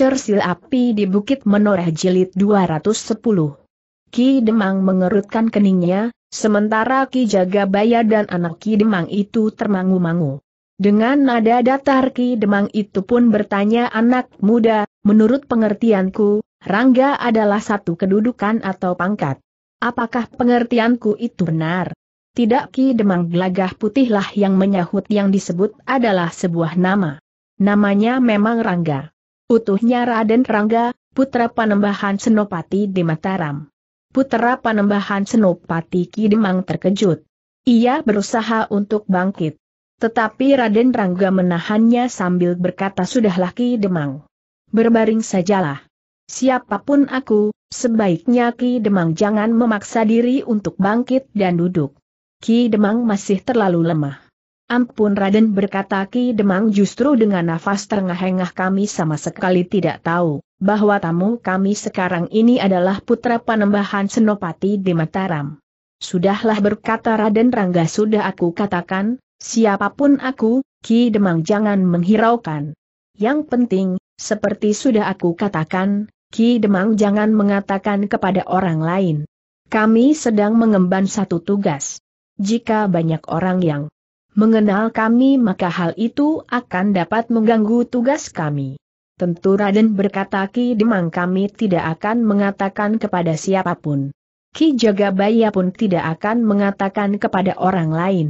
Cersil api di Bukit Menoreh Jilid 210. Ki Demang mengerutkan keningnya, sementara Ki Jagabaya dan anak Ki Demang itu termangu-mangu. Dengan nada datar Ki Demang itu pun bertanya anak muda, menurut pengertianku, Rangga adalah satu kedudukan atau pangkat. Apakah pengertianku itu benar? Tidak Ki Demang Gelagah Putihlah yang menyahut yang disebut adalah sebuah nama. Namanya memang Rangga. Utuhnya Raden Rangga, putra panembahan Senopati di Mataram. Putra panembahan Senopati Ki Demang terkejut. Ia berusaha untuk bangkit. Tetapi Raden Rangga menahannya sambil berkata sudahlah Ki Demang. Berbaring sajalah. Siapapun aku, sebaiknya Ki Demang jangan memaksa diri untuk bangkit dan duduk. Ki Demang masih terlalu lemah. Ampun Raden berkata Ki Demang justru dengan nafas terengah-engah kami sama sekali tidak tahu, bahwa tamu kami sekarang ini adalah putra panembahan Senopati di Mataram. Sudahlah berkata Raden Rangga sudah aku katakan, siapapun aku, Ki Demang jangan menghiraukan. Yang penting, seperti sudah aku katakan, Ki Demang jangan mengatakan kepada orang lain. Kami sedang mengemban satu tugas. Jika banyak orang yang mengenal kami maka hal itu akan dapat mengganggu tugas kami. Tentu Raden berkata Ki Demang kami tidak akan mengatakan kepada siapapun. Ki Jagabaya pun tidak akan mengatakan kepada orang lain.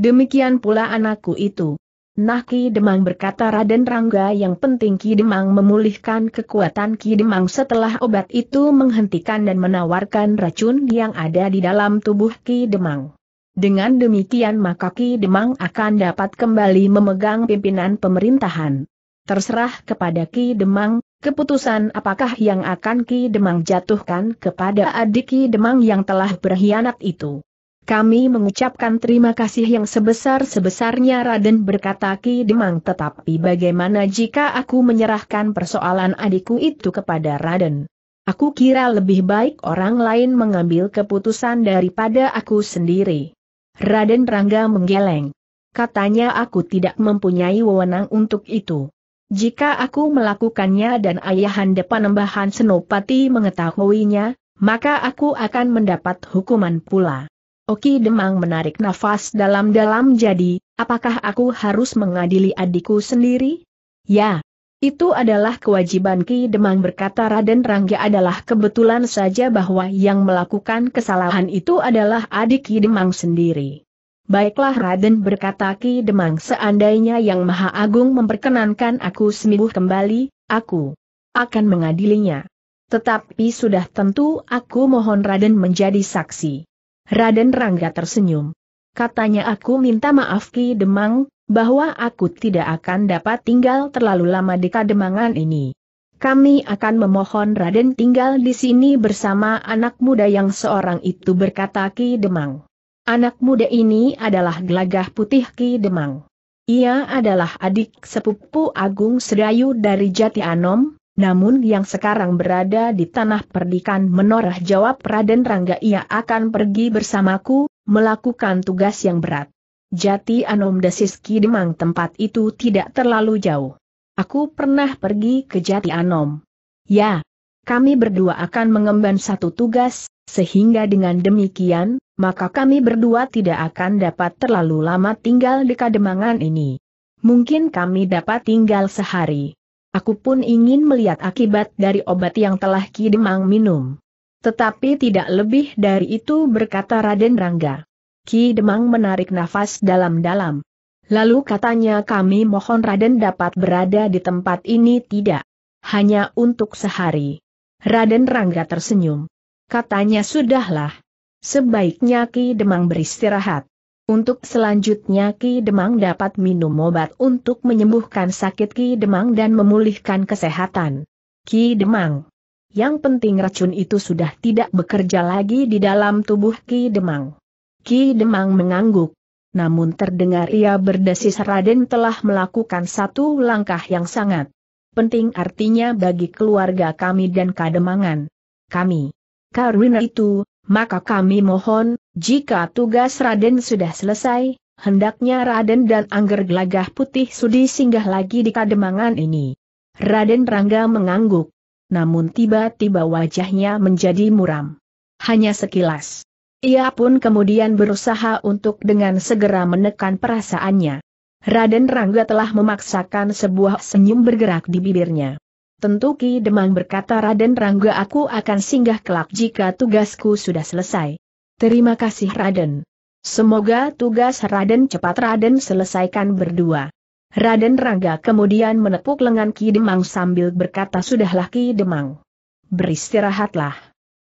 Demikian pula anakku itu. Nah Ki Demang berkata Raden Rangga yang penting Ki Demang memulihkan kekuatan Ki Demang setelah obat itu menghentikan dan menawarkan racun yang ada di dalam tubuh Ki Demang. Dengan demikian maka Ki Demang akan dapat kembali memegang pimpinan pemerintahan. Terserah kepada Ki Demang, keputusan apakah yang akan Ki Demang jatuhkan kepada adik Ki Demang yang telah berkhianat itu. Kami mengucapkan terima kasih yang sebesar-sebesarnya Raden berkata Ki Demang tetapi bagaimana jika aku menyerahkan persoalan adikku itu kepada Raden? Aku kira lebih baik orang lain mengambil keputusan daripada aku sendiri. Raden Rangga menggeleng. Katanya aku tidak mempunyai wewenang untuk itu. Jika aku melakukannya dan ayahanda Panembahan Senopati mengetahuinya, maka aku akan mendapat hukuman pula. Oki Demang menarik nafas dalam-dalam jadi, apakah aku harus mengadili adikku sendiri? Ya, itu adalah kewajiban Ki Demang berkata Raden Rangga adalah kebetulan saja bahwa yang melakukan kesalahan itu adalah adik Ki Demang sendiri. Baiklah Raden berkata Ki Demang seandainya Yang Maha Agung memperkenankan aku sembuh kembali, aku akan mengadilinya. Tetapi sudah tentu aku mohon Raden menjadi saksi. Raden Rangga tersenyum. Katanya aku minta maaf Ki Demang, bahwa aku tidak akan dapat tinggal terlalu lama di kademangan ini. Kami akan memohon Raden tinggal di sini bersama anak muda yang seorang itu berkata Ki Demang. Anak muda ini adalah gelagah putih Ki Demang. Ia adalah adik sepupu Agung Sedayu dari Jati Anom, namun yang sekarang berada di tanah perdikan menorah jawab Raden Rangga ia akan pergi bersamaku, melakukan tugas yang berat. Jati Anom Desis Kidemang tempat itu tidak terlalu jauh. Aku pernah pergi ke Jati Anom. Ya, kami berdua akan mengemban satu tugas, sehingga dengan demikian, maka kami berdua tidak akan dapat terlalu lama tinggal di Kademangan ini. Mungkin kami dapat tinggal sehari. Aku pun ingin melihat akibat dari obat yang telah Kidemang minum. Tetapi tidak lebih dari itu berkata Raden Rangga. Ki Demang menarik nafas dalam-dalam. Lalu katanya kami mohon Raden dapat berada di tempat ini tidak. Hanya untuk sehari. Raden Rangga tersenyum. Katanya sudahlah. Sebaiknya Ki Demang beristirahat. Untuk selanjutnya Ki Demang dapat minum obat untuk menyembuhkan sakit Ki Demang dan memulihkan kesehatan. Ki Demang. Yang penting racun itu sudah tidak bekerja lagi di dalam tubuh Ki Demang. Ki Demang mengangguk. Namun terdengar ia berdesis Raden telah melakukan satu langkah yang sangat penting artinya bagi keluarga kami dan kademangan. Kami. Karena itu, maka kami mohon, jika tugas Raden sudah selesai, hendaknya Raden dan Angger Gelagah Putih Sudi singgah lagi di kademangan ini. Raden Rangga mengangguk. Namun tiba-tiba wajahnya menjadi muram. Hanya sekilas. Ia pun kemudian berusaha untuk dengan segera menekan perasaannya. Raden Rangga telah memaksakan sebuah senyum bergerak di bibirnya. Tentu Ki Demang berkata Raden Rangga aku akan singgah kelak jika tugasku sudah selesai. Terima kasih Raden. Semoga tugas Raden cepat Raden selesaikan berdua. Raden Rangga kemudian menepuk lengan Ki Demang sambil berkata sudahlah Ki Demang. Beristirahatlah.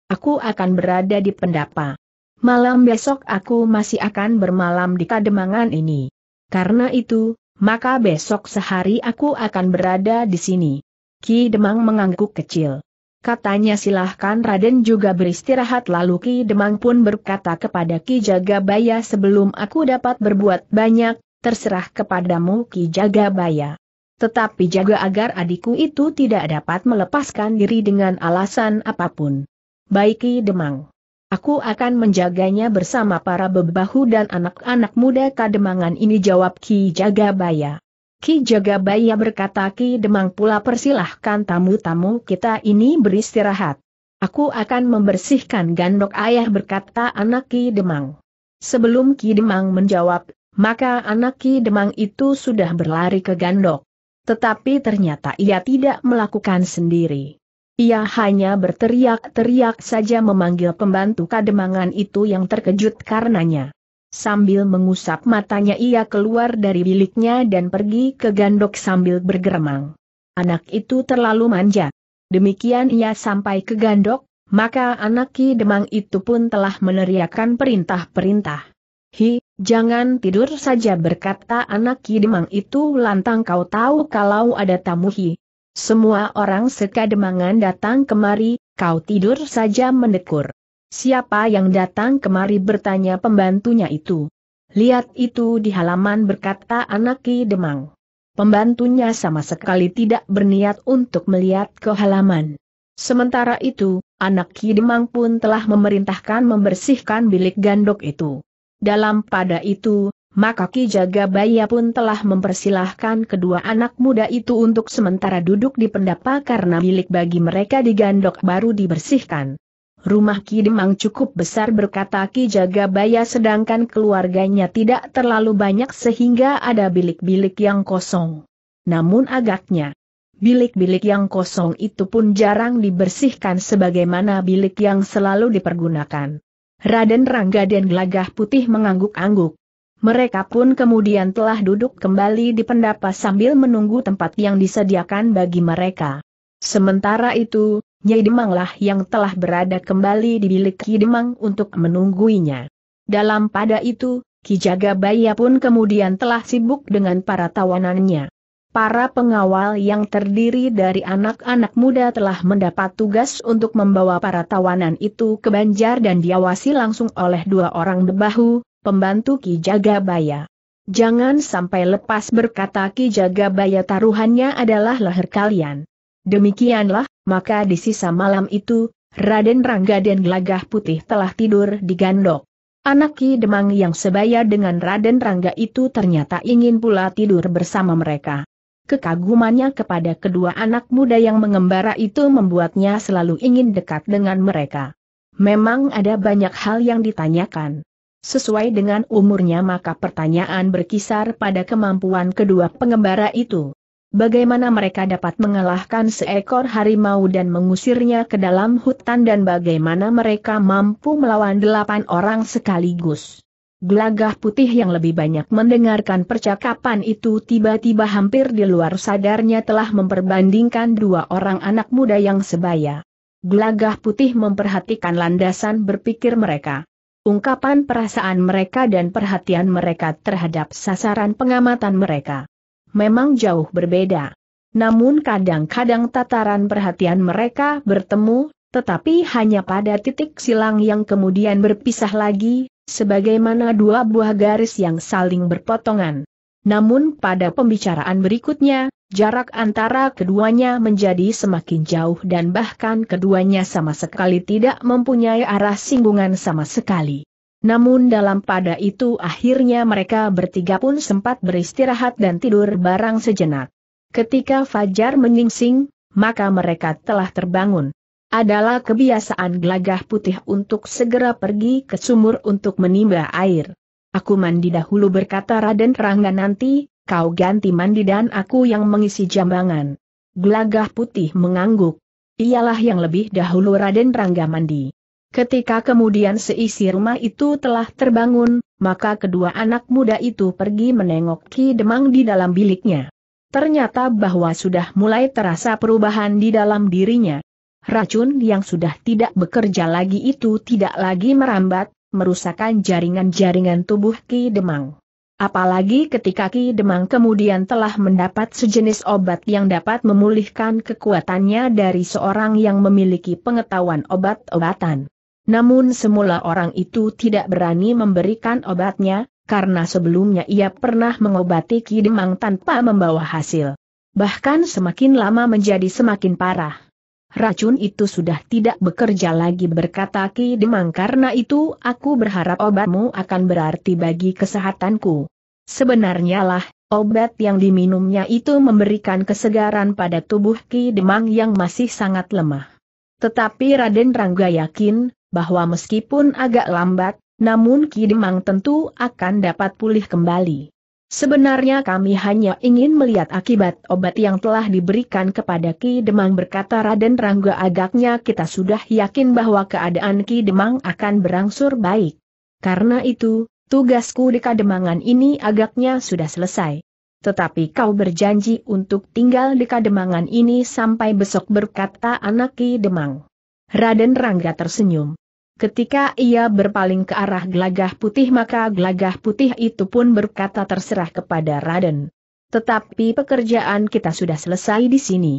Aku akan berada di pendapa malam besok aku masih akan bermalam di kademangan ini. Karena itu, maka besok sehari aku akan berada di sini. Ki Demang mengangguk kecil. Katanya silahkan Raden juga beristirahat lalu Ki Demang pun berkata kepada Ki Jagabaya sebelum aku dapat berbuat banyak, terserah kepadamu Ki Jagabaya. Tetapi jaga agar adikku itu tidak dapat melepaskan diri dengan alasan apapun. Baik Ki Demang. Aku akan menjaganya bersama para bebahu dan anak-anak muda kademangan ini jawab Ki Jagabaya. Ki Jagabaya berkata Ki Demang pula persilahkan tamu-tamu kita ini beristirahat. Aku akan membersihkan gandok ayah berkata anak Ki Demang. Sebelum Ki Demang menjawab, maka anak Ki Demang itu sudah berlari ke gandok. Tetapi ternyata ia tidak melakukan sendiri. Ia hanya berteriak-teriak saja memanggil pembantu kademangan itu yang terkejut karenanya. Sambil mengusap matanya ia keluar dari biliknya dan pergi ke gandok sambil bergeremang. Anak itu terlalu manja. Demikian ia sampai ke gandok, maka anak Ki Demang itu pun telah meneriakkan perintah-perintah. Hi, jangan tidur saja berkata anak Ki Demang itu lantang kau tahu kalau ada tamu Hi. Semua orang sekademangan datang kemari, kau tidur saja mendekur. Siapa yang datang kemari bertanya pembantunya itu. Lihat itu di halaman berkata anak Ki Demang. Pembantunya sama sekali tidak berniat untuk melihat ke halaman. Sementara itu, anak Ki Demang pun telah memerintahkan membersihkan bilik gandok itu. Dalam pada itu, maka Ki Jagabaya pun telah mempersilahkan kedua anak muda itu untuk sementara duduk di pendapa karena bilik bagi mereka digandok baru dibersihkan. Rumah Ki Demang cukup besar berkata Ki Jagabaya sedangkan keluarganya tidak terlalu banyak sehingga ada bilik-bilik yang kosong. Namun agaknya, bilik-bilik yang kosong itu pun jarang dibersihkan sebagaimana bilik yang selalu dipergunakan. Raden Rangga dan Gelagah Putih mengangguk-angguk. Mereka pun kemudian telah duduk kembali di pendapa sambil menunggu tempat yang disediakan bagi mereka. Sementara itu, Nyai Demanglah yang telah berada kembali di bilik Ki Demang untuk menungguinya. Dalam pada itu, Ki Jagabaya pun kemudian telah sibuk dengan para tawanannya. Para pengawal yang terdiri dari anak-anak muda telah mendapat tugas untuk membawa para tawanan itu ke Banjar dan diawasi langsung oleh dua orang bebahu, pembantu Ki Jagabaya. Jangan sampai lepas berkata Ki Jagabaya taruhannya adalah leher kalian. Demikianlah, maka di sisa malam itu, Raden Rangga dan Gelagah Putih telah tidur di gandok. Anak Ki Demang yang sebaya dengan Raden Rangga itu ternyata ingin pula tidur bersama mereka. Kekagumannya kepada kedua anak muda yang mengembara itu membuatnya selalu ingin dekat dengan mereka. Memang ada banyak hal yang ditanyakan. Sesuai dengan umurnya maka pertanyaan berkisar pada kemampuan kedua pengembara itu. Bagaimana mereka dapat mengalahkan seekor harimau dan mengusirnya ke dalam hutan dan bagaimana mereka mampu melawan delapan orang sekaligus. Gelagah putih yang lebih banyak mendengarkan percakapan itu tiba-tiba hampir di luar sadarnya telah memperbandingkan dua orang anak muda yang sebaya. Gelagah putih memperhatikan landasan berpikir mereka ungkapan perasaan mereka dan perhatian mereka terhadap sasaran pengamatan mereka. Memang jauh berbeda. Namun kadang-kadang tataran perhatian mereka bertemu, tetapi hanya pada titik silang yang kemudian berpisah lagi, sebagaimana dua buah garis yang saling berpotongan. Namun pada pembicaraan berikutnya, Jarak antara keduanya menjadi semakin jauh dan bahkan keduanya sama sekali tidak mempunyai arah singgungan sama sekali. Namun dalam pada itu akhirnya mereka bertiga pun sempat beristirahat dan tidur barang sejenak. Ketika Fajar menyingsing, maka mereka telah terbangun. Adalah kebiasaan gelagah putih untuk segera pergi ke sumur untuk menimba air. Aku mandi dahulu berkata Raden Rangga nanti, kau ganti mandi dan aku yang mengisi jambangan. Gelagah putih mengangguk. Ialah yang lebih dahulu Raden Rangga mandi. Ketika kemudian seisi rumah itu telah terbangun, maka kedua anak muda itu pergi menengok Ki Demang di dalam biliknya. Ternyata bahwa sudah mulai terasa perubahan di dalam dirinya. Racun yang sudah tidak bekerja lagi itu tidak lagi merambat, merusakkan jaringan-jaringan tubuh Ki Demang. Apalagi ketika Ki Demang kemudian telah mendapat sejenis obat yang dapat memulihkan kekuatannya dari seorang yang memiliki pengetahuan obat-obatan. Namun semula orang itu tidak berani memberikan obatnya, karena sebelumnya ia pernah mengobati Ki Demang tanpa membawa hasil. Bahkan semakin lama menjadi semakin parah. Racun itu sudah tidak bekerja lagi berkata Ki Demang karena itu aku berharap obatmu akan berarti bagi kesehatanku. Sebenarnya lah, obat yang diminumnya itu memberikan kesegaran pada tubuh Ki Demang yang masih sangat lemah. Tetapi Raden Rangga yakin, bahwa meskipun agak lambat, namun Ki Demang tentu akan dapat pulih kembali. Sebenarnya kami hanya ingin melihat akibat obat yang telah diberikan kepada Ki Demang berkata Raden Rangga agaknya kita sudah yakin bahwa keadaan Ki Demang akan berangsur baik. Karena itu, tugasku di Kademangan ini agaknya sudah selesai. Tetapi kau berjanji untuk tinggal di Kademangan ini sampai besok berkata anak Ki Demang. Raden Rangga tersenyum. Ketika ia berpaling ke arah gelagah putih maka gelagah putih itu pun berkata terserah kepada Raden. Tetapi pekerjaan kita sudah selesai di sini.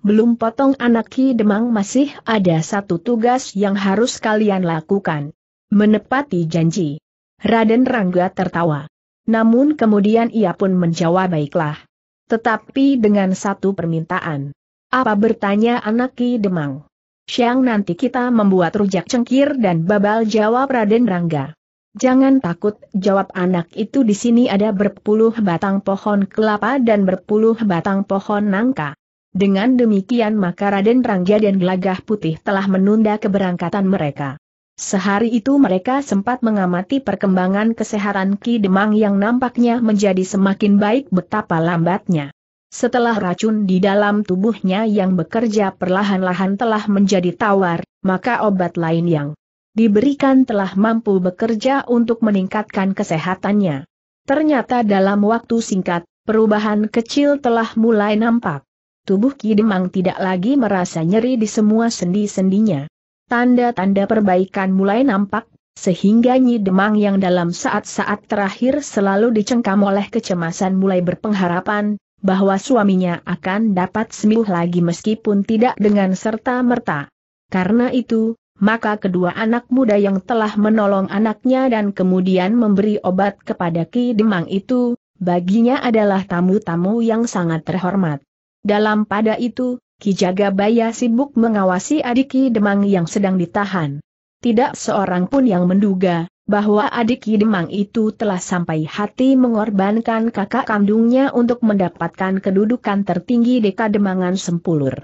Belum potong anak Ki Demang masih ada satu tugas yang harus kalian lakukan. Menepati janji. Raden Rangga tertawa. Namun kemudian ia pun menjawab baiklah. Tetapi dengan satu permintaan. Apa bertanya anak Ki Demang? Siang nanti kita membuat rujak cengkir dan babal jawab Raden Rangga. Jangan takut, jawab anak itu di sini ada berpuluh batang pohon kelapa dan berpuluh batang pohon nangka. Dengan demikian maka Raden Rangga dan Gelagah Putih telah menunda keberangkatan mereka. Sehari itu mereka sempat mengamati perkembangan kesehatan Ki Demang yang nampaknya menjadi semakin baik betapa lambatnya. Setelah racun di dalam tubuhnya yang bekerja perlahan-lahan telah menjadi tawar, maka obat lain yang diberikan telah mampu bekerja untuk meningkatkan kesehatannya. Ternyata dalam waktu singkat, perubahan kecil telah mulai nampak. Tubuh Kidemang tidak lagi merasa nyeri di semua sendi-sendinya. Tanda-tanda perbaikan mulai nampak, sehingga Nyi Demang yang dalam saat-saat terakhir selalu dicengkam oleh kecemasan mulai berpengharapan, bahwa suaminya akan dapat sembuh lagi meskipun tidak dengan serta-merta. Karena itu, maka kedua anak muda yang telah menolong anaknya dan kemudian memberi obat kepada Ki Demang itu, baginya adalah tamu-tamu yang sangat terhormat. Dalam pada itu, Ki Jagabaya sibuk mengawasi adik Ki Demang yang sedang ditahan. Tidak seorang pun yang menduga, bahwa adik Kidemang itu telah sampai hati mengorbankan kakak kandungnya untuk mendapatkan kedudukan tertinggi di Kademangan Sempulur.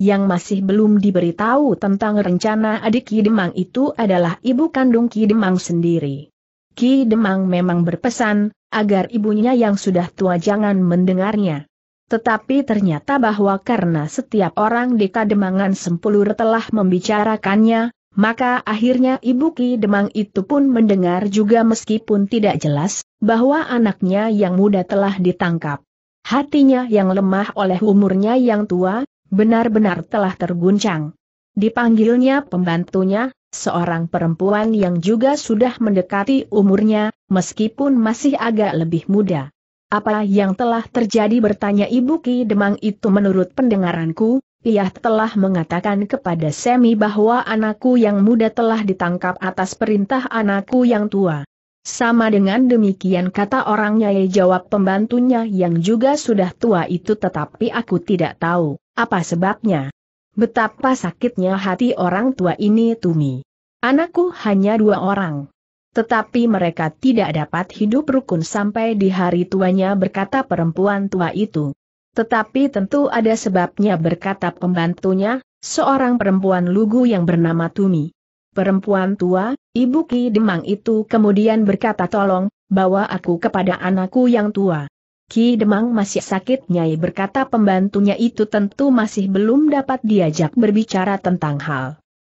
Yang masih belum diberitahu tentang rencana adik Kidemang itu adalah ibu kandung Kidemang sendiri. Kidemang memang berpesan, agar ibunya yang sudah tua jangan mendengarnya. Tetapi ternyata bahwa karena setiap orang di Kademangan Sempulur telah membicarakannya, maka akhirnya ibu Ki Demang itu pun mendengar juga meskipun tidak jelas, bahwa anaknya yang muda telah ditangkap. Hatinya yang lemah oleh umurnya yang tua, benar-benar telah terguncang. Dipanggilnya pembantunya, seorang perempuan yang juga sudah mendekati umurnya, meskipun masih agak lebih muda. Apa yang telah terjadi bertanya Ibu Ki Demang itu menurut pendengaranku, Piah telah mengatakan kepada Semi bahwa anakku yang muda telah ditangkap atas perintah anakku yang tua. Sama dengan demikian kata orangnya. ya jawab pembantunya yang juga sudah tua itu tetapi aku tidak tahu apa sebabnya. Betapa sakitnya hati orang tua ini Tumi. Anakku hanya dua orang. Tetapi mereka tidak dapat hidup rukun sampai di hari tuanya berkata perempuan tua itu. Tetapi tentu ada sebabnya berkata pembantunya, seorang perempuan lugu yang bernama Tumi. Perempuan tua, ibu Ki Demang itu kemudian berkata tolong, bawa aku kepada anakku yang tua. Ki Demang masih sakit Nyai berkata pembantunya itu tentu masih belum dapat diajak berbicara tentang hal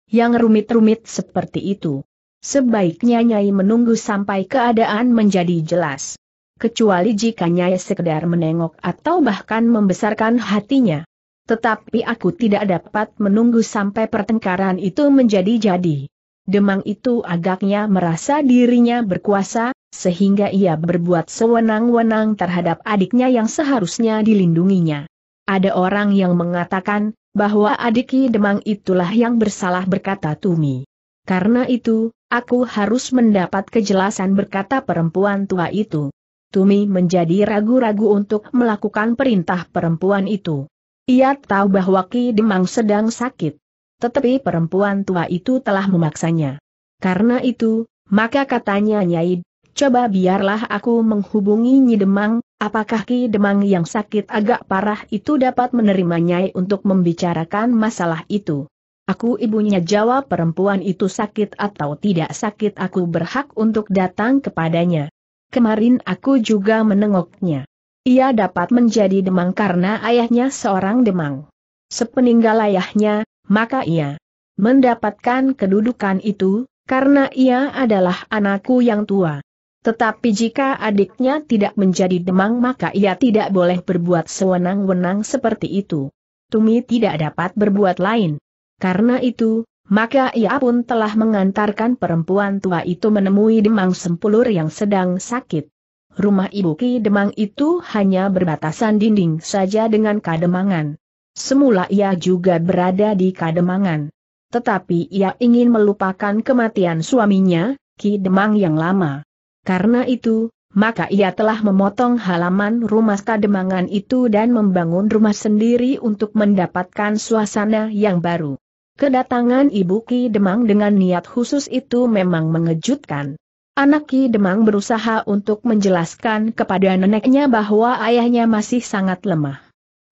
yang rumit-rumit seperti itu. Sebaiknya Nyai menunggu sampai keadaan menjadi jelas kecuali jika Nyai sekedar menengok atau bahkan membesarkan hatinya. Tetapi aku tidak dapat menunggu sampai pertengkaran itu menjadi-jadi. Demang itu agaknya merasa dirinya berkuasa, sehingga ia berbuat sewenang-wenang terhadap adiknya yang seharusnya dilindunginya. Ada orang yang mengatakan, bahwa adiki Demang itulah yang bersalah berkata Tumi. Karena itu, aku harus mendapat kejelasan berkata perempuan tua itu. Tumi menjadi ragu-ragu untuk melakukan perintah perempuan itu. Ia tahu bahwa Ki Demang sedang sakit. Tetapi perempuan tua itu telah memaksanya. Karena itu, maka katanya Nyai, coba biarlah aku menghubungi Nyi Demang, apakah Ki Demang yang sakit agak parah itu dapat menerima Nyai untuk membicarakan masalah itu. Aku ibunya jawab perempuan itu sakit atau tidak sakit aku berhak untuk datang kepadanya. Kemarin aku juga menengoknya. Ia dapat menjadi demang karena ayahnya seorang demang. Sepeninggal ayahnya, maka ia mendapatkan kedudukan itu, karena ia adalah anakku yang tua. Tetapi jika adiknya tidak menjadi demang maka ia tidak boleh berbuat sewenang-wenang seperti itu. Tumi tidak dapat berbuat lain. Karena itu, maka ia pun telah mengantarkan perempuan tua itu menemui Demang Sempulur yang sedang sakit. Rumah Ibu Ki Demang itu hanya berbatasan dinding saja dengan Kademangan. Semula ia juga berada di Kademangan. Tetapi ia ingin melupakan kematian suaminya, Ki Demang yang lama. Karena itu, maka ia telah memotong halaman rumah kademangan itu dan membangun rumah sendiri untuk mendapatkan suasana yang baru. Kedatangan Ibu Ki Demang dengan niat khusus itu memang mengejutkan. Anak Ki Demang berusaha untuk menjelaskan kepada neneknya bahwa ayahnya masih sangat lemah.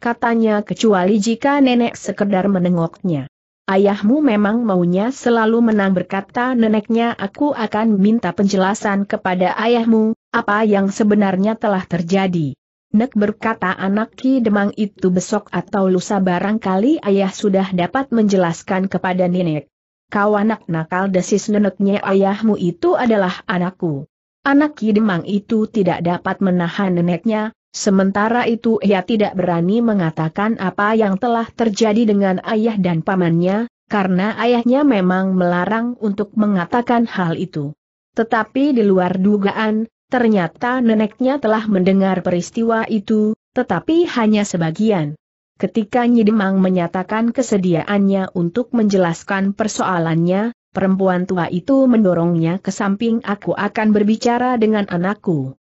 Katanya kecuali jika nenek sekedar menengoknya. Ayahmu memang maunya selalu menang berkata neneknya aku akan minta penjelasan kepada ayahmu, apa yang sebenarnya telah terjadi. Nek berkata anak Ki Demang itu besok atau lusa barangkali ayah sudah dapat menjelaskan kepada nenek. Kau anak nakal desis neneknya ayahmu itu adalah anakku. Anak Ki Demang itu tidak dapat menahan neneknya, sementara itu ia tidak berani mengatakan apa yang telah terjadi dengan ayah dan pamannya, karena ayahnya memang melarang untuk mengatakan hal itu. Tetapi di luar dugaan, Ternyata neneknya telah mendengar peristiwa itu, tetapi hanya sebagian. Ketika Nyidemang menyatakan kesediaannya untuk menjelaskan persoalannya, perempuan tua itu mendorongnya ke samping aku akan berbicara dengan anakku.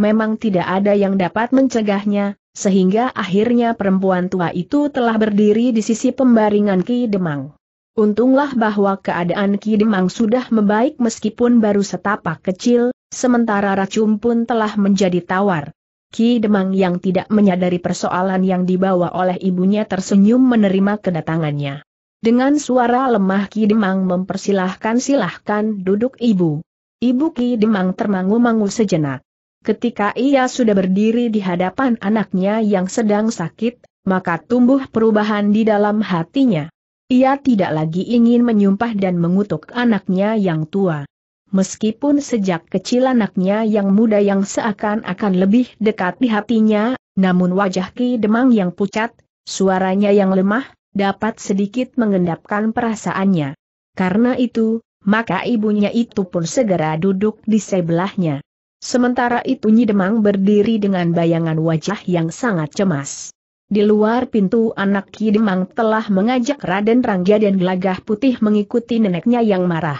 Memang tidak ada yang dapat mencegahnya, sehingga akhirnya perempuan tua itu telah berdiri di sisi pembaringan Ki Demang. Untunglah bahwa keadaan Ki Demang sudah membaik meskipun baru setapak kecil, sementara racun pun telah menjadi tawar. Ki Demang yang tidak menyadari persoalan yang dibawa oleh ibunya tersenyum menerima kedatangannya. Dengan suara lemah Ki Demang mempersilahkan silahkan duduk ibu. Ibu Ki Demang termangu-mangu sejenak. Ketika ia sudah berdiri di hadapan anaknya yang sedang sakit, maka tumbuh perubahan di dalam hatinya. Ia tidak lagi ingin menyumpah dan mengutuk anaknya yang tua. Meskipun sejak kecil anaknya yang muda yang seakan-akan lebih dekat di hatinya, namun wajah Ki Demang yang pucat, suaranya yang lemah, dapat sedikit mengendapkan perasaannya. Karena itu, maka ibunya itu pun segera duduk di sebelahnya. Sementara itu Nyi Demang berdiri dengan bayangan wajah yang sangat cemas. Di luar pintu anak Ki Demang telah mengajak Raden Rangga dan Gelagah Putih mengikuti neneknya yang marah.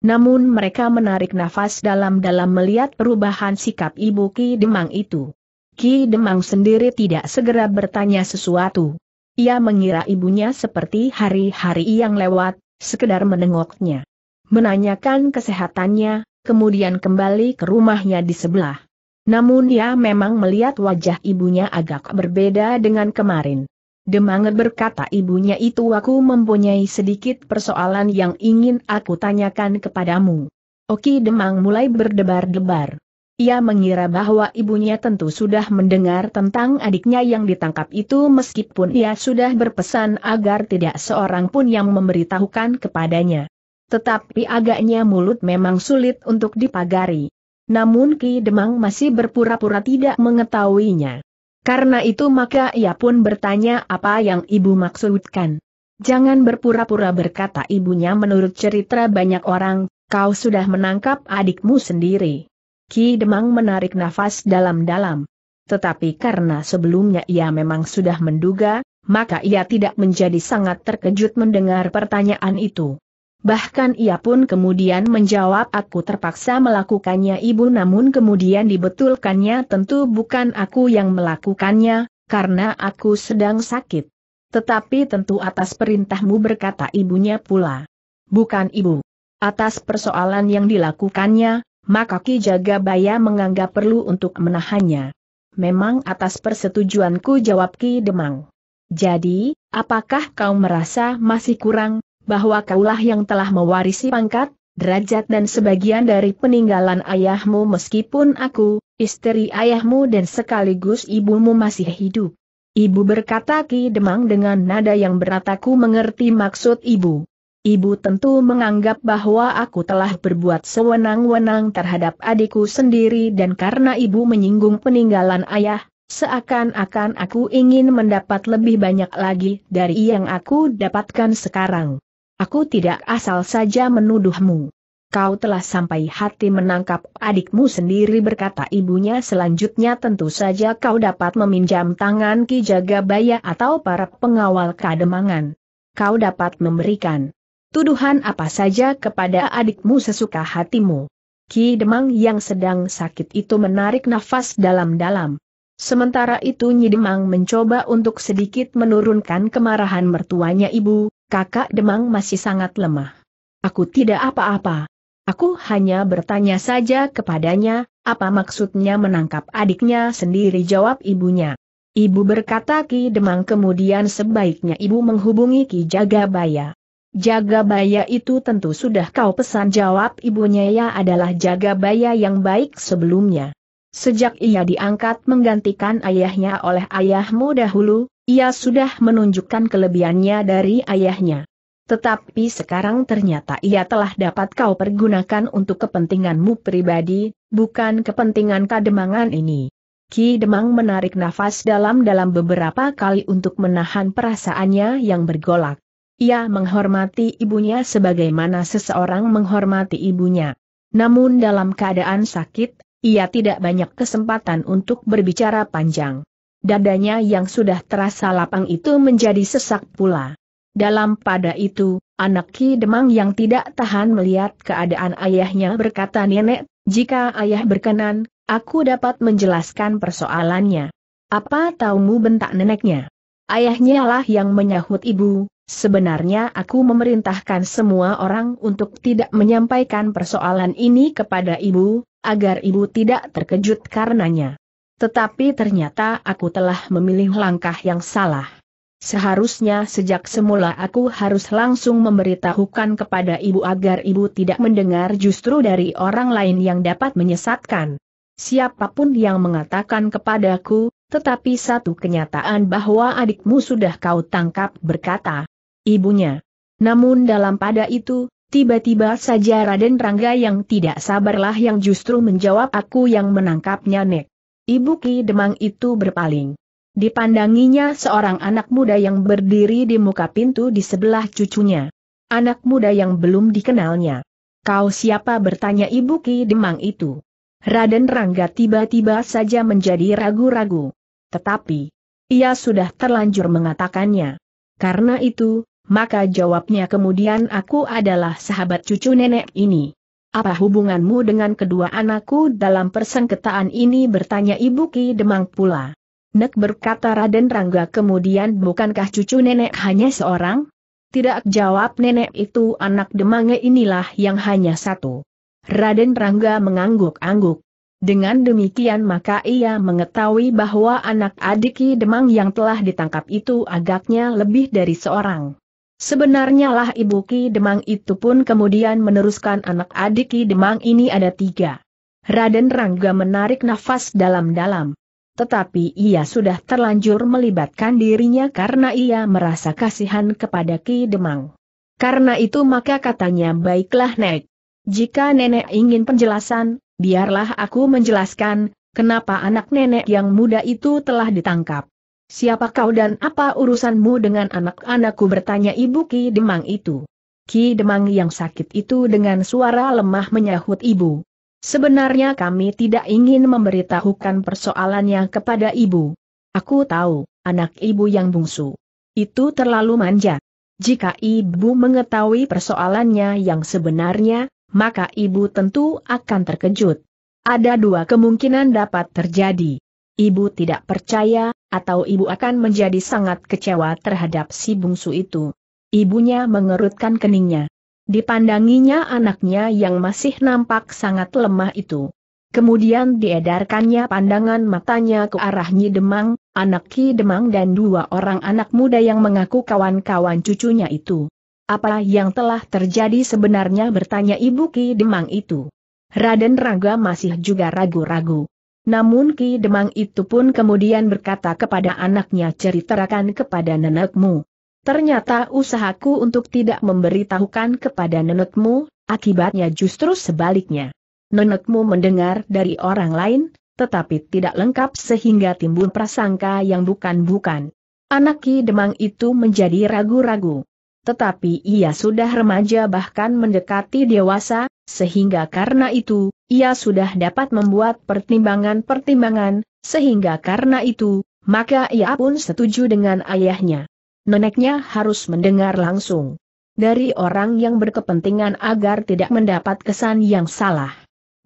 Namun mereka menarik nafas dalam-dalam melihat perubahan sikap ibu Ki Demang itu. Ki Demang sendiri tidak segera bertanya sesuatu. Ia mengira ibunya seperti hari-hari yang lewat, sekedar menengoknya. Menanyakan kesehatannya, kemudian kembali ke rumahnya di sebelah. Namun ia memang melihat wajah ibunya agak berbeda dengan kemarin. Demanget berkata ibunya itu aku mempunyai sedikit persoalan yang ingin aku tanyakan kepadamu. Oki Demang mulai berdebar-debar. Ia mengira bahwa ibunya tentu sudah mendengar tentang adiknya yang ditangkap itu meskipun ia sudah berpesan agar tidak seorang pun yang memberitahukan kepadanya. Tetapi agaknya mulut memang sulit untuk dipagari. Namun Ki Demang masih berpura-pura tidak mengetahuinya. Karena itu maka ia pun bertanya apa yang ibu maksudkan. Jangan berpura-pura berkata ibunya menurut cerita banyak orang, kau sudah menangkap adikmu sendiri. Ki Demang menarik nafas dalam-dalam. Tetapi karena sebelumnya ia memang sudah menduga, maka ia tidak menjadi sangat terkejut mendengar pertanyaan itu. Bahkan ia pun kemudian menjawab aku terpaksa melakukannya ibu namun kemudian dibetulkannya tentu bukan aku yang melakukannya, karena aku sedang sakit. Tetapi tentu atas perintahmu berkata ibunya pula. Bukan ibu. Atas persoalan yang dilakukannya, maka Ki Jagabaya menganggap perlu untuk menahannya. Memang atas persetujuanku jawab Ki Demang. Jadi, apakah kau merasa masih kurang, bahwa kaulah yang telah mewarisi pangkat, derajat dan sebagian dari peninggalan ayahmu meskipun aku, istri ayahmu dan sekaligus ibumu masih hidup. Ibu berkata Ki Demang dengan nada yang berat aku mengerti maksud ibu. Ibu tentu menganggap bahwa aku telah berbuat sewenang-wenang terhadap adikku sendiri dan karena ibu menyinggung peninggalan ayah, seakan-akan aku ingin mendapat lebih banyak lagi dari yang aku dapatkan sekarang. Aku tidak asal saja menuduhmu. Kau telah sampai hati menangkap adikmu sendiri berkata ibunya selanjutnya tentu saja kau dapat meminjam tangan Ki Jagabaya atau para pengawal kademangan. Kau dapat memberikan tuduhan apa saja kepada adikmu sesuka hatimu. Ki Demang yang sedang sakit itu menarik nafas dalam-dalam. Sementara itu Nyi Demang mencoba untuk sedikit menurunkan kemarahan mertuanya ibu, kakak Demang masih sangat lemah. Aku tidak apa-apa. Aku hanya bertanya saja kepadanya, apa maksudnya menangkap adiknya sendiri jawab ibunya. Ibu berkata Ki Demang kemudian sebaiknya ibu menghubungi Ki Jagabaya. Jagabaya itu tentu sudah kau pesan jawab ibunya ya adalah Jagabaya yang baik sebelumnya. Sejak ia diangkat menggantikan ayahnya oleh ayahmu dahulu, ia sudah menunjukkan kelebihannya dari ayahnya. Tetapi sekarang ternyata ia telah dapat kau pergunakan untuk kepentinganmu pribadi, bukan kepentingan kademangan ini. Ki Demang menarik nafas dalam-dalam beberapa kali untuk menahan perasaannya yang bergolak. Ia menghormati ibunya sebagaimana seseorang menghormati ibunya. Namun dalam keadaan sakit, ia tidak banyak kesempatan untuk berbicara panjang dadanya yang sudah terasa lapang itu menjadi sesak pula. Dalam pada itu, anak Ki Demang yang tidak tahan melihat keadaan ayahnya berkata nenek, jika ayah berkenan, aku dapat menjelaskan persoalannya. Apa taumu bentak neneknya? Ayahnya lah yang menyahut ibu, sebenarnya aku memerintahkan semua orang untuk tidak menyampaikan persoalan ini kepada ibu, agar ibu tidak terkejut karenanya. Tetapi ternyata aku telah memilih langkah yang salah. Seharusnya sejak semula aku harus langsung memberitahukan kepada ibu agar ibu tidak mendengar justru dari orang lain yang dapat menyesatkan. Siapapun yang mengatakan kepadaku, tetapi satu kenyataan bahwa adikmu sudah kau tangkap berkata ibunya. Namun dalam pada itu, tiba-tiba saja Raden Rangga yang tidak sabarlah yang justru menjawab aku yang menangkapnya Nek. Ibu Ki Demang itu berpaling. Dipandanginya seorang anak muda yang berdiri di muka pintu di sebelah cucunya. Anak muda yang belum dikenalnya. Kau siapa bertanya Ibu Ki Demang itu? Raden Rangga tiba-tiba saja menjadi ragu-ragu. Tetapi, ia sudah terlanjur mengatakannya. Karena itu, maka jawabnya kemudian aku adalah sahabat cucu nenek ini. Apa hubunganmu dengan kedua anakku dalam persengketaan ini bertanya Ibu Ki Demang pula. Nek berkata Raden Rangga kemudian bukankah cucu nenek hanya seorang? Tidak jawab nenek itu anak Demange inilah yang hanya satu. Raden Rangga mengangguk-angguk. Dengan demikian maka ia mengetahui bahwa anak adik Ki Demang yang telah ditangkap itu agaknya lebih dari seorang. Sebenarnya lah ibu Ki Demang itu pun kemudian meneruskan anak adik Ki Demang ini ada tiga. Raden Rangga menarik nafas dalam-dalam. Tetapi ia sudah terlanjur melibatkan dirinya karena ia merasa kasihan kepada Ki Demang. Karena itu maka katanya baiklah Nek. Jika nenek ingin penjelasan, biarlah aku menjelaskan, kenapa anak nenek yang muda itu telah ditangkap. Siapa kau dan apa urusanmu dengan anak-anakku bertanya ibu Ki Demang itu. Ki Demang yang sakit itu dengan suara lemah menyahut ibu. Sebenarnya kami tidak ingin memberitahukan persoalannya kepada ibu. Aku tahu, anak ibu yang bungsu. Itu terlalu manja. Jika ibu mengetahui persoalannya yang sebenarnya, maka ibu tentu akan terkejut. Ada dua kemungkinan dapat terjadi ibu tidak percaya, atau ibu akan menjadi sangat kecewa terhadap si bungsu itu. Ibunya mengerutkan keningnya. Dipandanginya anaknya yang masih nampak sangat lemah itu. Kemudian diedarkannya pandangan matanya ke arah Nyi Demang, anak Ki Demang dan dua orang anak muda yang mengaku kawan-kawan cucunya itu. Apa yang telah terjadi sebenarnya bertanya Ibu Ki Demang itu. Raden Raga masih juga ragu-ragu. Namun Ki Demang itu pun kemudian berkata kepada anaknya ceritakan kepada nenekmu. Ternyata usahaku untuk tidak memberitahukan kepada nenekmu, akibatnya justru sebaliknya. Nenekmu mendengar dari orang lain, tetapi tidak lengkap sehingga timbul prasangka yang bukan-bukan. Anak Ki Demang itu menjadi ragu-ragu. Tetapi ia sudah remaja bahkan mendekati dewasa, sehingga karena itu, ia sudah dapat membuat pertimbangan-pertimbangan, sehingga karena itu, maka ia pun setuju dengan ayahnya. Neneknya harus mendengar langsung dari orang yang berkepentingan agar tidak mendapat kesan yang salah.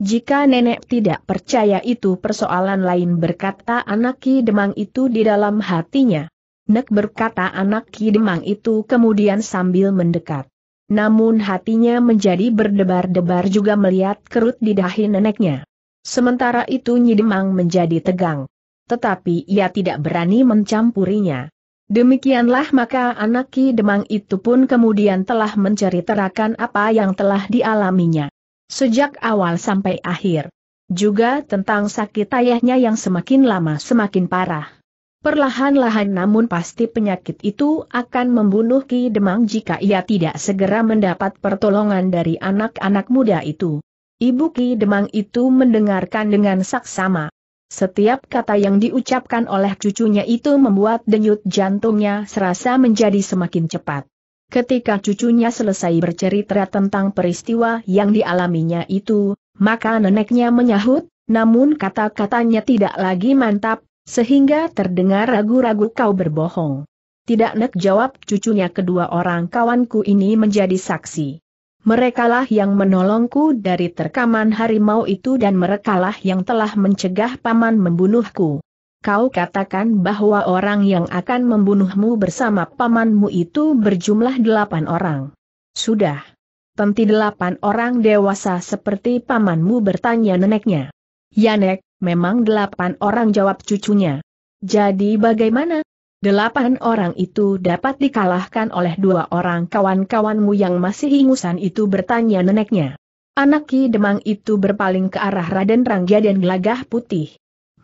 Jika nenek tidak percaya itu persoalan lain berkata anak Ki Demang itu di dalam hatinya. Nek berkata anak kidemang itu kemudian sambil mendekat. Namun hatinya menjadi berdebar-debar juga melihat kerut di dahi neneknya. Sementara itu Nyidemang menjadi tegang. Tetapi ia tidak berani mencampurinya. Demikianlah maka anak Ki Demang itu pun kemudian telah menceritakan apa yang telah dialaminya. Sejak awal sampai akhir. Juga tentang sakit ayahnya yang semakin lama semakin parah. Perlahan-lahan namun pasti penyakit itu akan membunuh Ki Demang jika ia tidak segera mendapat pertolongan dari anak-anak muda itu. Ibu Ki Demang itu mendengarkan dengan saksama. Setiap kata yang diucapkan oleh cucunya itu membuat denyut jantungnya serasa menjadi semakin cepat. Ketika cucunya selesai bercerita tentang peristiwa yang dialaminya itu, maka neneknya menyahut, namun kata-katanya tidak lagi mantap, sehingga terdengar ragu-ragu kau berbohong. Tidak nek jawab cucunya kedua orang kawanku ini menjadi saksi. Merekalah yang menolongku dari terkaman harimau itu dan merekalah yang telah mencegah paman membunuhku. Kau katakan bahwa orang yang akan membunuhmu bersama pamanmu itu berjumlah delapan orang. Sudah. Tentu delapan orang dewasa seperti pamanmu bertanya neneknya. Ya nek, memang delapan orang jawab cucunya. Jadi bagaimana? Delapan orang itu dapat dikalahkan oleh dua orang kawan-kawanmu yang masih ingusan itu bertanya neneknya. Anak Ki Demang itu berpaling ke arah Raden Rangga dan Gelagah Putih.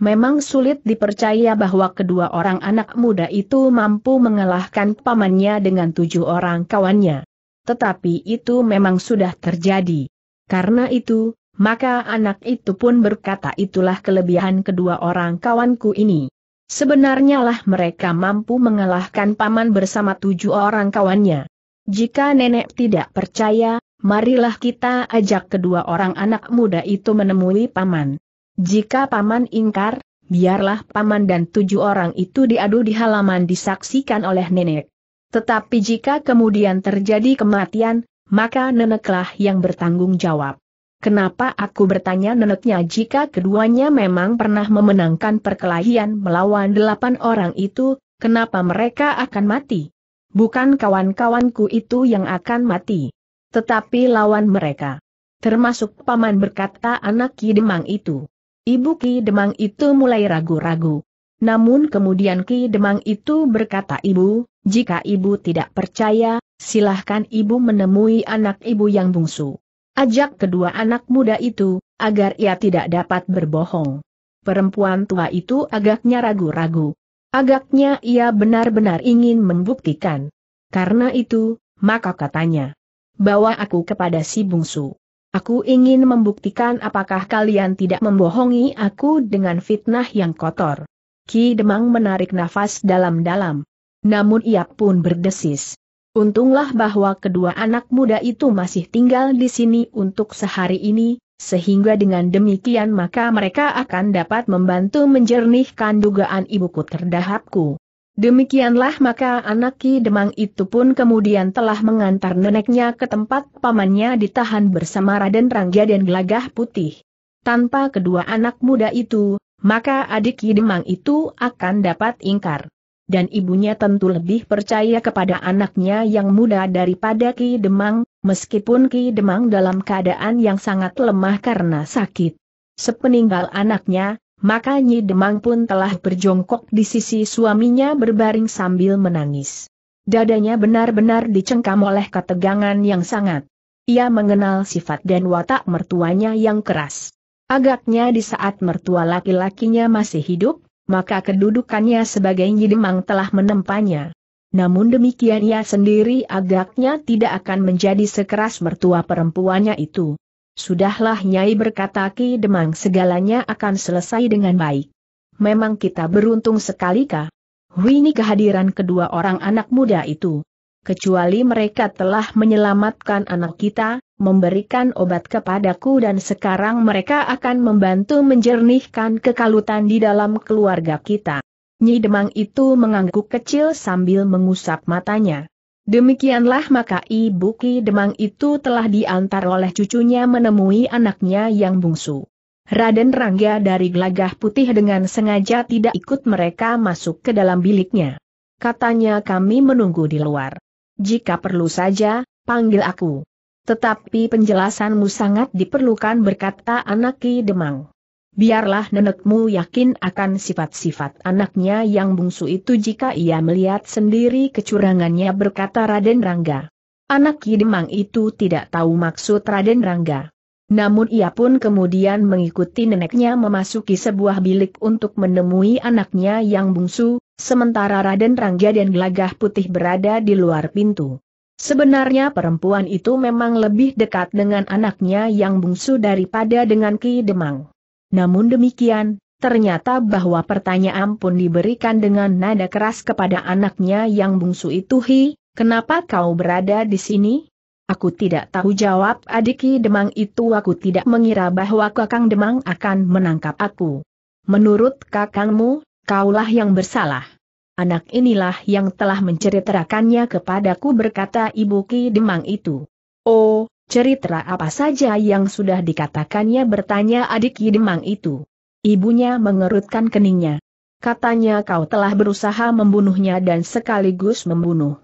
Memang sulit dipercaya bahwa kedua orang anak muda itu mampu mengalahkan pamannya dengan tujuh orang kawannya. Tetapi itu memang sudah terjadi. Karena itu, maka anak itu pun berkata itulah kelebihan kedua orang kawanku ini. Sebenarnya lah mereka mampu mengalahkan paman bersama tujuh orang kawannya. Jika nenek tidak percaya, marilah kita ajak kedua orang anak muda itu menemui paman. Jika paman ingkar, biarlah paman dan tujuh orang itu diadu di halaman disaksikan oleh nenek. Tetapi jika kemudian terjadi kematian, maka neneklah yang bertanggung jawab. Kenapa aku bertanya neneknya jika keduanya memang pernah memenangkan perkelahian melawan delapan orang itu, kenapa mereka akan mati? Bukan kawan-kawanku itu yang akan mati. Tetapi lawan mereka. Termasuk paman berkata anak Ki Demang itu. Ibu Ki Demang itu mulai ragu-ragu. Namun kemudian Ki Demang itu berkata ibu, jika ibu tidak percaya, silahkan ibu menemui anak ibu yang bungsu. Ajak kedua anak muda itu, agar ia tidak dapat berbohong. Perempuan tua itu agaknya ragu-ragu. Agaknya ia benar-benar ingin membuktikan. Karena itu, maka katanya. Bawa aku kepada si bungsu. Aku ingin membuktikan apakah kalian tidak membohongi aku dengan fitnah yang kotor. Ki Demang menarik nafas dalam-dalam. Namun ia pun berdesis. Untunglah bahwa kedua anak muda itu masih tinggal di sini untuk sehari ini, sehingga dengan demikian maka mereka akan dapat membantu menjernihkan dugaan ibuku terdahapku. Demikianlah maka anak Ki Demang itu pun kemudian telah mengantar neneknya ke tempat pamannya ditahan bersama Raden Rangga dan Gelagah Putih. Tanpa kedua anak muda itu, maka adik Ki Demang itu akan dapat ingkar dan ibunya tentu lebih percaya kepada anaknya yang muda daripada Ki Demang, meskipun Ki Demang dalam keadaan yang sangat lemah karena sakit. Sepeninggal anaknya, maka Nyi Demang pun telah berjongkok di sisi suaminya berbaring sambil menangis. Dadanya benar-benar dicengkam oleh ketegangan yang sangat. Ia mengenal sifat dan watak mertuanya yang keras. Agaknya di saat mertua laki-lakinya masih hidup, maka kedudukannya sebagai Nyidemang telah menempanya. Namun demikian ia sendiri agaknya tidak akan menjadi sekeras mertua perempuannya itu. Sudahlah Nyai berkata Ki Demang segalanya akan selesai dengan baik. Memang kita beruntung sekali kah? Wini kehadiran kedua orang anak muda itu kecuali mereka telah menyelamatkan anak kita, memberikan obat kepadaku dan sekarang mereka akan membantu menjernihkan kekalutan di dalam keluarga kita. Nyi Demang itu mengangguk kecil sambil mengusap matanya. Demikianlah maka ibu Ki Demang itu telah diantar oleh cucunya menemui anaknya yang bungsu. Raden Rangga dari Gelagah Putih dengan sengaja tidak ikut mereka masuk ke dalam biliknya. Katanya kami menunggu di luar. Jika perlu saja, panggil aku. Tetapi penjelasanmu sangat diperlukan berkata anak Ki Demang. Biarlah nenekmu yakin akan sifat-sifat anaknya yang bungsu itu jika ia melihat sendiri kecurangannya berkata Raden Rangga. Anak Ki Demang itu tidak tahu maksud Raden Rangga. Namun ia pun kemudian mengikuti neneknya memasuki sebuah bilik untuk menemui anaknya yang bungsu, sementara Raden Rangga dan Gelagah Putih berada di luar pintu. Sebenarnya perempuan itu memang lebih dekat dengan anaknya yang bungsu daripada dengan Ki Demang. Namun demikian, ternyata bahwa pertanyaan pun diberikan dengan nada keras kepada anaknya yang bungsu itu Hi, kenapa kau berada di sini? Aku tidak tahu jawab adiki Demang itu aku tidak mengira bahwa Kakang Demang akan menangkap aku. Menurut kakangmu, kaulah yang bersalah. Anak inilah yang telah menceritakannya kepadaku berkata ibu Ki Demang itu. Oh, cerita apa saja yang sudah dikatakannya bertanya adik Ki Demang itu. Ibunya mengerutkan keningnya. Katanya kau telah berusaha membunuhnya dan sekaligus membunuh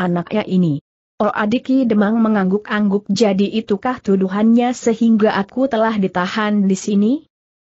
anaknya ini. Oh adiki demang mengangguk-angguk jadi itukah tuduhannya sehingga aku telah ditahan di sini?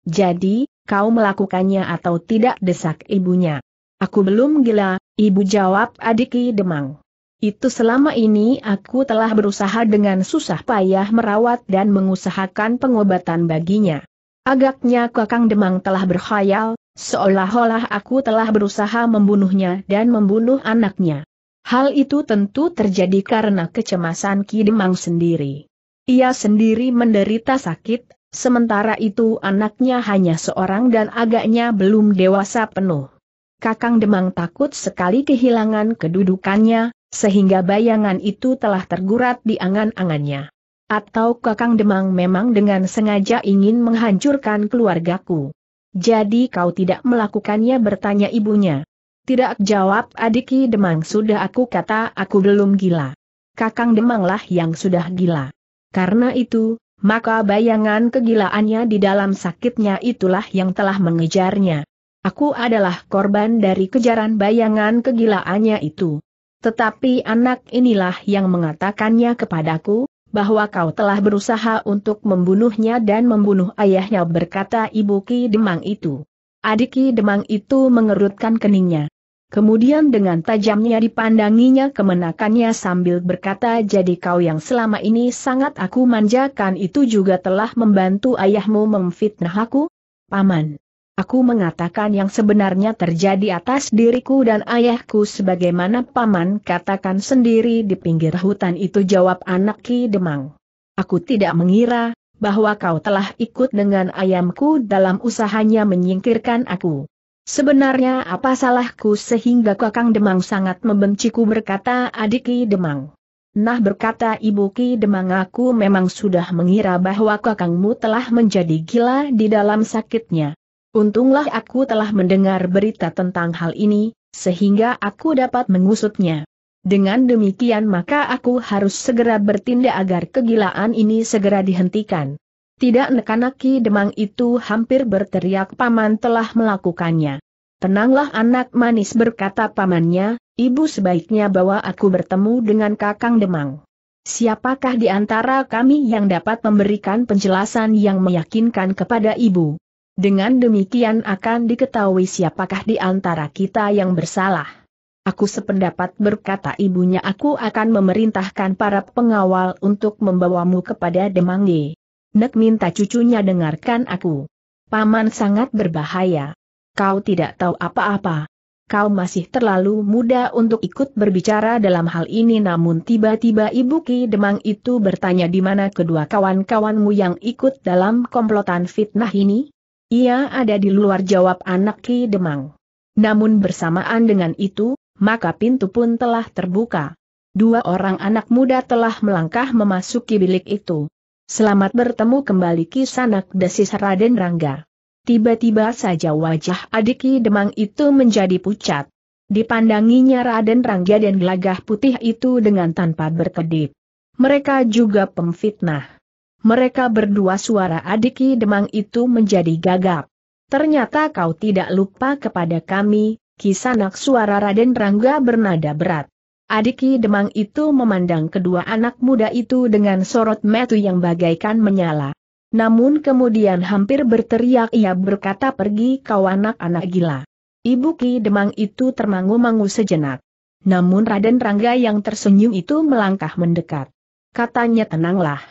Jadi, kau melakukannya atau tidak desak ibunya. Aku belum gila, ibu jawab adiki demang. Itu selama ini aku telah berusaha dengan susah payah merawat dan mengusahakan pengobatan baginya. Agaknya Kakang Demang telah berkhayal, seolah-olah aku telah berusaha membunuhnya dan membunuh anaknya. Hal itu tentu terjadi karena kecemasan Ki Demang sendiri. Ia sendiri menderita sakit, sementara itu anaknya hanya seorang dan agaknya belum dewasa penuh. Kakang Demang takut sekali kehilangan kedudukannya, sehingga bayangan itu telah tergurat di angan-angannya. Atau Kakang Demang memang dengan sengaja ingin menghancurkan keluargaku. Jadi kau tidak melakukannya bertanya ibunya. Tidak jawab adiki Demang sudah aku kata aku belum gila. Kakang Demanglah yang sudah gila. Karena itu, maka bayangan kegilaannya di dalam sakitnya itulah yang telah mengejarnya. Aku adalah korban dari kejaran bayangan kegilaannya itu. Tetapi anak inilah yang mengatakannya kepadaku, bahwa kau telah berusaha untuk membunuhnya dan membunuh ayahnya berkata ibu Ki Demang itu. Adiki Demang itu mengerutkan keningnya. Kemudian dengan tajamnya dipandanginya kemenakannya sambil berkata jadi kau yang selama ini sangat aku manjakan itu juga telah membantu ayahmu memfitnah aku? Paman. Aku mengatakan yang sebenarnya terjadi atas diriku dan ayahku sebagaimana paman katakan sendiri di pinggir hutan itu jawab anak Ki Demang. Aku tidak mengira bahwa kau telah ikut dengan ayamku dalam usahanya menyingkirkan aku. Sebenarnya apa salahku sehingga Kakang Demang sangat membenciku berkata adik Ki Demang. Nah berkata ibu Ki Demang aku memang sudah mengira bahwa kakangmu telah menjadi gila di dalam sakitnya. Untunglah aku telah mendengar berita tentang hal ini, sehingga aku dapat mengusutnya. Dengan demikian maka aku harus segera bertindak agar kegilaan ini segera dihentikan. Tidak nekanaki demang itu hampir berteriak paman telah melakukannya. Tenanglah anak manis berkata pamannya, ibu sebaiknya bawa aku bertemu dengan kakang demang. Siapakah di antara kami yang dapat memberikan penjelasan yang meyakinkan kepada ibu? Dengan demikian akan diketahui siapakah di antara kita yang bersalah. Aku sependapat berkata ibunya aku akan memerintahkan para pengawal untuk membawamu kepada Demangge. Nek minta cucunya dengarkan aku. Paman sangat berbahaya. Kau tidak tahu apa-apa. Kau masih terlalu muda untuk ikut berbicara dalam hal ini namun tiba-tiba Ibu Ki Demang itu bertanya di mana kedua kawan-kawanmu yang ikut dalam komplotan fitnah ini? Ia ada di luar jawab anak Ki Demang. Namun bersamaan dengan itu, maka pintu pun telah terbuka. Dua orang anak muda telah melangkah memasuki bilik itu. Selamat bertemu kembali kisanak desis Raden Rangga. Tiba-tiba saja wajah adiki demang itu menjadi pucat. Dipandanginya Raden Rangga dan gelagah putih itu dengan tanpa berkedip. Mereka juga pemfitnah. Mereka berdua suara adiki demang itu menjadi gagap. Ternyata kau tidak lupa kepada kami, kisanak suara Raden Rangga bernada berat. Adiki Demang itu memandang kedua anak muda itu dengan sorot metu yang bagaikan menyala. Namun kemudian hampir berteriak ia berkata pergi kau anak-anak gila. Ibu Ki Demang itu termangu-mangu sejenak. Namun Raden Rangga yang tersenyum itu melangkah mendekat. Katanya tenanglah.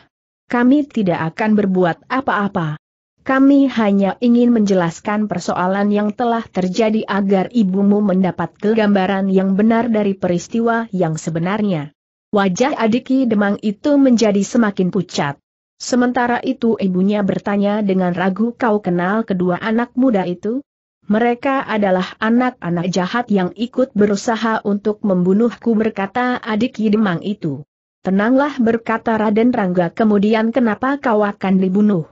Kami tidak akan berbuat apa-apa. Kami hanya ingin menjelaskan persoalan yang telah terjadi agar ibumu mendapat gambaran yang benar dari peristiwa yang sebenarnya. Wajah adiki demang itu menjadi semakin pucat. Sementara itu ibunya bertanya dengan ragu kau kenal kedua anak muda itu? Mereka adalah anak-anak jahat yang ikut berusaha untuk membunuhku berkata adiki demang itu. Tenanglah berkata Raden Rangga kemudian kenapa kau akan dibunuh?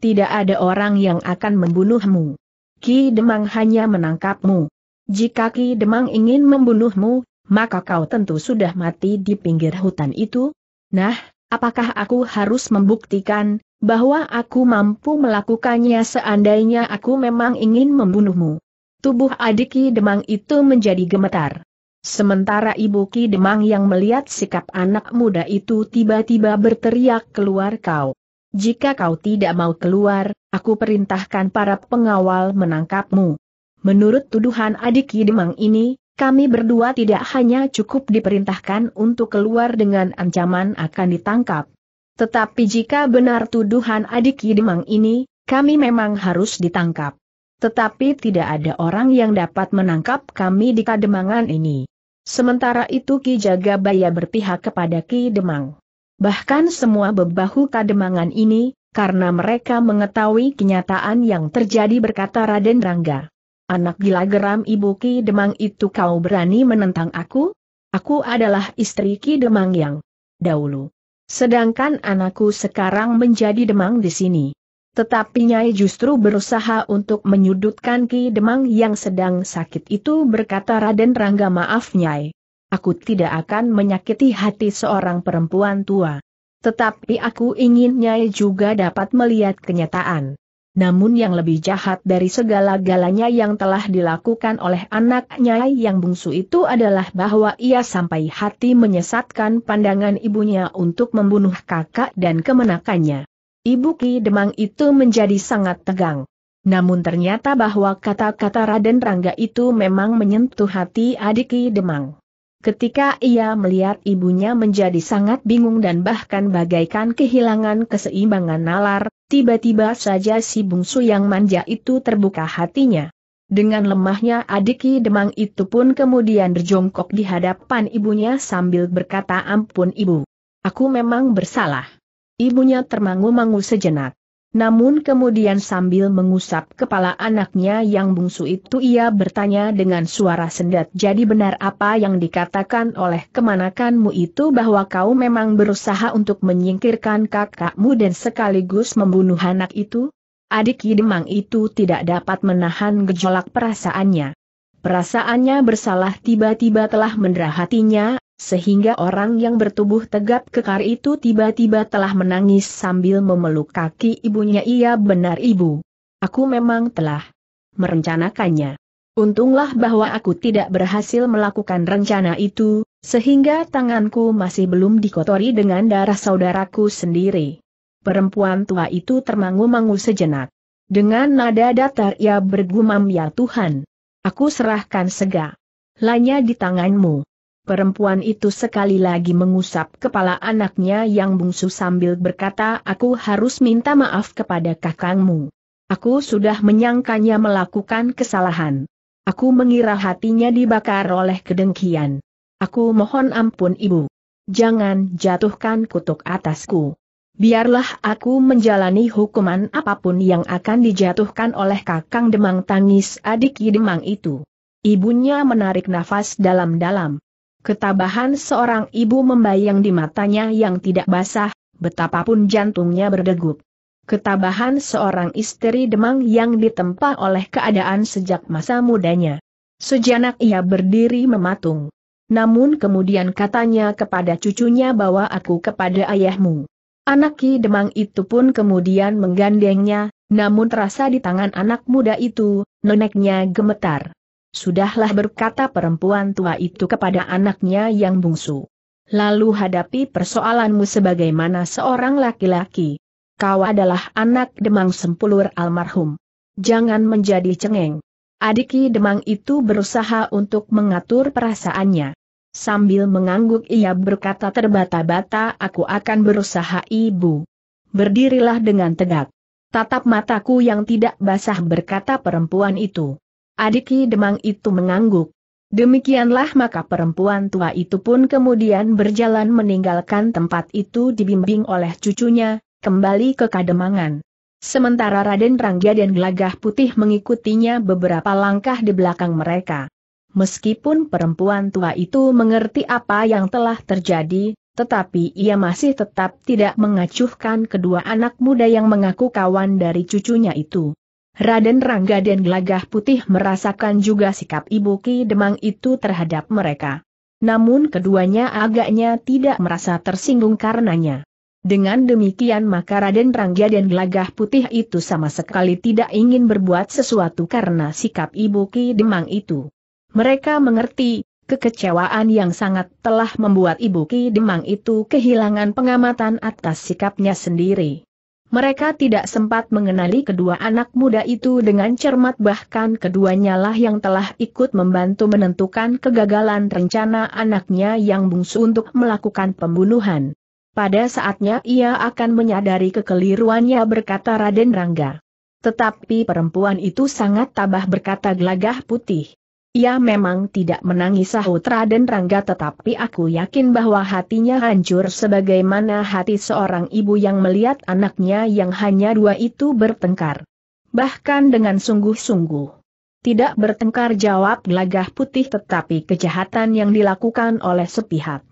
tidak ada orang yang akan membunuhmu. Ki Demang hanya menangkapmu. Jika Ki Demang ingin membunuhmu, maka kau tentu sudah mati di pinggir hutan itu. Nah, apakah aku harus membuktikan bahwa aku mampu melakukannya seandainya aku memang ingin membunuhmu? Tubuh adik Ki Demang itu menjadi gemetar. Sementara ibu Ki Demang yang melihat sikap anak muda itu tiba-tiba berteriak keluar kau jika kau tidak mau keluar, aku perintahkan para pengawal menangkapmu. Menurut tuduhan adik Yidemang ini, kami berdua tidak hanya cukup diperintahkan untuk keluar dengan ancaman akan ditangkap. Tetapi jika benar tuduhan adik Yidemang ini, kami memang harus ditangkap. Tetapi tidak ada orang yang dapat menangkap kami di kademangan ini. Sementara itu Ki Jagabaya berpihak kepada Ki Demang bahkan semua bebahu kademangan ini, karena mereka mengetahui kenyataan yang terjadi berkata Raden Rangga. Anak gila geram ibu Ki Demang itu kau berani menentang aku? Aku adalah istri Ki Demang yang dahulu. Sedangkan anakku sekarang menjadi Demang di sini. Tetapi Nyai justru berusaha untuk menyudutkan Ki Demang yang sedang sakit itu berkata Raden Rangga maaf Nyai. Aku tidak akan menyakiti hati seorang perempuan tua. Tetapi aku ingin Nyai juga dapat melihat kenyataan. Namun yang lebih jahat dari segala-galanya yang telah dilakukan oleh anak Nyai yang bungsu itu adalah bahwa ia sampai hati menyesatkan pandangan ibunya untuk membunuh kakak dan kemenakannya. Ibu Ki Demang itu menjadi sangat tegang. Namun ternyata bahwa kata-kata Raden Rangga itu memang menyentuh hati adik Ki Demang. Ketika ia melihat ibunya menjadi sangat bingung dan bahkan bagaikan kehilangan keseimbangan nalar, tiba-tiba saja si bungsu yang manja itu terbuka hatinya. Dengan lemahnya adiki demang itu pun kemudian berjongkok di hadapan ibunya sambil berkata ampun ibu. Aku memang bersalah. Ibunya termangu-mangu sejenak. Namun kemudian sambil mengusap kepala anaknya yang bungsu itu ia bertanya dengan suara sendat jadi benar apa yang dikatakan oleh kemanakanmu itu bahwa kau memang berusaha untuk menyingkirkan kakakmu dan sekaligus membunuh anak itu? Adik Yidemang itu tidak dapat menahan gejolak perasaannya. Perasaannya bersalah tiba-tiba telah mendera hatinya, sehingga orang yang bertubuh tegap kekar itu tiba-tiba telah menangis sambil memeluk kaki ibunya ia benar ibu. Aku memang telah merencanakannya. Untunglah bahwa aku tidak berhasil melakukan rencana itu, sehingga tanganku masih belum dikotori dengan darah saudaraku sendiri. Perempuan tua itu termangu-mangu sejenak. Dengan nada datar ia bergumam ya Tuhan. Aku serahkan sega. Lanya di tanganmu. Perempuan itu sekali lagi mengusap kepala anaknya yang bungsu sambil berkata aku harus minta maaf kepada kakangmu. Aku sudah menyangkanya melakukan kesalahan. Aku mengira hatinya dibakar oleh kedengkian. Aku mohon ampun ibu. Jangan jatuhkan kutuk atasku. Biarlah aku menjalani hukuman apapun yang akan dijatuhkan oleh kakang demang tangis adik demang itu. Ibunya menarik nafas dalam-dalam. Ketabahan seorang ibu membayang di matanya yang tidak basah, betapapun jantungnya berdegup. Ketabahan seorang istri demang yang ditempa oleh keadaan sejak masa mudanya. Sejanak ia berdiri mematung. Namun kemudian katanya kepada cucunya bahwa aku kepada ayahmu. Anak Ki Demang itu pun kemudian menggandengnya, namun terasa di tangan anak muda itu, neneknya gemetar. Sudahlah berkata perempuan tua itu kepada anaknya yang bungsu. Lalu hadapi persoalanmu sebagaimana seorang laki-laki. Kau adalah anak Demang Sempulur almarhum. Jangan menjadi cengeng. Adiki Demang itu berusaha untuk mengatur perasaannya. Sambil mengangguk ia berkata terbata-bata aku akan berusaha ibu. Berdirilah dengan tegak. Tatap mataku yang tidak basah berkata perempuan itu. Adiki Demang itu mengangguk. Demikianlah maka perempuan tua itu pun kemudian berjalan meninggalkan tempat itu dibimbing oleh cucunya, kembali ke kademangan. Sementara Raden Rangga dan Gelagah Putih mengikutinya beberapa langkah di belakang mereka. Meskipun perempuan tua itu mengerti apa yang telah terjadi, tetapi ia masih tetap tidak mengacuhkan kedua anak muda yang mengaku kawan dari cucunya itu. Raden Rangga dan Gelagah Putih merasakan juga sikap Ibu Ki Demang itu terhadap mereka. Namun keduanya agaknya tidak merasa tersinggung karenanya. Dengan demikian maka Raden Rangga dan Gelagah Putih itu sama sekali tidak ingin berbuat sesuatu karena sikap Ibu Ki Demang itu. Mereka mengerti, kekecewaan yang sangat telah membuat Ibu Ki Demang itu kehilangan pengamatan atas sikapnya sendiri. Mereka tidak sempat mengenali kedua anak muda itu dengan cermat bahkan keduanya lah yang telah ikut membantu menentukan kegagalan rencana anaknya yang bungsu untuk melakukan pembunuhan. Pada saatnya ia akan menyadari kekeliruannya berkata Raden Rangga. Tetapi perempuan itu sangat tabah berkata gelagah putih. Ia memang tidak menangis sahut Raden Rangga tetapi aku yakin bahwa hatinya hancur sebagaimana hati seorang ibu yang melihat anaknya yang hanya dua itu bertengkar. Bahkan dengan sungguh-sungguh. Tidak bertengkar jawab gelagah putih tetapi kejahatan yang dilakukan oleh sepihak.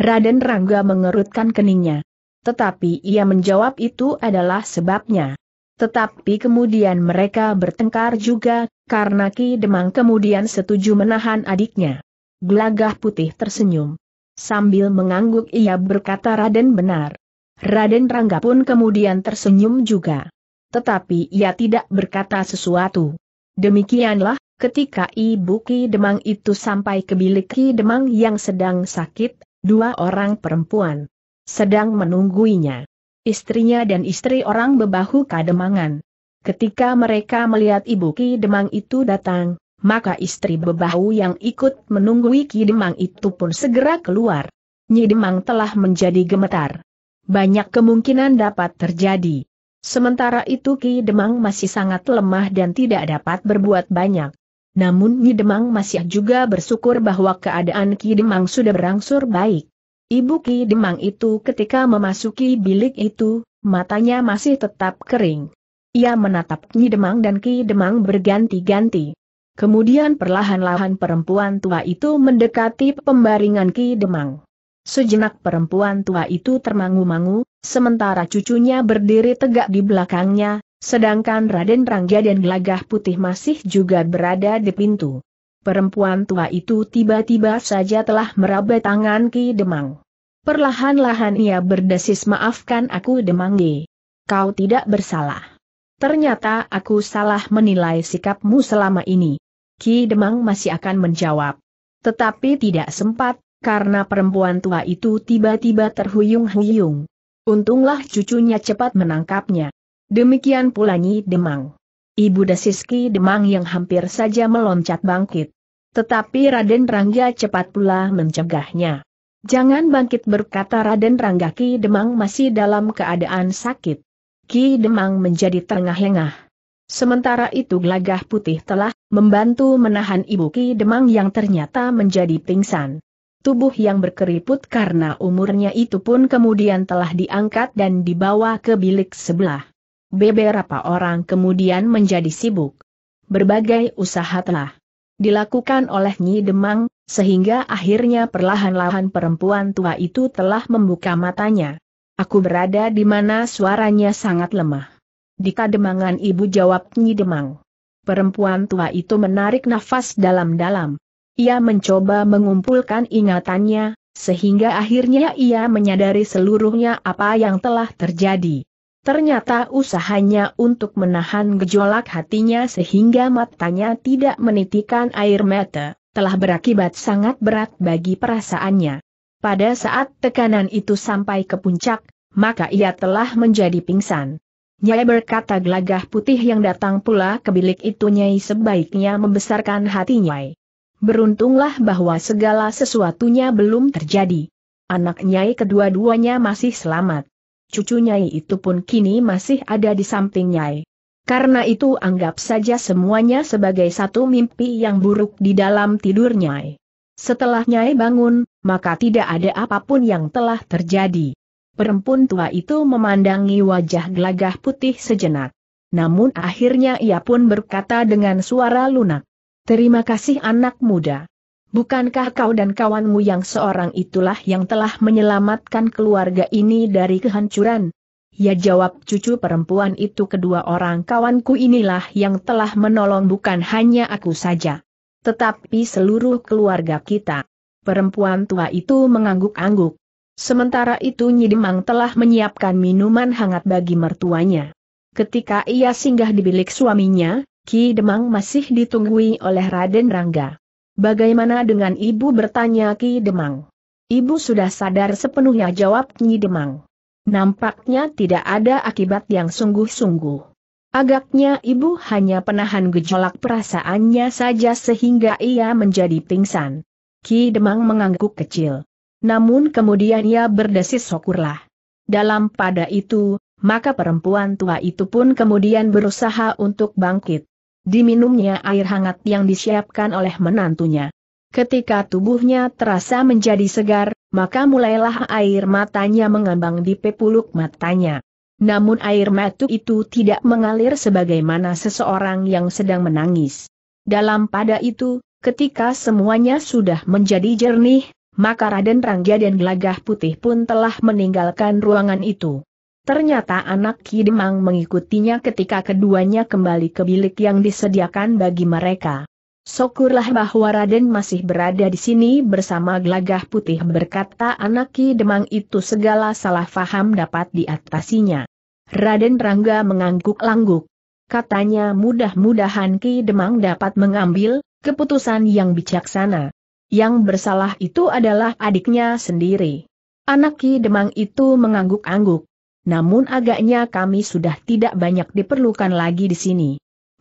Raden Rangga mengerutkan keningnya. Tetapi ia menjawab itu adalah sebabnya. Tetapi kemudian mereka bertengkar juga, karena Ki Demang kemudian setuju menahan adiknya. Gelagah putih tersenyum. Sambil mengangguk ia berkata Raden benar. Raden Rangga pun kemudian tersenyum juga. Tetapi ia tidak berkata sesuatu. Demikianlah, ketika ibu Ki Demang itu sampai ke bilik Ki Demang yang sedang sakit, dua orang perempuan sedang menungguinya istrinya dan istri orang bebahu kademangan. Ketika mereka melihat ibu Ki Demang itu datang, maka istri bebahu yang ikut menunggu Ki Demang itu pun segera keluar. Nyi Demang telah menjadi gemetar. Banyak kemungkinan dapat terjadi. Sementara itu Ki Demang masih sangat lemah dan tidak dapat berbuat banyak. Namun Nyi Demang masih juga bersyukur bahwa keadaan Ki Demang sudah berangsur baik. Ibu Ki Demang itu ketika memasuki bilik itu, matanya masih tetap kering. Ia menatap Ki Demang dan Ki Demang berganti-ganti. Kemudian perlahan-lahan perempuan tua itu mendekati pembaringan Ki Demang. Sejenak perempuan tua itu termangu-mangu, sementara cucunya berdiri tegak di belakangnya, sedangkan Raden Rangga dan Gelagah Putih masih juga berada di pintu. Perempuan tua itu tiba-tiba saja telah meraba tangan Ki Demang. Perlahan-lahan ia berdesis maafkan aku Demang Kau tidak bersalah. Ternyata aku salah menilai sikapmu selama ini. Ki Demang masih akan menjawab. Tetapi tidak sempat, karena perempuan tua itu tiba-tiba terhuyung-huyung. Untunglah cucunya cepat menangkapnya. Demikian pula Nyi Demang. Ibu Dasiski Demang yang hampir saja meloncat bangkit. Tetapi Raden Rangga cepat pula mencegahnya. Jangan bangkit berkata Raden Rangga Ki Demang masih dalam keadaan sakit. Ki Demang menjadi terengah-engah. Sementara itu Gelagah Putih telah membantu menahan ibu Ki Demang yang ternyata menjadi pingsan. Tubuh yang berkeriput karena umurnya itu pun kemudian telah diangkat dan dibawa ke bilik sebelah beberapa orang kemudian menjadi sibuk. Berbagai usaha telah dilakukan oleh Nyi Demang, sehingga akhirnya perlahan-lahan perempuan tua itu telah membuka matanya. Aku berada di mana suaranya sangat lemah. Di kademangan ibu jawab Nyi Demang. Perempuan tua itu menarik nafas dalam-dalam. Ia mencoba mengumpulkan ingatannya, sehingga akhirnya ia menyadari seluruhnya apa yang telah terjadi. Ternyata usahanya untuk menahan gejolak hatinya sehingga matanya tidak menitikan air mata, telah berakibat sangat berat bagi perasaannya. Pada saat tekanan itu sampai ke puncak, maka ia telah menjadi pingsan. Nyai berkata gelagah putih yang datang pula ke bilik itu Nyai sebaiknya membesarkan hati Nyai. Beruntunglah bahwa segala sesuatunya belum terjadi. Anak Nyai kedua-duanya masih selamat cucu Nyai itu pun kini masih ada di samping Nyai. Karena itu anggap saja semuanya sebagai satu mimpi yang buruk di dalam tidur Nyai. Setelah Nyai bangun, maka tidak ada apapun yang telah terjadi. Perempuan tua itu memandangi wajah gelagah putih sejenak. Namun akhirnya ia pun berkata dengan suara lunak. Terima kasih anak muda. Bukankah kau dan kawanmu yang seorang itulah yang telah menyelamatkan keluarga ini dari kehancuran? Ya jawab cucu perempuan itu kedua orang kawanku inilah yang telah menolong bukan hanya aku saja. Tetapi seluruh keluarga kita. Perempuan tua itu mengangguk-angguk. Sementara itu Nyi Demang telah menyiapkan minuman hangat bagi mertuanya. Ketika ia singgah di bilik suaminya, Ki Demang masih ditunggui oleh Raden Rangga. Bagaimana dengan ibu bertanya Ki Demang? Ibu sudah sadar sepenuhnya jawab Nyi Demang. Nampaknya tidak ada akibat yang sungguh-sungguh. Agaknya ibu hanya penahan gejolak perasaannya saja sehingga ia menjadi pingsan. Ki Demang mengangguk kecil. Namun kemudian ia berdesis syukurlah. Dalam pada itu, maka perempuan tua itu pun kemudian berusaha untuk bangkit diminumnya air hangat yang disiapkan oleh menantunya. Ketika tubuhnya terasa menjadi segar, maka mulailah air matanya mengambang di pepuluk matanya. Namun air mata itu tidak mengalir sebagaimana seseorang yang sedang menangis. Dalam pada itu, ketika semuanya sudah menjadi jernih, maka Raden Rangga dan Gelagah Putih pun telah meninggalkan ruangan itu. Ternyata anak Kidemang mengikutinya ketika keduanya kembali ke bilik yang disediakan bagi mereka. Syukurlah bahwa Raden masih berada di sini bersama gelagah putih berkata anak Ki Demang itu segala salah faham dapat diatasinya. Raden Rangga mengangguk-langguk. Katanya mudah-mudahan Ki Demang dapat mengambil keputusan yang bijaksana. Yang bersalah itu adalah adiknya sendiri. Anak Ki Demang itu mengangguk-angguk namun agaknya kami sudah tidak banyak diperlukan lagi di sini.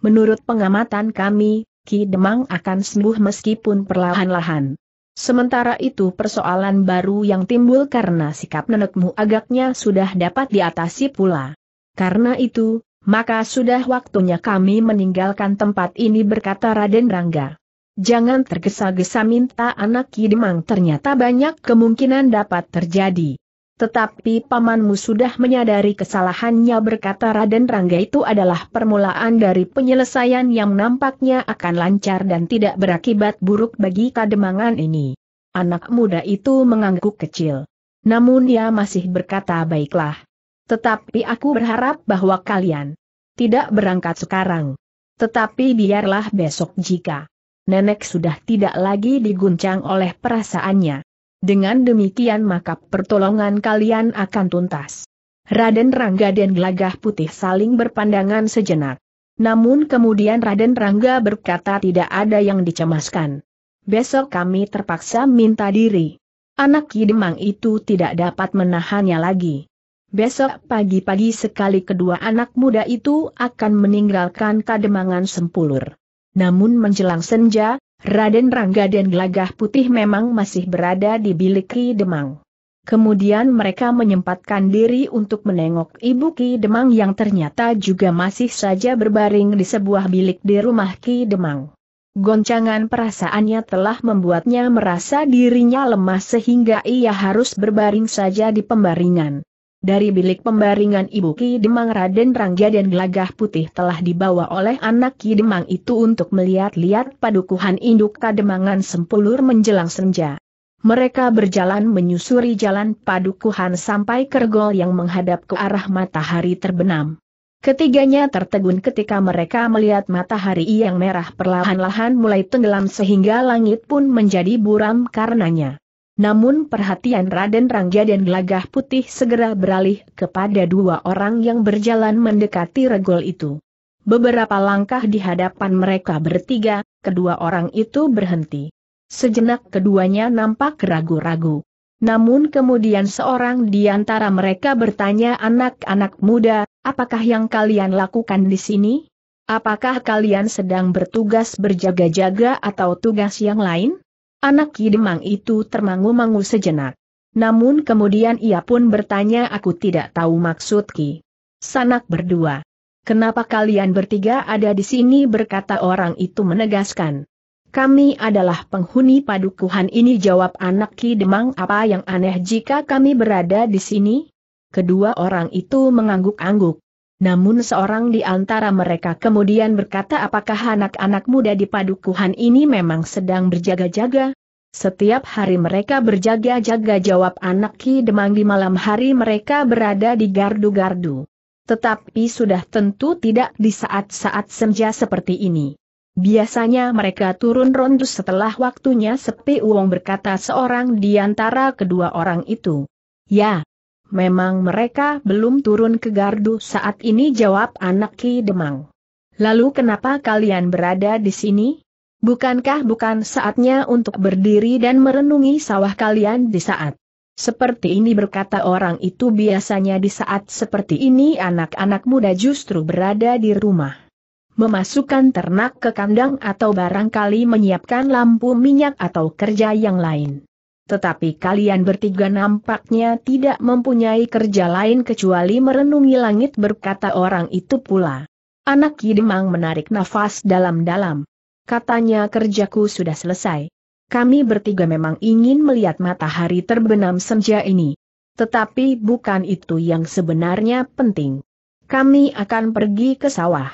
Menurut pengamatan kami, Ki Demang akan sembuh meskipun perlahan-lahan. Sementara itu persoalan baru yang timbul karena sikap nenekmu agaknya sudah dapat diatasi pula. Karena itu, maka sudah waktunya kami meninggalkan tempat ini berkata Raden Rangga. Jangan tergesa-gesa minta anak Ki Demang ternyata banyak kemungkinan dapat terjadi. Tetapi pamanmu sudah menyadari kesalahannya berkata Raden Rangga itu adalah permulaan dari penyelesaian yang nampaknya akan lancar dan tidak berakibat buruk bagi kademangan ini. Anak muda itu mengangguk kecil. Namun ia masih berkata baiklah. Tetapi aku berharap bahwa kalian tidak berangkat sekarang. Tetapi biarlah besok jika nenek sudah tidak lagi diguncang oleh perasaannya. Dengan demikian maka pertolongan kalian akan tuntas. Raden Rangga dan Gelagah Putih saling berpandangan sejenak. Namun kemudian Raden Rangga berkata tidak ada yang dicemaskan. Besok kami terpaksa minta diri. Anak Kidemang itu tidak dapat menahannya lagi. Besok pagi-pagi sekali kedua anak muda itu akan meninggalkan kademangan sempulur. Namun menjelang senja, Raden Rangga dan Gelagah Putih memang masih berada di bilik Ki Demang. Kemudian mereka menyempatkan diri untuk menengok Ibu Ki Demang yang ternyata juga masih saja berbaring di sebuah bilik di rumah Ki Demang. Goncangan perasaannya telah membuatnya merasa dirinya lemah sehingga ia harus berbaring saja di pembaringan. Dari bilik pembaringan ibu Ki Demang Raden Rangga dan gelagah putih telah dibawa oleh anak Ki Demang itu untuk melihat-lihat padukuhan induk kademangan sempulur menjelang senja. Mereka berjalan menyusuri jalan padukuhan sampai kergol yang menghadap ke arah matahari terbenam. Ketiganya tertegun ketika mereka melihat matahari yang merah perlahan-lahan mulai tenggelam sehingga langit pun menjadi buram karenanya. Namun perhatian Raden Rangga dan Gelagah Putih segera beralih kepada dua orang yang berjalan mendekati regol itu. Beberapa langkah di hadapan mereka bertiga, kedua orang itu berhenti. Sejenak keduanya nampak ragu-ragu. Namun kemudian seorang di antara mereka bertanya anak-anak muda, apakah yang kalian lakukan di sini? Apakah kalian sedang bertugas berjaga-jaga atau tugas yang lain? Anak Kidemang itu termangu-mangu sejenak. Namun kemudian ia pun bertanya aku tidak tahu maksud Ki. Sanak berdua. Kenapa kalian bertiga ada di sini berkata orang itu menegaskan. Kami adalah penghuni padukuhan ini jawab anak Ki Demang apa yang aneh jika kami berada di sini? Kedua orang itu mengangguk-angguk. Namun seorang di antara mereka kemudian berkata apakah anak-anak muda di padukuhan ini memang sedang berjaga-jaga? Setiap hari mereka berjaga-jaga jawab anak Ki Demang di malam hari mereka berada di gardu-gardu. Tetapi sudah tentu tidak di saat-saat senja seperti ini. Biasanya mereka turun rondu setelah waktunya sepi Uang berkata seorang di antara kedua orang itu. Ya, Memang mereka belum turun ke gardu saat ini jawab anak Ki Demang. Lalu kenapa kalian berada di sini? Bukankah bukan saatnya untuk berdiri dan merenungi sawah kalian di saat seperti ini berkata orang itu biasanya di saat seperti ini anak-anak muda justru berada di rumah. Memasukkan ternak ke kandang atau barangkali menyiapkan lampu minyak atau kerja yang lain tetapi kalian bertiga nampaknya tidak mempunyai kerja lain kecuali merenungi langit berkata orang itu pula. Anak Kidemang menarik nafas dalam-dalam. Katanya kerjaku sudah selesai. Kami bertiga memang ingin melihat matahari terbenam senja ini. Tetapi bukan itu yang sebenarnya penting. Kami akan pergi ke sawah.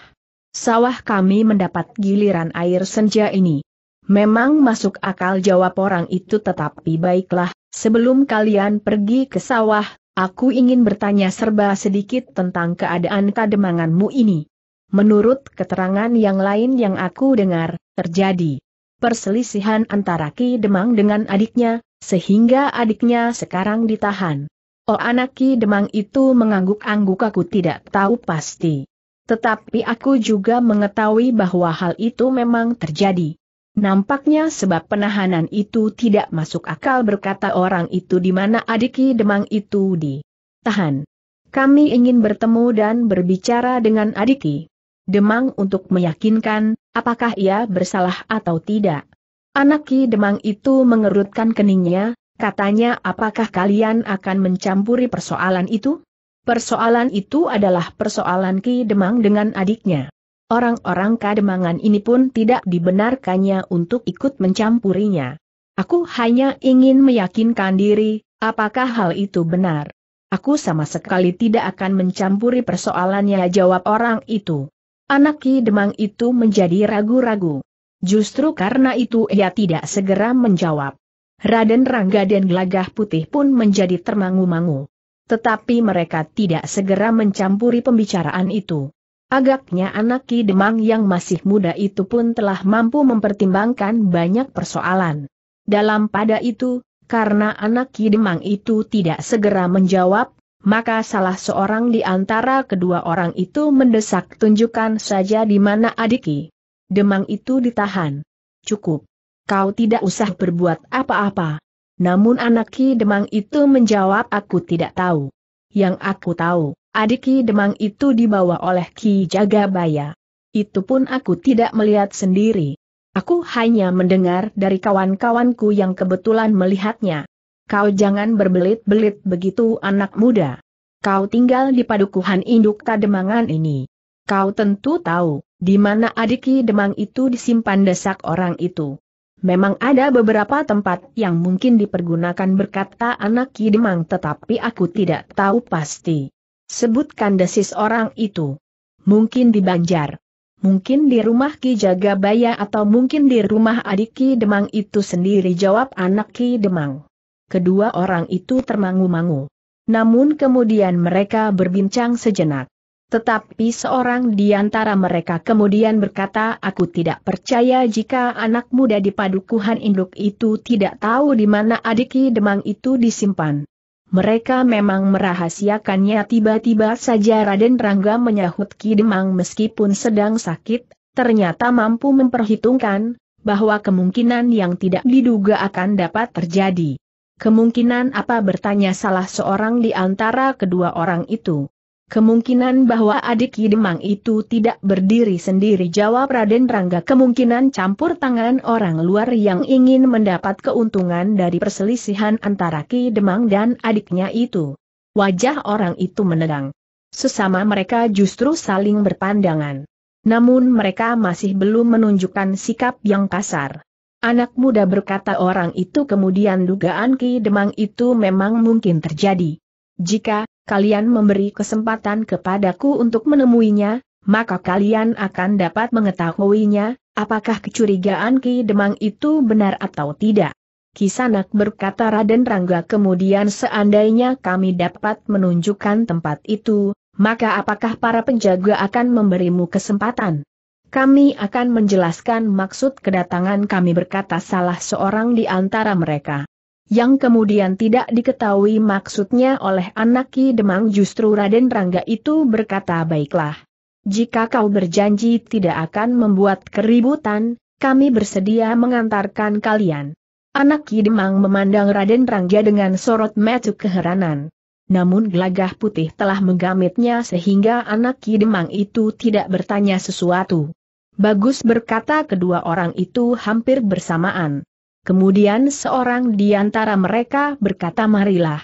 Sawah kami mendapat giliran air senja ini. Memang masuk akal jawab orang itu tetapi baiklah, sebelum kalian pergi ke sawah, aku ingin bertanya serba sedikit tentang keadaan kademanganmu ini. Menurut keterangan yang lain yang aku dengar, terjadi perselisihan antara Ki Demang dengan adiknya, sehingga adiknya sekarang ditahan. Oh anak Ki Demang itu mengangguk-angguk aku tidak tahu pasti. Tetapi aku juga mengetahui bahwa hal itu memang terjadi. Nampaknya sebab penahanan itu tidak masuk akal berkata orang itu di mana adiki demang itu di. Tahan. Kami ingin bertemu dan berbicara dengan adiki. Demang untuk meyakinkan, apakah ia bersalah atau tidak. Anak Demang itu mengerutkan keningnya, katanya apakah kalian akan mencampuri persoalan itu? Persoalan itu adalah persoalan Ki Demang dengan adiknya. Orang-orang kademangan ini pun tidak dibenarkannya untuk ikut mencampurinya. Aku hanya ingin meyakinkan diri, apakah hal itu benar. Aku sama sekali tidak akan mencampuri persoalannya jawab orang itu. Anak Ki Demang itu menjadi ragu-ragu. Justru karena itu ia tidak segera menjawab. Raden Rangga dan Gelagah Putih pun menjadi termangu-mangu. Tetapi mereka tidak segera mencampuri pembicaraan itu. Agaknya anak Ki Demang yang masih muda itu pun telah mampu mempertimbangkan banyak persoalan. Dalam pada itu, karena anak Ki Demang itu tidak segera menjawab, maka salah seorang di antara kedua orang itu mendesak tunjukkan saja di mana adik Ki Demang itu ditahan. Cukup. Kau tidak usah berbuat apa-apa. Namun anak Ki Demang itu menjawab aku tidak tahu. Yang aku tahu adik Ki Demang itu dibawa oleh Ki Jagabaya. Itu pun aku tidak melihat sendiri. Aku hanya mendengar dari kawan-kawanku yang kebetulan melihatnya. Kau jangan berbelit-belit begitu anak muda. Kau tinggal di padukuhan induk Kademangan ini. Kau tentu tahu, di mana adik Ki Demang itu disimpan desak orang itu. Memang ada beberapa tempat yang mungkin dipergunakan berkata anak Ki Demang tetapi aku tidak tahu pasti. Sebutkan desis orang itu. Mungkin di Banjar. Mungkin di rumah Ki Jagabaya atau mungkin di rumah adik Ki Demang itu sendiri jawab anak Ki Demang. Kedua orang itu termangu-mangu. Namun kemudian mereka berbincang sejenak. Tetapi seorang di antara mereka kemudian berkata aku tidak percaya jika anak muda di padukuhan induk itu tidak tahu di mana adik Ki Demang itu disimpan. Mereka memang merahasiakannya tiba-tiba saja Raden Rangga menyahut Ki Demang meskipun sedang sakit, ternyata mampu memperhitungkan, bahwa kemungkinan yang tidak diduga akan dapat terjadi. Kemungkinan apa bertanya salah seorang di antara kedua orang itu. Kemungkinan bahwa adik Yidemang itu tidak berdiri sendiri jawab Raden Rangga kemungkinan campur tangan orang luar yang ingin mendapat keuntungan dari perselisihan antara Ki Demang dan adiknya itu. Wajah orang itu menerang. Sesama mereka justru saling berpandangan. Namun mereka masih belum menunjukkan sikap yang kasar. Anak muda berkata orang itu kemudian dugaan Ki Demang itu memang mungkin terjadi. Jika kalian memberi kesempatan kepadaku untuk menemuinya, maka kalian akan dapat mengetahuinya, apakah kecurigaan Ki Demang itu benar atau tidak. Kisanak berkata Raden Rangga kemudian seandainya kami dapat menunjukkan tempat itu, maka apakah para penjaga akan memberimu kesempatan? Kami akan menjelaskan maksud kedatangan kami berkata salah seorang di antara mereka yang kemudian tidak diketahui maksudnya oleh anak Ki Demang justru Raden Rangga itu berkata baiklah. Jika kau berjanji tidak akan membuat keributan, kami bersedia mengantarkan kalian. Anak Ki Demang memandang Raden Rangga dengan sorot mata keheranan. Namun Glagah putih telah menggamitnya sehingga anak Ki Demang itu tidak bertanya sesuatu. Bagus berkata kedua orang itu hampir bersamaan. Kemudian seorang di antara mereka berkata marilah.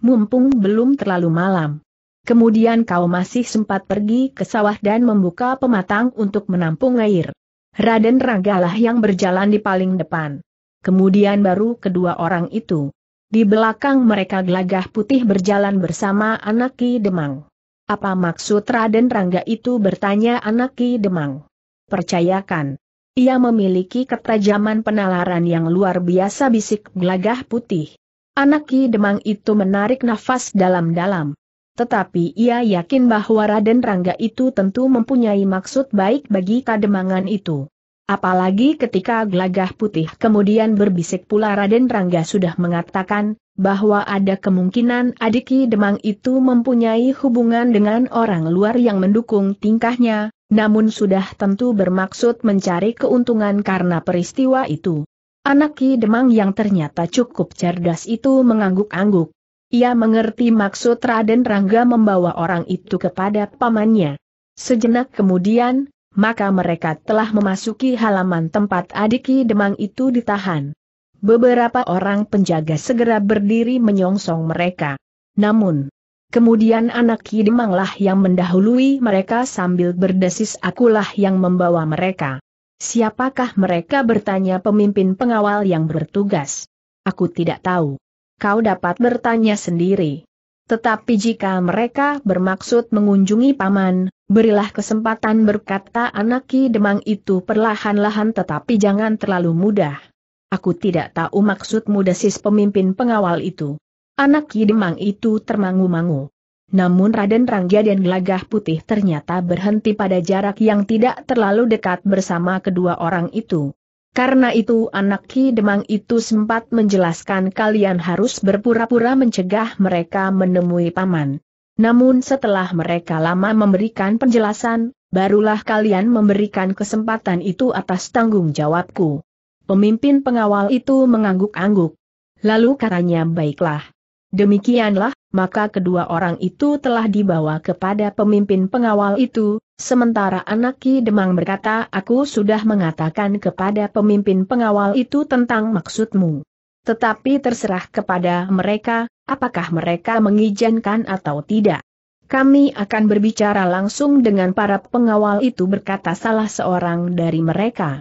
Mumpung belum terlalu malam. Kemudian kau masih sempat pergi ke sawah dan membuka pematang untuk menampung air. Raden Ranggalah yang berjalan di paling depan. Kemudian baru kedua orang itu. Di belakang mereka gelagah putih berjalan bersama anak Ki Demang. Apa maksud Raden Rangga itu bertanya anak Ki Demang. Percayakan. Ia memiliki ketajaman penalaran yang luar biasa bisik gelagah putih. Anak Ki Demang itu menarik nafas dalam-dalam. Tetapi ia yakin bahwa Raden Rangga itu tentu mempunyai maksud baik bagi kademangan itu. Apalagi ketika gelagah putih kemudian berbisik pula Raden Rangga sudah mengatakan, bahwa ada kemungkinan adik Ki Demang itu mempunyai hubungan dengan orang luar yang mendukung tingkahnya, namun sudah tentu bermaksud mencari keuntungan karena peristiwa itu. Anak Ki Demang yang ternyata cukup cerdas itu mengangguk-angguk. Ia mengerti maksud Raden Rangga membawa orang itu kepada pamannya. Sejenak kemudian, maka mereka telah memasuki halaman tempat adik Ki Demang itu ditahan. Beberapa orang penjaga segera berdiri menyongsong mereka. Namun, Kemudian anak Kidemanglah yang mendahului mereka sambil berdesis akulah yang membawa mereka. Siapakah mereka bertanya pemimpin pengawal yang bertugas? Aku tidak tahu. Kau dapat bertanya sendiri. Tetapi jika mereka bermaksud mengunjungi paman, berilah kesempatan berkata anak Ki Demang itu perlahan-lahan tetapi jangan terlalu mudah. Aku tidak tahu maksudmu desis pemimpin pengawal itu. Anak Yidemang itu termangu-mangu. Namun Raden Rangga dan Gelagah Putih ternyata berhenti pada jarak yang tidak terlalu dekat bersama kedua orang itu. Karena itu anak Ki Demang itu sempat menjelaskan kalian harus berpura-pura mencegah mereka menemui paman. Namun setelah mereka lama memberikan penjelasan, barulah kalian memberikan kesempatan itu atas tanggung jawabku. Pemimpin pengawal itu mengangguk-angguk. Lalu katanya baiklah. Demikianlah, maka kedua orang itu telah dibawa kepada pemimpin pengawal itu, sementara anak Ki Demang berkata aku sudah mengatakan kepada pemimpin pengawal itu tentang maksudmu. Tetapi terserah kepada mereka, apakah mereka mengizinkan atau tidak. Kami akan berbicara langsung dengan para pengawal itu berkata salah seorang dari mereka.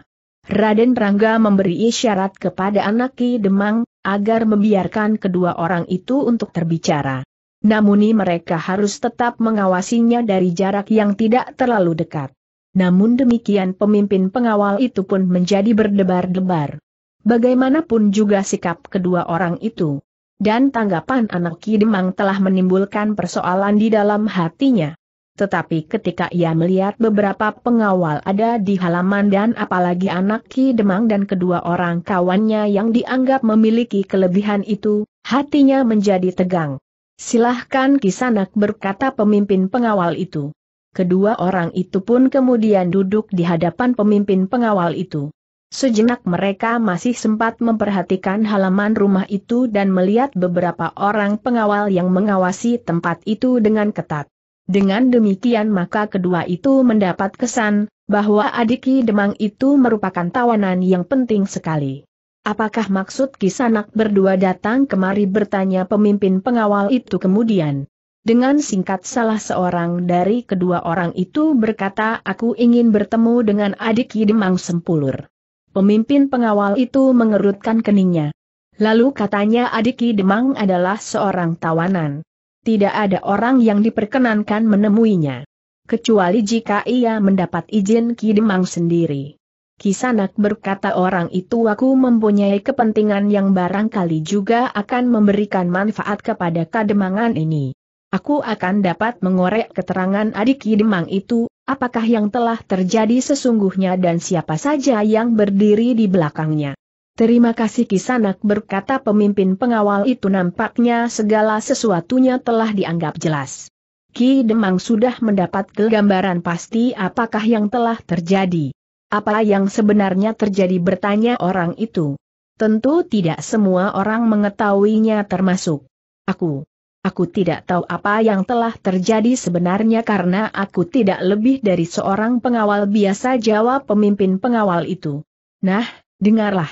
Raden Rangga memberi isyarat kepada anak Ki Demang, agar membiarkan kedua orang itu untuk terbicara. Namun mereka harus tetap mengawasinya dari jarak yang tidak terlalu dekat. Namun demikian pemimpin pengawal itu pun menjadi berdebar-debar. Bagaimanapun juga sikap kedua orang itu. Dan tanggapan anak Ki Demang telah menimbulkan persoalan di dalam hatinya. Tetapi ketika ia melihat beberapa pengawal ada di halaman dan apalagi anak Ki Demang dan kedua orang kawannya yang dianggap memiliki kelebihan itu, hatinya menjadi tegang. Silahkan Kisanak berkata pemimpin pengawal itu. Kedua orang itu pun kemudian duduk di hadapan pemimpin pengawal itu. Sejenak mereka masih sempat memperhatikan halaman rumah itu dan melihat beberapa orang pengawal yang mengawasi tempat itu dengan ketat. Dengan demikian maka kedua itu mendapat kesan, bahwa Adiki Demang itu merupakan tawanan yang penting sekali. Apakah maksud kisanak berdua datang kemari bertanya pemimpin pengawal itu kemudian? Dengan singkat salah seorang dari kedua orang itu berkata aku ingin bertemu dengan adik Demang Sempulur. Pemimpin pengawal itu mengerutkan keningnya. Lalu katanya adik Demang adalah seorang tawanan tidak ada orang yang diperkenankan menemuinya. Kecuali jika ia mendapat izin Ki Demang sendiri. Kisanak berkata orang itu aku mempunyai kepentingan yang barangkali juga akan memberikan manfaat kepada kademangan ini. Aku akan dapat mengorek keterangan adik Ki Demang itu, apakah yang telah terjadi sesungguhnya dan siapa saja yang berdiri di belakangnya. Terima kasih Kisanak berkata pemimpin pengawal itu nampaknya segala sesuatunya telah dianggap jelas. Ki Demang sudah mendapat gambaran pasti apakah yang telah terjadi. Apa yang sebenarnya terjadi bertanya orang itu. Tentu tidak semua orang mengetahuinya termasuk aku. Aku tidak tahu apa yang telah terjadi sebenarnya karena aku tidak lebih dari seorang pengawal biasa jawab pemimpin pengawal itu. Nah, dengarlah.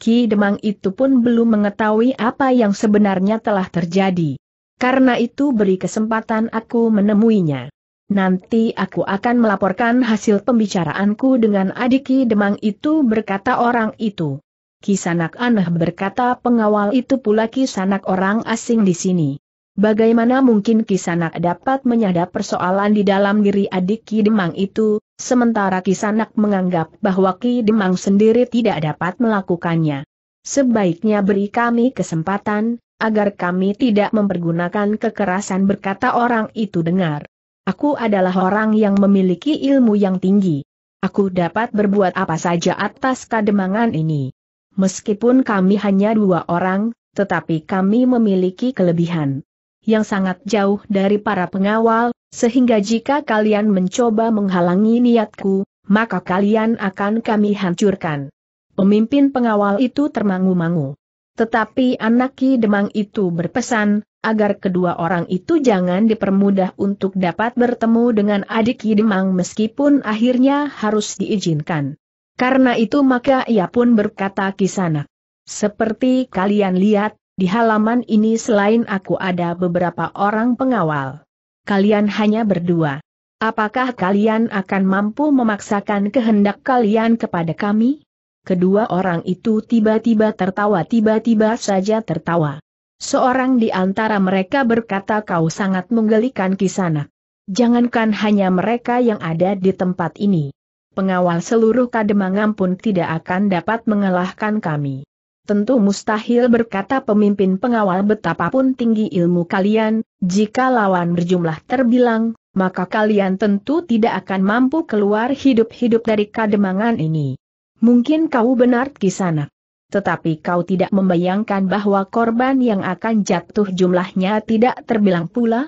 Ki Demang itu pun belum mengetahui apa yang sebenarnya telah terjadi. Karena itu beri kesempatan aku menemuinya. Nanti aku akan melaporkan hasil pembicaraanku dengan adik Ki Demang itu berkata orang itu. Kisanak aneh berkata pengawal itu pula Kisanak orang asing di sini. Bagaimana mungkin Kisanak dapat menyadap persoalan di dalam diri adik Ki Demang itu, sementara Kisanak menganggap bahwa Ki Demang sendiri tidak dapat melakukannya. Sebaiknya beri kami kesempatan, agar kami tidak mempergunakan kekerasan berkata orang itu dengar. Aku adalah orang yang memiliki ilmu yang tinggi. Aku dapat berbuat apa saja atas kademangan ini. Meskipun kami hanya dua orang, tetapi kami memiliki kelebihan yang sangat jauh dari para pengawal, sehingga jika kalian mencoba menghalangi niatku, maka kalian akan kami hancurkan. Pemimpin pengawal itu termangu-mangu. Tetapi anak Ki Demang itu berpesan, agar kedua orang itu jangan dipermudah untuk dapat bertemu dengan adik Ki Demang meskipun akhirnya harus diizinkan. Karena itu maka ia pun berkata Sanak. Seperti kalian lihat, di halaman ini selain aku ada beberapa orang pengawal kalian hanya berdua. Apakah kalian akan mampu memaksakan kehendak kalian kepada kami? Kedua orang itu tiba-tiba tertawa tiba-tiba saja tertawa. Seorang di antara mereka berkata kau sangat menggelikan kisana. Jangankan hanya mereka yang ada di tempat ini. Pengawal seluruh Kademangan pun tidak akan dapat mengalahkan kami. Tentu mustahil berkata pemimpin pengawal betapapun tinggi ilmu kalian, jika lawan berjumlah terbilang, maka kalian tentu tidak akan mampu keluar hidup-hidup dari kademangan ini. Mungkin kau benar kisana. Tetapi kau tidak membayangkan bahwa korban yang akan jatuh jumlahnya tidak terbilang pula?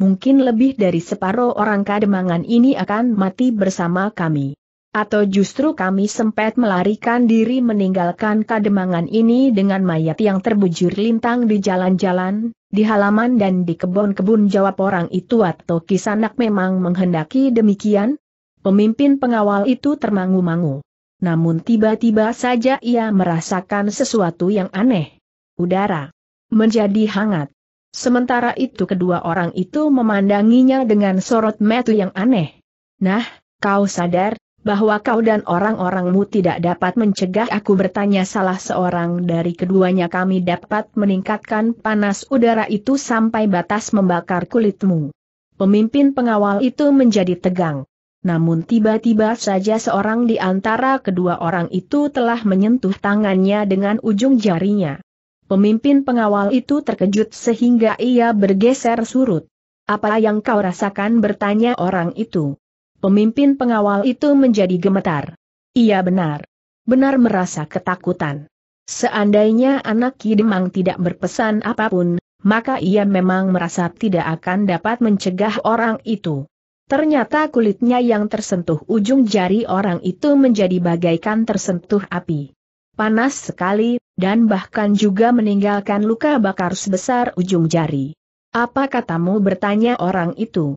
Mungkin lebih dari separuh orang kademangan ini akan mati bersama kami atau justru kami sempat melarikan diri meninggalkan kademangan ini dengan mayat yang terbujur lintang di jalan-jalan, di halaman dan di kebun-kebun jawab orang itu atau kisanak memang menghendaki demikian? Pemimpin pengawal itu termangu-mangu. Namun tiba-tiba saja ia merasakan sesuatu yang aneh. Udara menjadi hangat. Sementara itu kedua orang itu memandanginya dengan sorot metu yang aneh. Nah, kau sadar, bahwa kau dan orang-orangmu tidak dapat mencegah aku bertanya salah seorang dari keduanya kami dapat meningkatkan panas udara itu sampai batas membakar kulitmu. Pemimpin pengawal itu menjadi tegang. Namun tiba-tiba saja seorang di antara kedua orang itu telah menyentuh tangannya dengan ujung jarinya. Pemimpin pengawal itu terkejut sehingga ia bergeser surut. Apa yang kau rasakan bertanya orang itu pemimpin pengawal itu menjadi gemetar. Ia benar. Benar merasa ketakutan. Seandainya anak Kidemang tidak berpesan apapun, maka ia memang merasa tidak akan dapat mencegah orang itu. Ternyata kulitnya yang tersentuh ujung jari orang itu menjadi bagaikan tersentuh api. Panas sekali, dan bahkan juga meninggalkan luka bakar sebesar ujung jari. Apa katamu bertanya orang itu?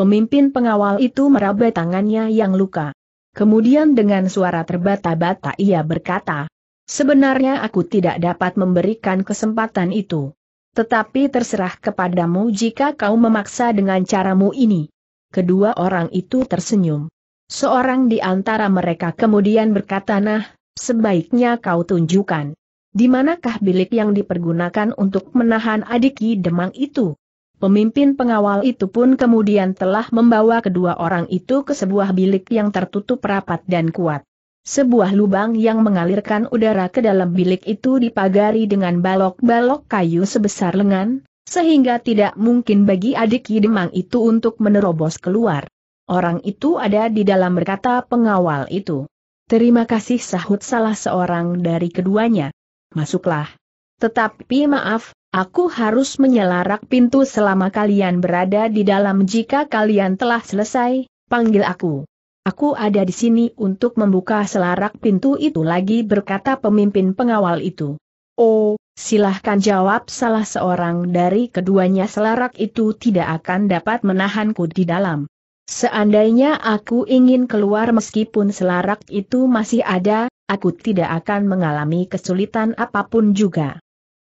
Pemimpin pengawal itu meraba tangannya yang luka. Kemudian dengan suara terbata-bata ia berkata, Sebenarnya aku tidak dapat memberikan kesempatan itu. Tetapi terserah kepadamu jika kau memaksa dengan caramu ini. Kedua orang itu tersenyum. Seorang di antara mereka kemudian berkata nah, sebaiknya kau tunjukkan. Di manakah bilik yang dipergunakan untuk menahan adiki demang itu? Pemimpin pengawal itu pun kemudian telah membawa kedua orang itu ke sebuah bilik yang tertutup rapat dan kuat. Sebuah lubang yang mengalirkan udara ke dalam bilik itu dipagari dengan balok-balok kayu sebesar lengan, sehingga tidak mungkin bagi adik Yidemang itu untuk menerobos keluar. Orang itu ada di dalam berkata pengawal itu. Terima kasih sahut salah seorang dari keduanya. Masuklah. Tetapi maaf, Aku harus menyelarak pintu selama kalian berada di dalam jika kalian telah selesai, panggil aku. Aku ada di sini untuk membuka selarak pintu itu lagi berkata pemimpin pengawal itu. Oh, silahkan jawab salah seorang dari keduanya selarak itu tidak akan dapat menahanku di dalam. Seandainya aku ingin keluar meskipun selarak itu masih ada, aku tidak akan mengalami kesulitan apapun juga.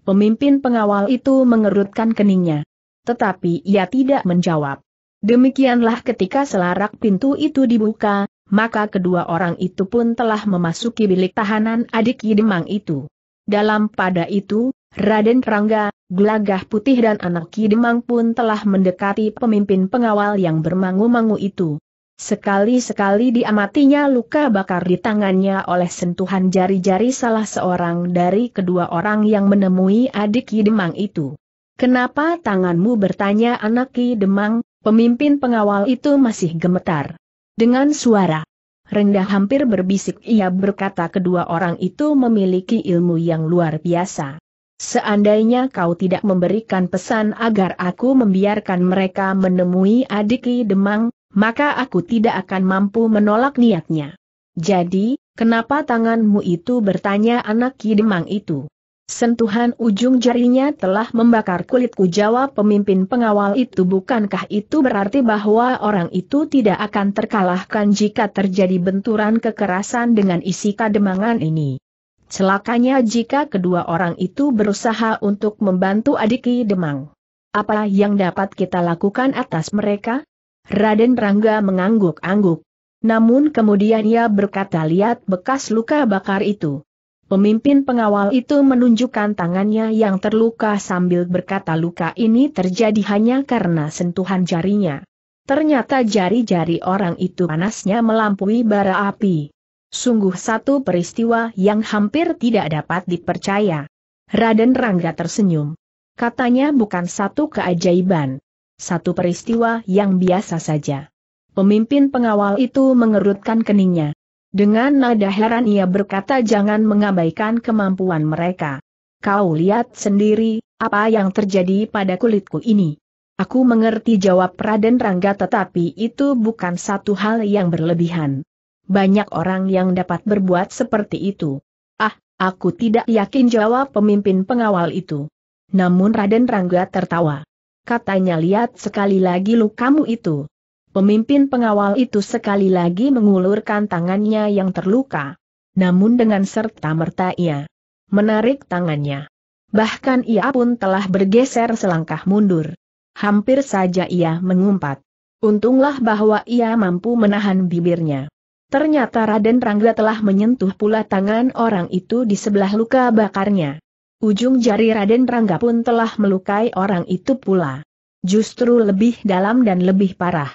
Pemimpin pengawal itu mengerutkan keningnya. Tetapi ia tidak menjawab. Demikianlah ketika selarak pintu itu dibuka, maka kedua orang itu pun telah memasuki bilik tahanan adik Yidemang itu. Dalam pada itu, Raden Rangga, Glagah Putih dan anak Yidemang pun telah mendekati pemimpin pengawal yang bermangu-mangu itu. Sekali-sekali diamatinya luka bakar di tangannya oleh sentuhan jari-jari salah seorang dari kedua orang yang menemui adik Demang itu. Kenapa tanganmu bertanya anak Demang, pemimpin pengawal itu masih gemetar. Dengan suara rendah hampir berbisik ia berkata kedua orang itu memiliki ilmu yang luar biasa. Seandainya kau tidak memberikan pesan agar aku membiarkan mereka menemui adik Demang, maka aku tidak akan mampu menolak niatnya. Jadi, kenapa tanganmu itu bertanya anak Kidemang itu? Sentuhan ujung jarinya telah membakar kulitku jawab pemimpin pengawal itu bukankah itu berarti bahwa orang itu tidak akan terkalahkan jika terjadi benturan kekerasan dengan isi kademangan ini. Celakanya jika kedua orang itu berusaha untuk membantu adik ki demang. Apa yang dapat kita lakukan atas mereka? Raden Rangga mengangguk-angguk. Namun kemudian ia berkata lihat bekas luka bakar itu. Pemimpin pengawal itu menunjukkan tangannya yang terluka sambil berkata luka ini terjadi hanya karena sentuhan jarinya. Ternyata jari-jari orang itu panasnya melampaui bara api. Sungguh satu peristiwa yang hampir tidak dapat dipercaya. Raden Rangga tersenyum. Katanya bukan satu keajaiban. Satu peristiwa yang biasa saja. Pemimpin pengawal itu mengerutkan keningnya. Dengan nada heran ia berkata jangan mengabaikan kemampuan mereka. Kau lihat sendiri, apa yang terjadi pada kulitku ini. Aku mengerti jawab Raden Rangga tetapi itu bukan satu hal yang berlebihan. Banyak orang yang dapat berbuat seperti itu. Ah, aku tidak yakin jawab pemimpin pengawal itu. Namun Raden Rangga tertawa katanya lihat sekali lagi lukamu itu. Pemimpin pengawal itu sekali lagi mengulurkan tangannya yang terluka. Namun dengan serta-merta ia menarik tangannya. Bahkan ia pun telah bergeser selangkah mundur. Hampir saja ia mengumpat. Untunglah bahwa ia mampu menahan bibirnya. Ternyata Raden Rangga telah menyentuh pula tangan orang itu di sebelah luka bakarnya. Ujung jari Raden Rangga pun telah melukai orang itu pula. Justru lebih dalam dan lebih parah.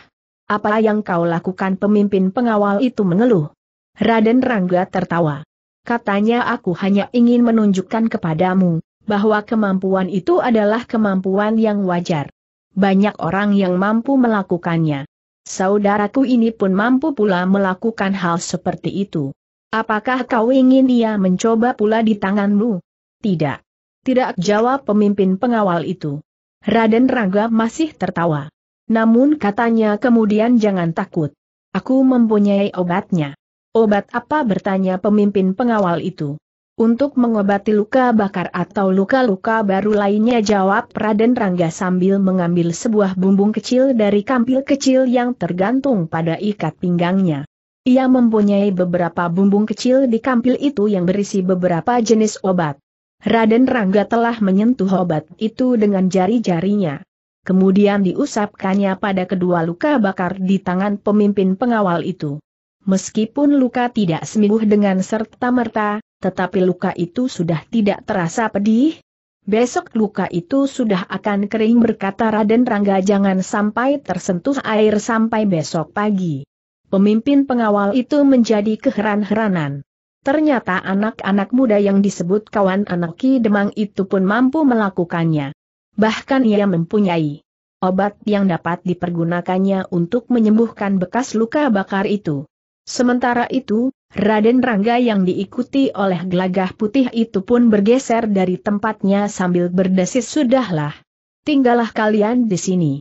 Apa yang kau lakukan pemimpin pengawal itu mengeluh. Raden Rangga tertawa. Katanya aku hanya ingin menunjukkan kepadamu, bahwa kemampuan itu adalah kemampuan yang wajar. Banyak orang yang mampu melakukannya. Saudaraku ini pun mampu pula melakukan hal seperti itu. Apakah kau ingin ia mencoba pula di tanganmu? Tidak. Tidak jawab pemimpin pengawal itu. Raden Rangga masih tertawa. Namun katanya kemudian jangan takut. Aku mempunyai obatnya. Obat apa bertanya pemimpin pengawal itu. Untuk mengobati luka bakar atau luka-luka baru lainnya jawab Raden Rangga sambil mengambil sebuah bumbung kecil dari kampil kecil yang tergantung pada ikat pinggangnya. Ia mempunyai beberapa bumbung kecil di kampil itu yang berisi beberapa jenis obat. Raden Rangga telah menyentuh obat itu dengan jari-jarinya. Kemudian diusapkannya pada kedua luka bakar di tangan pemimpin pengawal itu. Meskipun luka tidak sembuh dengan serta-merta, tetapi luka itu sudah tidak terasa pedih. Besok luka itu sudah akan kering berkata Raden Rangga jangan sampai tersentuh air sampai besok pagi. Pemimpin pengawal itu menjadi keheran-heranan. Ternyata anak-anak muda yang disebut kawan anak Ki Demang itu pun mampu melakukannya. Bahkan ia mempunyai obat yang dapat dipergunakannya untuk menyembuhkan bekas luka bakar itu. Sementara itu, Raden Rangga yang diikuti oleh gelagah putih itu pun bergeser dari tempatnya sambil berdesis sudahlah. Tinggallah kalian di sini.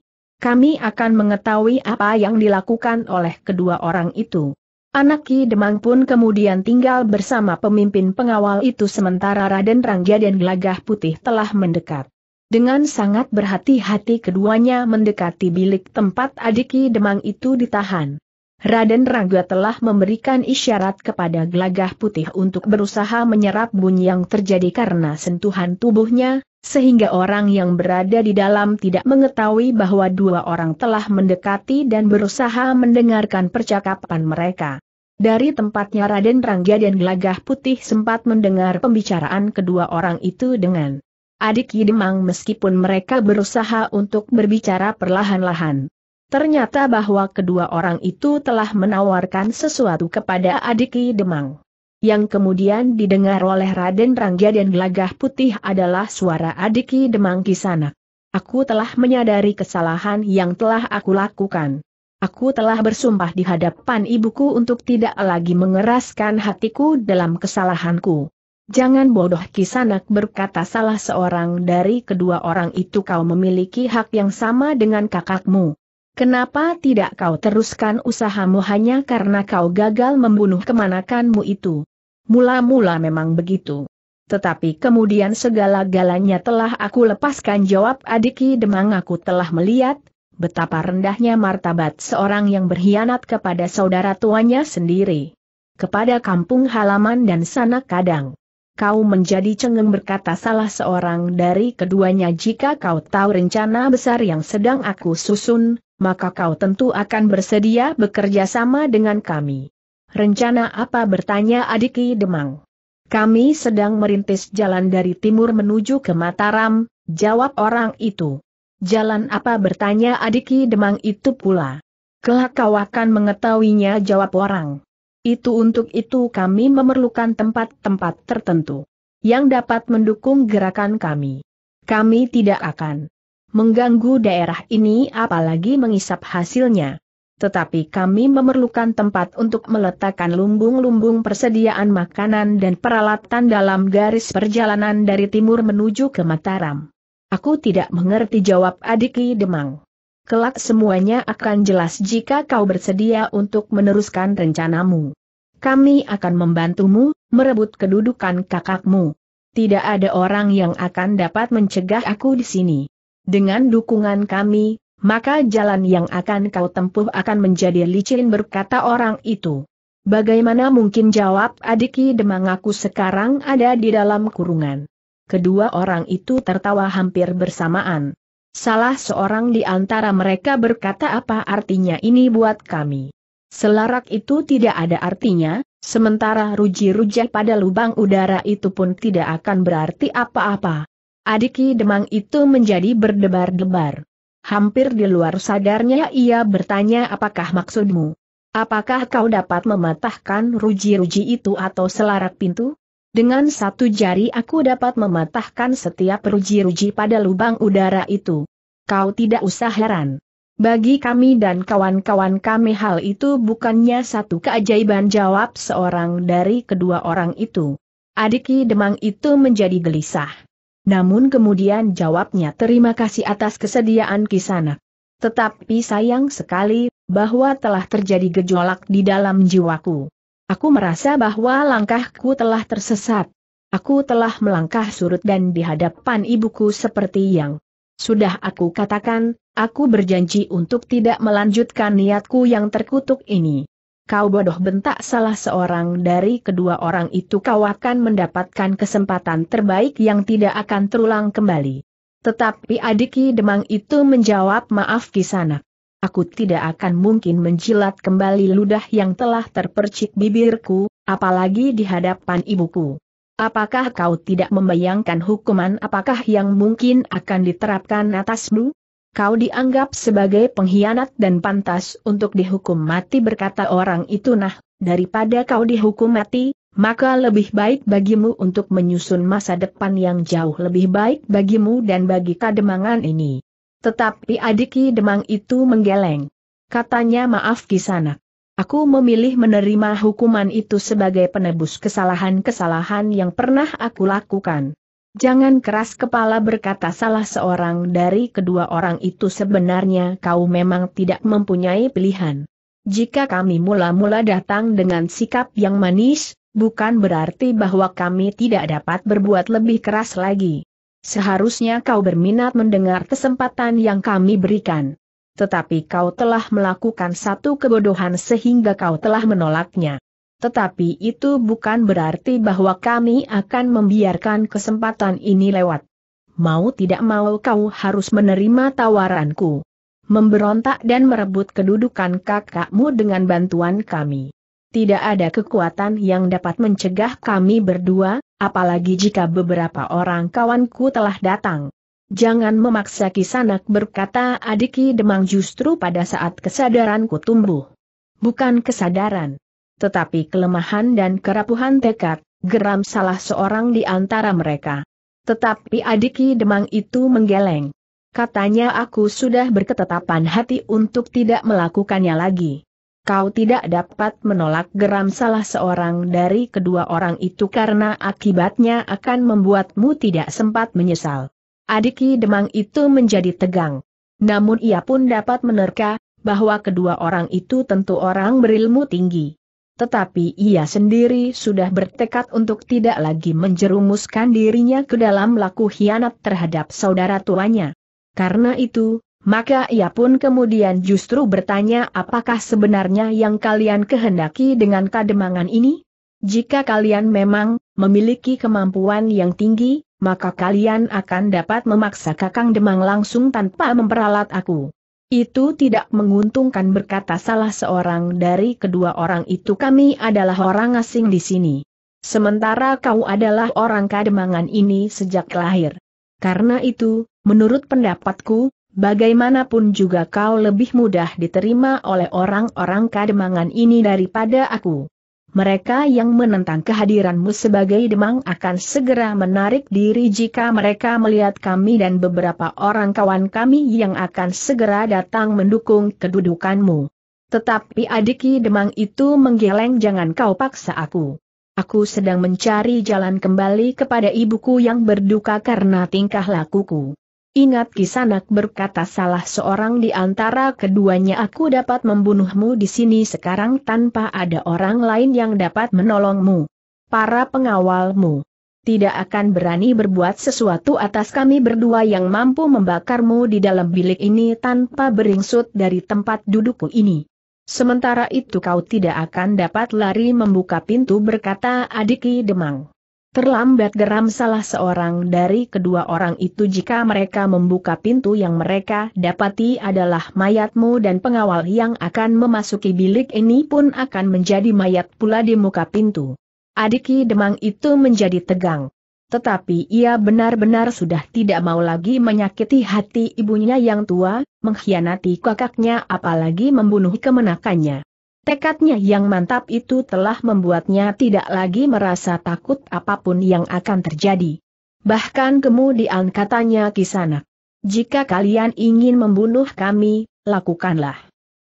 Kami akan mengetahui apa yang dilakukan oleh kedua orang itu. Anak Ki Demang pun kemudian tinggal bersama pemimpin pengawal itu sementara Raden Rangga dan Gelagah Putih telah mendekat. Dengan sangat berhati-hati keduanya mendekati bilik tempat adik Ki Demang itu ditahan. Raden Rangga telah memberikan isyarat kepada Gelagah Putih untuk berusaha menyerap bunyi yang terjadi karena sentuhan tubuhnya, sehingga orang yang berada di dalam tidak mengetahui bahwa dua orang telah mendekati dan berusaha mendengarkan percakapan mereka. Dari tempatnya Raden Rangga dan Gelagah Putih sempat mendengar pembicaraan kedua orang itu dengan adik Yidemang meskipun mereka berusaha untuk berbicara perlahan-lahan. Ternyata bahwa kedua orang itu telah menawarkan sesuatu kepada adik Yidemang yang kemudian didengar oleh Raden Rangga dan Gelagah Putih adalah suara Adiki Demang Kisanak. Aku telah menyadari kesalahan yang telah aku lakukan. Aku telah bersumpah di hadapan ibuku untuk tidak lagi mengeraskan hatiku dalam kesalahanku. Jangan bodoh Kisanak berkata salah seorang dari kedua orang itu kau memiliki hak yang sama dengan kakakmu. Kenapa tidak kau teruskan usahamu hanya karena kau gagal membunuh kemanakanmu itu? Mula-mula memang begitu. Tetapi kemudian segala-galanya telah aku lepaskan jawab adiki demang aku telah melihat, betapa rendahnya martabat seorang yang berkhianat kepada saudara tuanya sendiri. Kepada kampung halaman dan sana kadang. Kau menjadi cengeng berkata salah seorang dari keduanya jika kau tahu rencana besar yang sedang aku susun, maka kau tentu akan bersedia bekerja sama dengan kami. Rencana apa bertanya Adiki Demang? Kami sedang merintis jalan dari timur menuju ke Mataram, jawab orang itu. Jalan apa bertanya Adiki Demang itu pula. Kelak kau akan mengetahuinya jawab orang. Itu untuk itu kami memerlukan tempat-tempat tertentu. Yang dapat mendukung gerakan kami. Kami tidak akan mengganggu daerah ini apalagi mengisap hasilnya tetapi kami memerlukan tempat untuk meletakkan lumbung-lumbung persediaan makanan dan peralatan dalam garis perjalanan dari timur menuju ke Mataram. Aku tidak mengerti jawab Adiki Demang. Kelak semuanya akan jelas jika kau bersedia untuk meneruskan rencanamu. Kami akan membantumu, merebut kedudukan kakakmu. Tidak ada orang yang akan dapat mencegah aku di sini. Dengan dukungan kami, maka jalan yang akan kau tempuh akan menjadi licin berkata orang itu. Bagaimana mungkin jawab adiki demang aku sekarang ada di dalam kurungan. Kedua orang itu tertawa hampir bersamaan. Salah seorang di antara mereka berkata apa artinya ini buat kami. Selarak itu tidak ada artinya, sementara ruji rujak pada lubang udara itu pun tidak akan berarti apa-apa. Adiki demang itu menjadi berdebar-debar. Hampir di luar sadarnya ia bertanya apakah maksudmu? Apakah kau dapat mematahkan ruji-ruji itu atau selarat pintu? Dengan satu jari aku dapat mematahkan setiap ruji-ruji pada lubang udara itu. Kau tidak usah heran. Bagi kami dan kawan-kawan kami hal itu bukannya satu keajaiban jawab seorang dari kedua orang itu. Adiki Demang itu menjadi gelisah. Namun kemudian jawabnya terima kasih atas kesediaan Kisanak. Tetapi sayang sekali, bahwa telah terjadi gejolak di dalam jiwaku. Aku merasa bahwa langkahku telah tersesat. Aku telah melangkah surut dan di hadapan ibuku seperti yang sudah aku katakan, aku berjanji untuk tidak melanjutkan niatku yang terkutuk ini. Kau bodoh bentak salah seorang dari kedua orang itu kau akan mendapatkan kesempatan terbaik yang tidak akan terulang kembali. Tetapi adiki demang itu menjawab maaf kisanak. Aku tidak akan mungkin menjilat kembali ludah yang telah terpercik bibirku, apalagi di hadapan ibuku. Apakah kau tidak membayangkan hukuman apakah yang mungkin akan diterapkan atasmu? kau dianggap sebagai pengkhianat dan pantas untuk dihukum mati berkata orang itu nah, daripada kau dihukum mati, maka lebih baik bagimu untuk menyusun masa depan yang jauh lebih baik bagimu dan bagi kademangan ini. Tetapi adiki demang itu menggeleng. Katanya maaf kisana. Aku memilih menerima hukuman itu sebagai penebus kesalahan-kesalahan yang pernah aku lakukan. Jangan keras kepala berkata salah seorang dari kedua orang itu sebenarnya kau memang tidak mempunyai pilihan. Jika kami mula-mula datang dengan sikap yang manis, bukan berarti bahwa kami tidak dapat berbuat lebih keras lagi. Seharusnya kau berminat mendengar kesempatan yang kami berikan. Tetapi kau telah melakukan satu kebodohan sehingga kau telah menolaknya. Tetapi itu bukan berarti bahwa kami akan membiarkan kesempatan ini lewat. Mau tidak mau kau harus menerima tawaranku. Memberontak dan merebut kedudukan kakakmu dengan bantuan kami. Tidak ada kekuatan yang dapat mencegah kami berdua, apalagi jika beberapa orang kawanku telah datang. Jangan memaksa Kisanak berkata adiki Demang justru pada saat kesadaranku tumbuh. Bukan kesadaran tetapi kelemahan dan kerapuhan tekad, geram salah seorang di antara mereka. Tetapi adiki demang itu menggeleng. Katanya aku sudah berketetapan hati untuk tidak melakukannya lagi. Kau tidak dapat menolak geram salah seorang dari kedua orang itu karena akibatnya akan membuatmu tidak sempat menyesal. Adiki Demang itu menjadi tegang. Namun ia pun dapat menerka, bahwa kedua orang itu tentu orang berilmu tinggi. Tetapi ia sendiri sudah bertekad untuk tidak lagi menjerumuskan dirinya ke dalam laku hianat terhadap saudara tuanya. Karena itu, maka ia pun kemudian justru bertanya apakah sebenarnya yang kalian kehendaki dengan kademangan ini? Jika kalian memang memiliki kemampuan yang tinggi, maka kalian akan dapat memaksa Kakang Demang langsung tanpa memperalat aku. Itu tidak menguntungkan berkata salah seorang dari kedua orang itu kami adalah orang asing di sini. Sementara kau adalah orang kademangan ini sejak lahir. Karena itu, menurut pendapatku, bagaimanapun juga kau lebih mudah diterima oleh orang-orang kademangan ini daripada aku mereka yang menentang kehadiranmu sebagai demang akan segera menarik diri jika mereka melihat kami dan beberapa orang kawan kami yang akan segera datang mendukung kedudukanmu. Tetapi adiki demang itu menggeleng jangan kau paksa aku. Aku sedang mencari jalan kembali kepada ibuku yang berduka karena tingkah lakuku. Ingat Kisanak berkata salah seorang di antara keduanya aku dapat membunuhmu di sini sekarang tanpa ada orang lain yang dapat menolongmu. Para pengawalmu tidak akan berani berbuat sesuatu atas kami berdua yang mampu membakarmu di dalam bilik ini tanpa beringsut dari tempat dudukku ini. Sementara itu kau tidak akan dapat lari membuka pintu berkata Adiki Demang. Terlambat geram salah seorang dari kedua orang itu jika mereka membuka pintu yang mereka dapati adalah mayatmu dan pengawal yang akan memasuki bilik ini pun akan menjadi mayat pula di muka pintu. Adiki Demang itu menjadi tegang. Tetapi ia benar-benar sudah tidak mau lagi menyakiti hati ibunya yang tua, mengkhianati kakaknya apalagi membunuh kemenakannya. Tekadnya yang mantap itu telah membuatnya tidak lagi merasa takut apapun yang akan terjadi. Bahkan kemudian katanya Kisanak, jika kalian ingin membunuh kami, lakukanlah.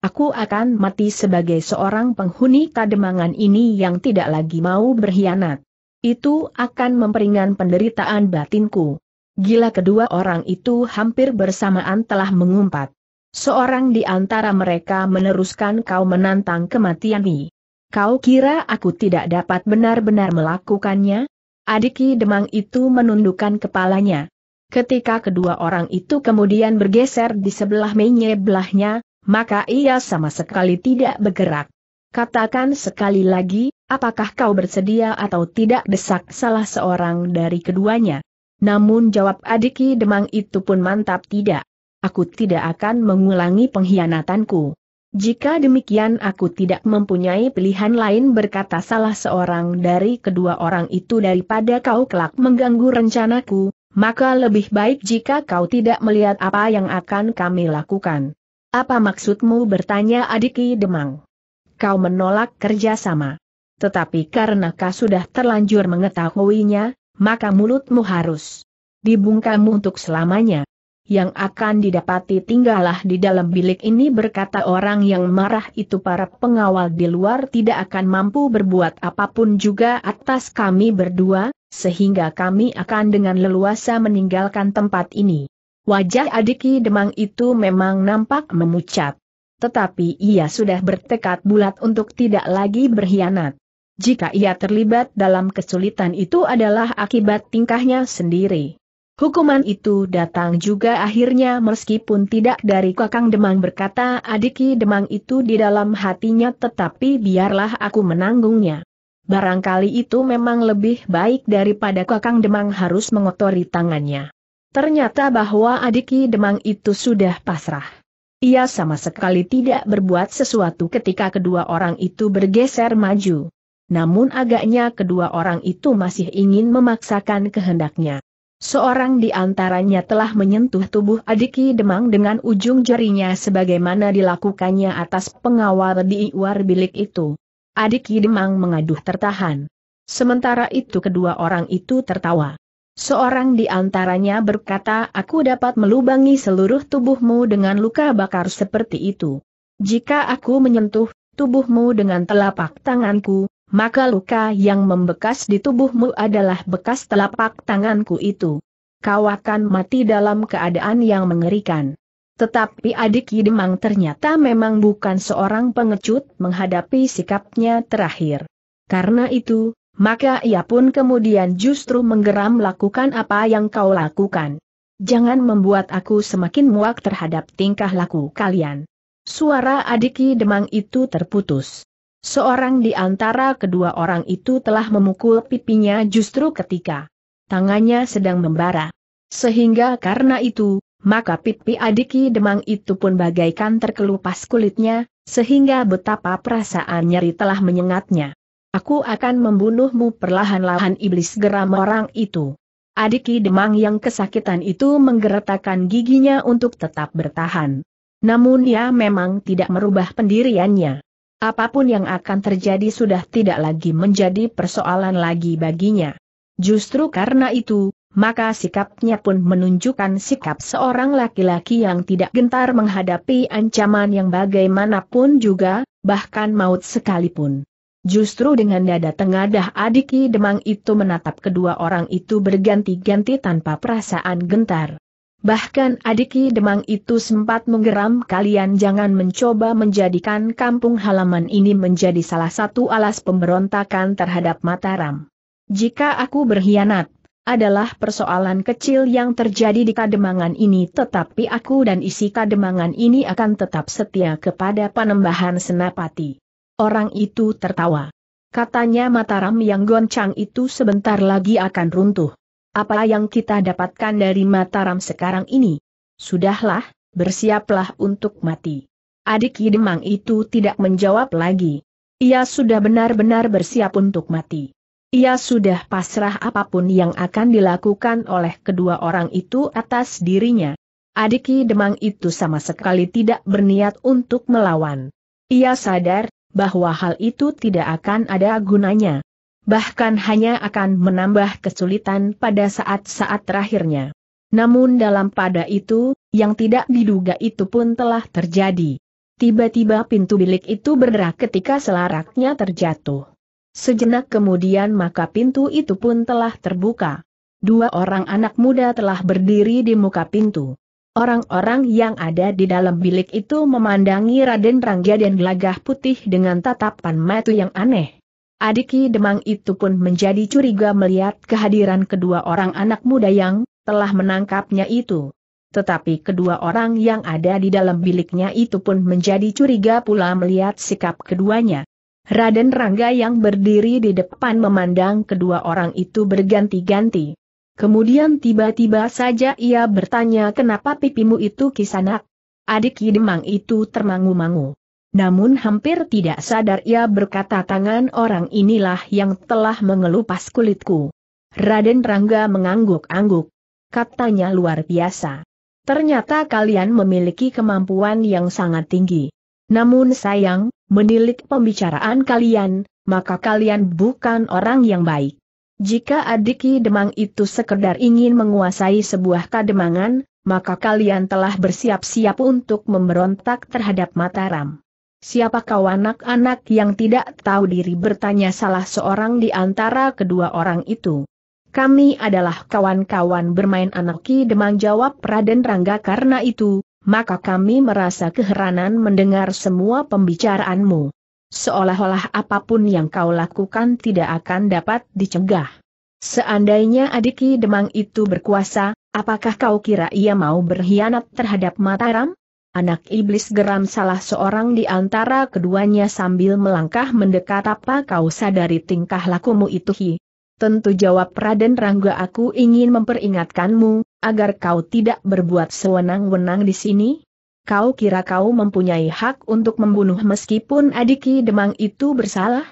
Aku akan mati sebagai seorang penghuni kademangan ini yang tidak lagi mau berkhianat. Itu akan memperingan penderitaan batinku. Gila kedua orang itu hampir bersamaan telah mengumpat. Seorang di antara mereka meneruskan kau menantang kematian Hi. Kau kira aku tidak dapat benar-benar melakukannya? Adiki Demang itu menundukkan kepalanya. Ketika kedua orang itu kemudian bergeser di sebelah menye maka ia sama sekali tidak bergerak. Katakan sekali lagi, apakah kau bersedia atau tidak desak salah seorang dari keduanya? Namun jawab Adiki Demang itu pun mantap tidak aku tidak akan mengulangi pengkhianatanku. Jika demikian aku tidak mempunyai pilihan lain berkata salah seorang dari kedua orang itu daripada kau kelak mengganggu rencanaku, maka lebih baik jika kau tidak melihat apa yang akan kami lakukan. Apa maksudmu bertanya adiki demang? Kau menolak kerjasama. Tetapi karena kau sudah terlanjur mengetahuinya, maka mulutmu harus dibungkamu untuk selamanya yang akan didapati tinggallah di dalam bilik ini berkata orang yang marah itu para pengawal di luar tidak akan mampu berbuat apapun juga atas kami berdua, sehingga kami akan dengan leluasa meninggalkan tempat ini. Wajah Adiki Demang itu memang nampak memucat. Tetapi ia sudah bertekad bulat untuk tidak lagi berkhianat. Jika ia terlibat dalam kesulitan itu adalah akibat tingkahnya sendiri. Hukuman itu datang juga akhirnya meskipun tidak dari Kakang Demang berkata adiki Demang itu di dalam hatinya tetapi biarlah aku menanggungnya. Barangkali itu memang lebih baik daripada Kakang Demang harus mengotori tangannya. Ternyata bahwa adiki Demang itu sudah pasrah. Ia sama sekali tidak berbuat sesuatu ketika kedua orang itu bergeser maju. Namun agaknya kedua orang itu masih ingin memaksakan kehendaknya. Seorang di antaranya telah menyentuh tubuh Adiki Demang dengan ujung jarinya sebagaimana dilakukannya atas pengawal di luar bilik itu. Adiki Demang mengaduh tertahan. Sementara itu kedua orang itu tertawa. Seorang di antaranya berkata aku dapat melubangi seluruh tubuhmu dengan luka bakar seperti itu. Jika aku menyentuh tubuhmu dengan telapak tanganku, maka luka yang membekas di tubuhmu adalah bekas telapak tanganku itu. Kau akan mati dalam keadaan yang mengerikan. Tetapi adik Yidemang ternyata memang bukan seorang pengecut menghadapi sikapnya terakhir. Karena itu, maka ia pun kemudian justru menggeram lakukan apa yang kau lakukan. Jangan membuat aku semakin muak terhadap tingkah laku kalian. Suara adik Demang itu terputus. Seorang di antara kedua orang itu telah memukul pipinya justru ketika tangannya sedang membara. Sehingga karena itu, maka pipi adiki demang itu pun bagaikan terkelupas kulitnya, sehingga betapa perasaan nyeri telah menyengatnya. Aku akan membunuhmu perlahan-lahan iblis geram orang itu. Adiki demang yang kesakitan itu menggeretakan giginya untuk tetap bertahan. Namun ia memang tidak merubah pendiriannya. Apapun yang akan terjadi sudah tidak lagi menjadi persoalan lagi baginya. Justru karena itu, maka sikapnya pun menunjukkan sikap seorang laki-laki yang tidak gentar menghadapi ancaman yang bagaimanapun juga, bahkan maut sekalipun. Justru dengan dada tengadah adiki demang itu menatap kedua orang itu berganti-ganti tanpa perasaan gentar. Bahkan adiki Demang itu sempat menggeram kalian jangan mencoba menjadikan kampung halaman ini menjadi salah satu alas pemberontakan terhadap Mataram. Jika aku berkhianat, adalah persoalan kecil yang terjadi di Kademangan ini tetapi aku dan isi Kademangan ini akan tetap setia kepada Panembahan Senapati. Orang itu tertawa. Katanya Mataram yang goncang itu sebentar lagi akan runtuh. Apa yang kita dapatkan dari Mataram sekarang ini? Sudahlah, bersiaplah untuk mati. Adik Demang itu tidak menjawab lagi. Ia sudah benar-benar bersiap untuk mati. Ia sudah pasrah apapun yang akan dilakukan oleh kedua orang itu atas dirinya. Adik Demang itu sama sekali tidak berniat untuk melawan. Ia sadar bahwa hal itu tidak akan ada gunanya bahkan hanya akan menambah kesulitan pada saat-saat terakhirnya. Namun dalam pada itu, yang tidak diduga itu pun telah terjadi. Tiba-tiba pintu bilik itu berderak ketika selaraknya terjatuh. Sejenak kemudian maka pintu itu pun telah terbuka. Dua orang anak muda telah berdiri di muka pintu. Orang-orang yang ada di dalam bilik itu memandangi Raden Rangga dan Gelagah Putih dengan tatapan mata yang aneh. Adiki Demang itu pun menjadi curiga melihat kehadiran kedua orang anak muda yang telah menangkapnya itu. Tetapi kedua orang yang ada di dalam biliknya itu pun menjadi curiga pula melihat sikap keduanya. Raden Rangga yang berdiri di depan memandang kedua orang itu berganti-ganti. Kemudian tiba-tiba saja ia bertanya kenapa pipimu itu kisanak. Adik Demang itu termangu-mangu. Namun hampir tidak sadar ia berkata tangan orang inilah yang telah mengelupas kulitku. Raden Rangga mengangguk-angguk. Katanya luar biasa. Ternyata kalian memiliki kemampuan yang sangat tinggi. Namun sayang, menilik pembicaraan kalian, maka kalian bukan orang yang baik. Jika adiki Demang itu sekedar ingin menguasai sebuah kademangan, maka kalian telah bersiap-siap untuk memberontak terhadap Mataram. Siapa kau anak-anak yang tidak tahu diri bertanya salah seorang di antara kedua orang itu. Kami adalah kawan-kawan bermain anarki demang jawab Raden Rangga karena itu, maka kami merasa keheranan mendengar semua pembicaraanmu. Seolah-olah apapun yang kau lakukan tidak akan dapat dicegah. Seandainya Adiki Demang itu berkuasa, apakah kau kira ia mau berkhianat terhadap Mataram? Anak iblis geram salah seorang di antara keduanya sambil melangkah mendekat apa kau sadari tingkah lakumu itu hi. Tentu jawab Raden Rangga aku ingin memperingatkanmu, agar kau tidak berbuat sewenang-wenang di sini. Kau kira kau mempunyai hak untuk membunuh meskipun adiki demang itu bersalah?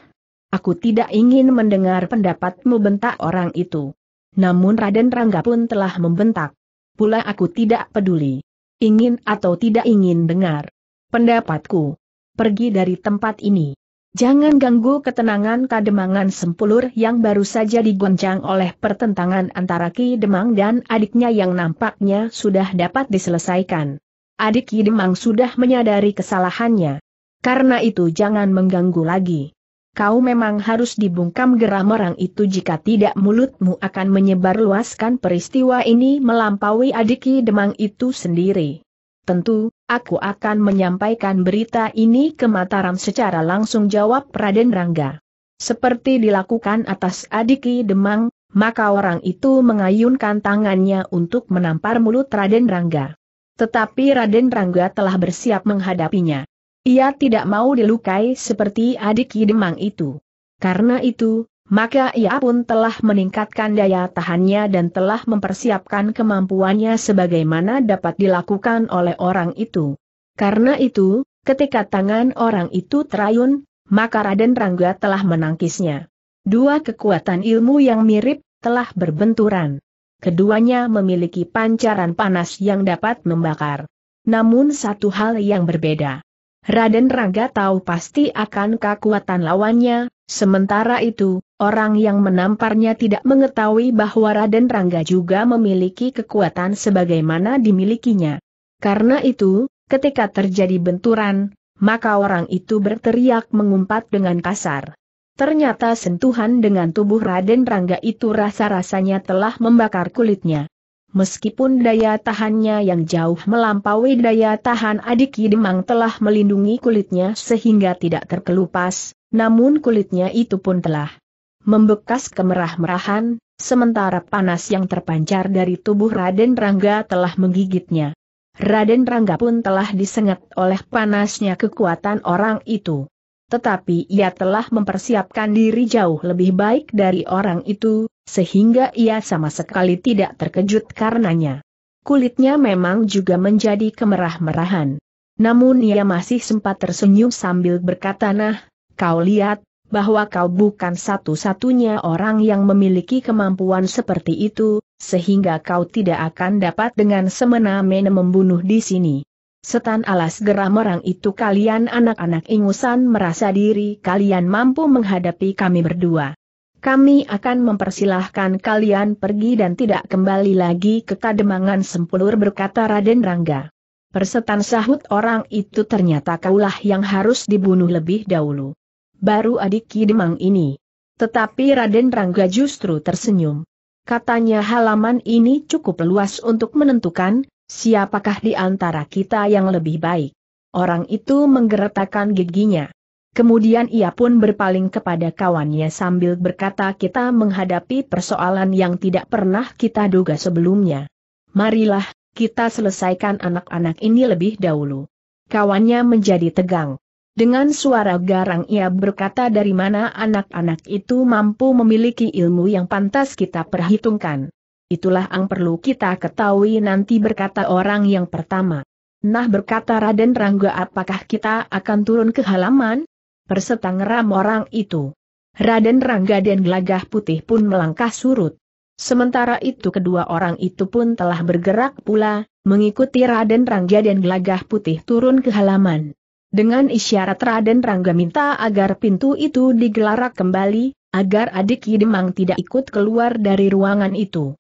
Aku tidak ingin mendengar pendapatmu bentak orang itu. Namun Raden Rangga pun telah membentak. Pula aku tidak peduli. Ingin atau tidak ingin dengar. Pendapatku. Pergi dari tempat ini. Jangan ganggu ketenangan kademangan sempulur yang baru saja digoncang oleh pertentangan antara Ki Demang dan adiknya yang nampaknya sudah dapat diselesaikan. Adik Ki Demang sudah menyadari kesalahannya. Karena itu jangan mengganggu lagi kau memang harus dibungkam geram orang itu jika tidak mulutmu akan menyebarluaskan peristiwa ini melampaui adiki demang itu sendiri. Tentu, aku akan menyampaikan berita ini ke Mataram secara langsung jawab Raden Rangga. Seperti dilakukan atas adiki demang, maka orang itu mengayunkan tangannya untuk menampar mulut Raden Rangga. Tetapi Raden Rangga telah bersiap menghadapinya. Ia tidak mau dilukai seperti adik Yidemang itu. Karena itu, maka ia pun telah meningkatkan daya tahannya dan telah mempersiapkan kemampuannya sebagaimana dapat dilakukan oleh orang itu. Karena itu, ketika tangan orang itu terayun, maka Raden Rangga telah menangkisnya. Dua kekuatan ilmu yang mirip telah berbenturan. Keduanya memiliki pancaran panas yang dapat membakar. Namun satu hal yang berbeda. Raden Rangga tahu pasti akan kekuatan lawannya, sementara itu, orang yang menamparnya tidak mengetahui bahwa Raden Rangga juga memiliki kekuatan sebagaimana dimilikinya. Karena itu, ketika terjadi benturan, maka orang itu berteriak mengumpat dengan kasar. Ternyata sentuhan dengan tubuh Raden Rangga itu rasa-rasanya telah membakar kulitnya. Meskipun daya tahannya yang jauh melampaui daya tahan adik Yidemang telah melindungi kulitnya sehingga tidak terkelupas, namun kulitnya itu pun telah membekas kemerah-merahan, sementara panas yang terpancar dari tubuh Raden Rangga telah menggigitnya. Raden Rangga pun telah disengat oleh panasnya kekuatan orang itu. Tetapi ia telah mempersiapkan diri jauh lebih baik dari orang itu, sehingga ia sama sekali tidak terkejut karenanya. Kulitnya memang juga menjadi kemerah-merahan. Namun ia masih sempat tersenyum sambil berkata nah, kau lihat, bahwa kau bukan satu-satunya orang yang memiliki kemampuan seperti itu, sehingga kau tidak akan dapat dengan semena-mena membunuh di sini. Setan alas geram orang itu kalian anak-anak ingusan merasa diri kalian mampu menghadapi kami berdua kami akan mempersilahkan kalian pergi dan tidak kembali lagi ke kademangan sempulur berkata Raden Rangga. Persetan sahut orang itu ternyata kaulah yang harus dibunuh lebih dahulu. Baru adik Kidemang ini. Tetapi Raden Rangga justru tersenyum. Katanya halaman ini cukup luas untuk menentukan, siapakah di antara kita yang lebih baik. Orang itu menggeretakkan giginya. Kemudian ia pun berpaling kepada kawannya sambil berkata kita menghadapi persoalan yang tidak pernah kita duga sebelumnya. Marilah, kita selesaikan anak-anak ini lebih dahulu. Kawannya menjadi tegang. Dengan suara garang ia berkata dari mana anak-anak itu mampu memiliki ilmu yang pantas kita perhitungkan. Itulah yang perlu kita ketahui nanti berkata orang yang pertama. Nah berkata Raden Rangga apakah kita akan turun ke halaman? persetangeram orang itu. Raden Rangga dan Gelagah Putih pun melangkah surut. Sementara itu kedua orang itu pun telah bergerak pula, mengikuti Raden Rangga dan Gelagah Putih turun ke halaman. Dengan isyarat Raden Rangga minta agar pintu itu digelarak kembali, agar adik Yidemang tidak ikut keluar dari ruangan itu.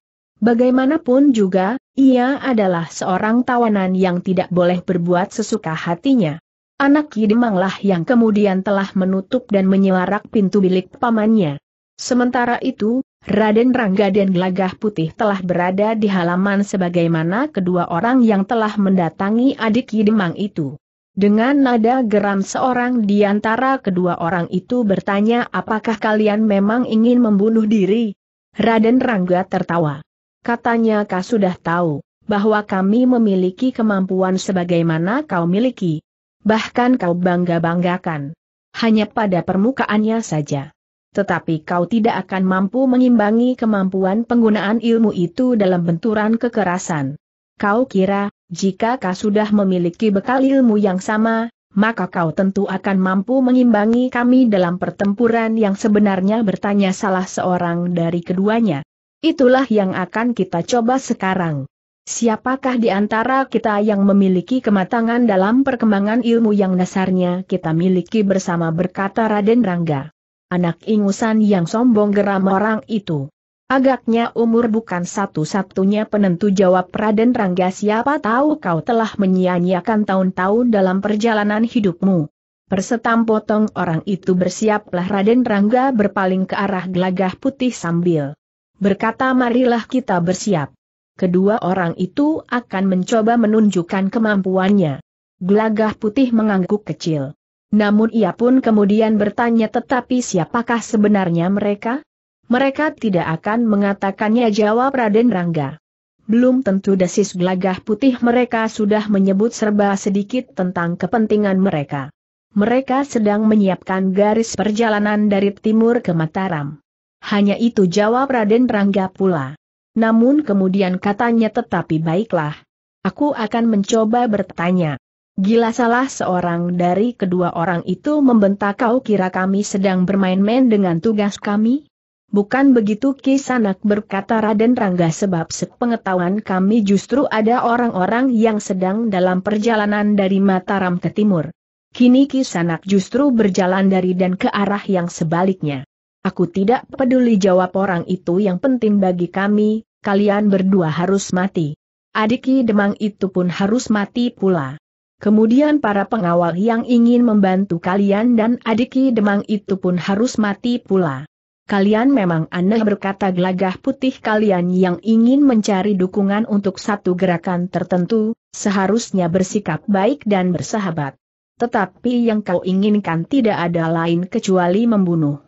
Bagaimanapun juga, ia adalah seorang tawanan yang tidak boleh berbuat sesuka hatinya. Anak Yidemanglah yang kemudian telah menutup dan menyelarak pintu bilik pamannya. Sementara itu, Raden Rangga dan Gelagah Putih telah berada di halaman sebagaimana kedua orang yang telah mendatangi adik Yidemang itu. Dengan nada geram seorang di antara kedua orang itu bertanya apakah kalian memang ingin membunuh diri? Raden Rangga tertawa. Katanya kau sudah tahu, bahwa kami memiliki kemampuan sebagaimana kau miliki, bahkan kau bangga-banggakan. Hanya pada permukaannya saja. Tetapi kau tidak akan mampu mengimbangi kemampuan penggunaan ilmu itu dalam benturan kekerasan. Kau kira, jika kau sudah memiliki bekal ilmu yang sama, maka kau tentu akan mampu mengimbangi kami dalam pertempuran yang sebenarnya bertanya salah seorang dari keduanya. Itulah yang akan kita coba sekarang. Siapakah di antara kita yang memiliki kematangan dalam perkembangan ilmu yang dasarnya kita miliki bersama berkata Raden Rangga. Anak ingusan yang sombong geram orang itu. Agaknya umur bukan satu-satunya penentu jawab Raden Rangga siapa tahu kau telah menyia-nyiakan tahun-tahun dalam perjalanan hidupmu. Persetam potong orang itu bersiaplah Raden Rangga berpaling ke arah gelagah putih sambil berkata marilah kita bersiap kedua orang itu akan mencoba menunjukkan kemampuannya. Gelagah putih mengangguk kecil. Namun ia pun kemudian bertanya tetapi siapakah sebenarnya mereka? Mereka tidak akan mengatakannya jawab Raden Rangga. Belum tentu desis gelagah putih mereka sudah menyebut serba sedikit tentang kepentingan mereka. Mereka sedang menyiapkan garis perjalanan dari timur ke Mataram. Hanya itu jawab Raden Rangga pula. Namun kemudian katanya tetapi baiklah. Aku akan mencoba bertanya. Gila salah seorang dari kedua orang itu membentak kau kira kami sedang bermain-main dengan tugas kami? Bukan begitu Kisanak berkata Raden Rangga sebab sepengetahuan kami justru ada orang-orang yang sedang dalam perjalanan dari Mataram ke timur. Kini Kisanak justru berjalan dari dan ke arah yang sebaliknya. Aku tidak peduli jawab orang itu yang penting bagi kami, kalian berdua harus mati. Adiki Demang itu pun harus mati pula. Kemudian para pengawal yang ingin membantu kalian dan Adiki Demang itu pun harus mati pula. Kalian memang aneh berkata gelagah putih kalian yang ingin mencari dukungan untuk satu gerakan tertentu, seharusnya bersikap baik dan bersahabat. Tetapi yang kau inginkan tidak ada lain kecuali membunuh.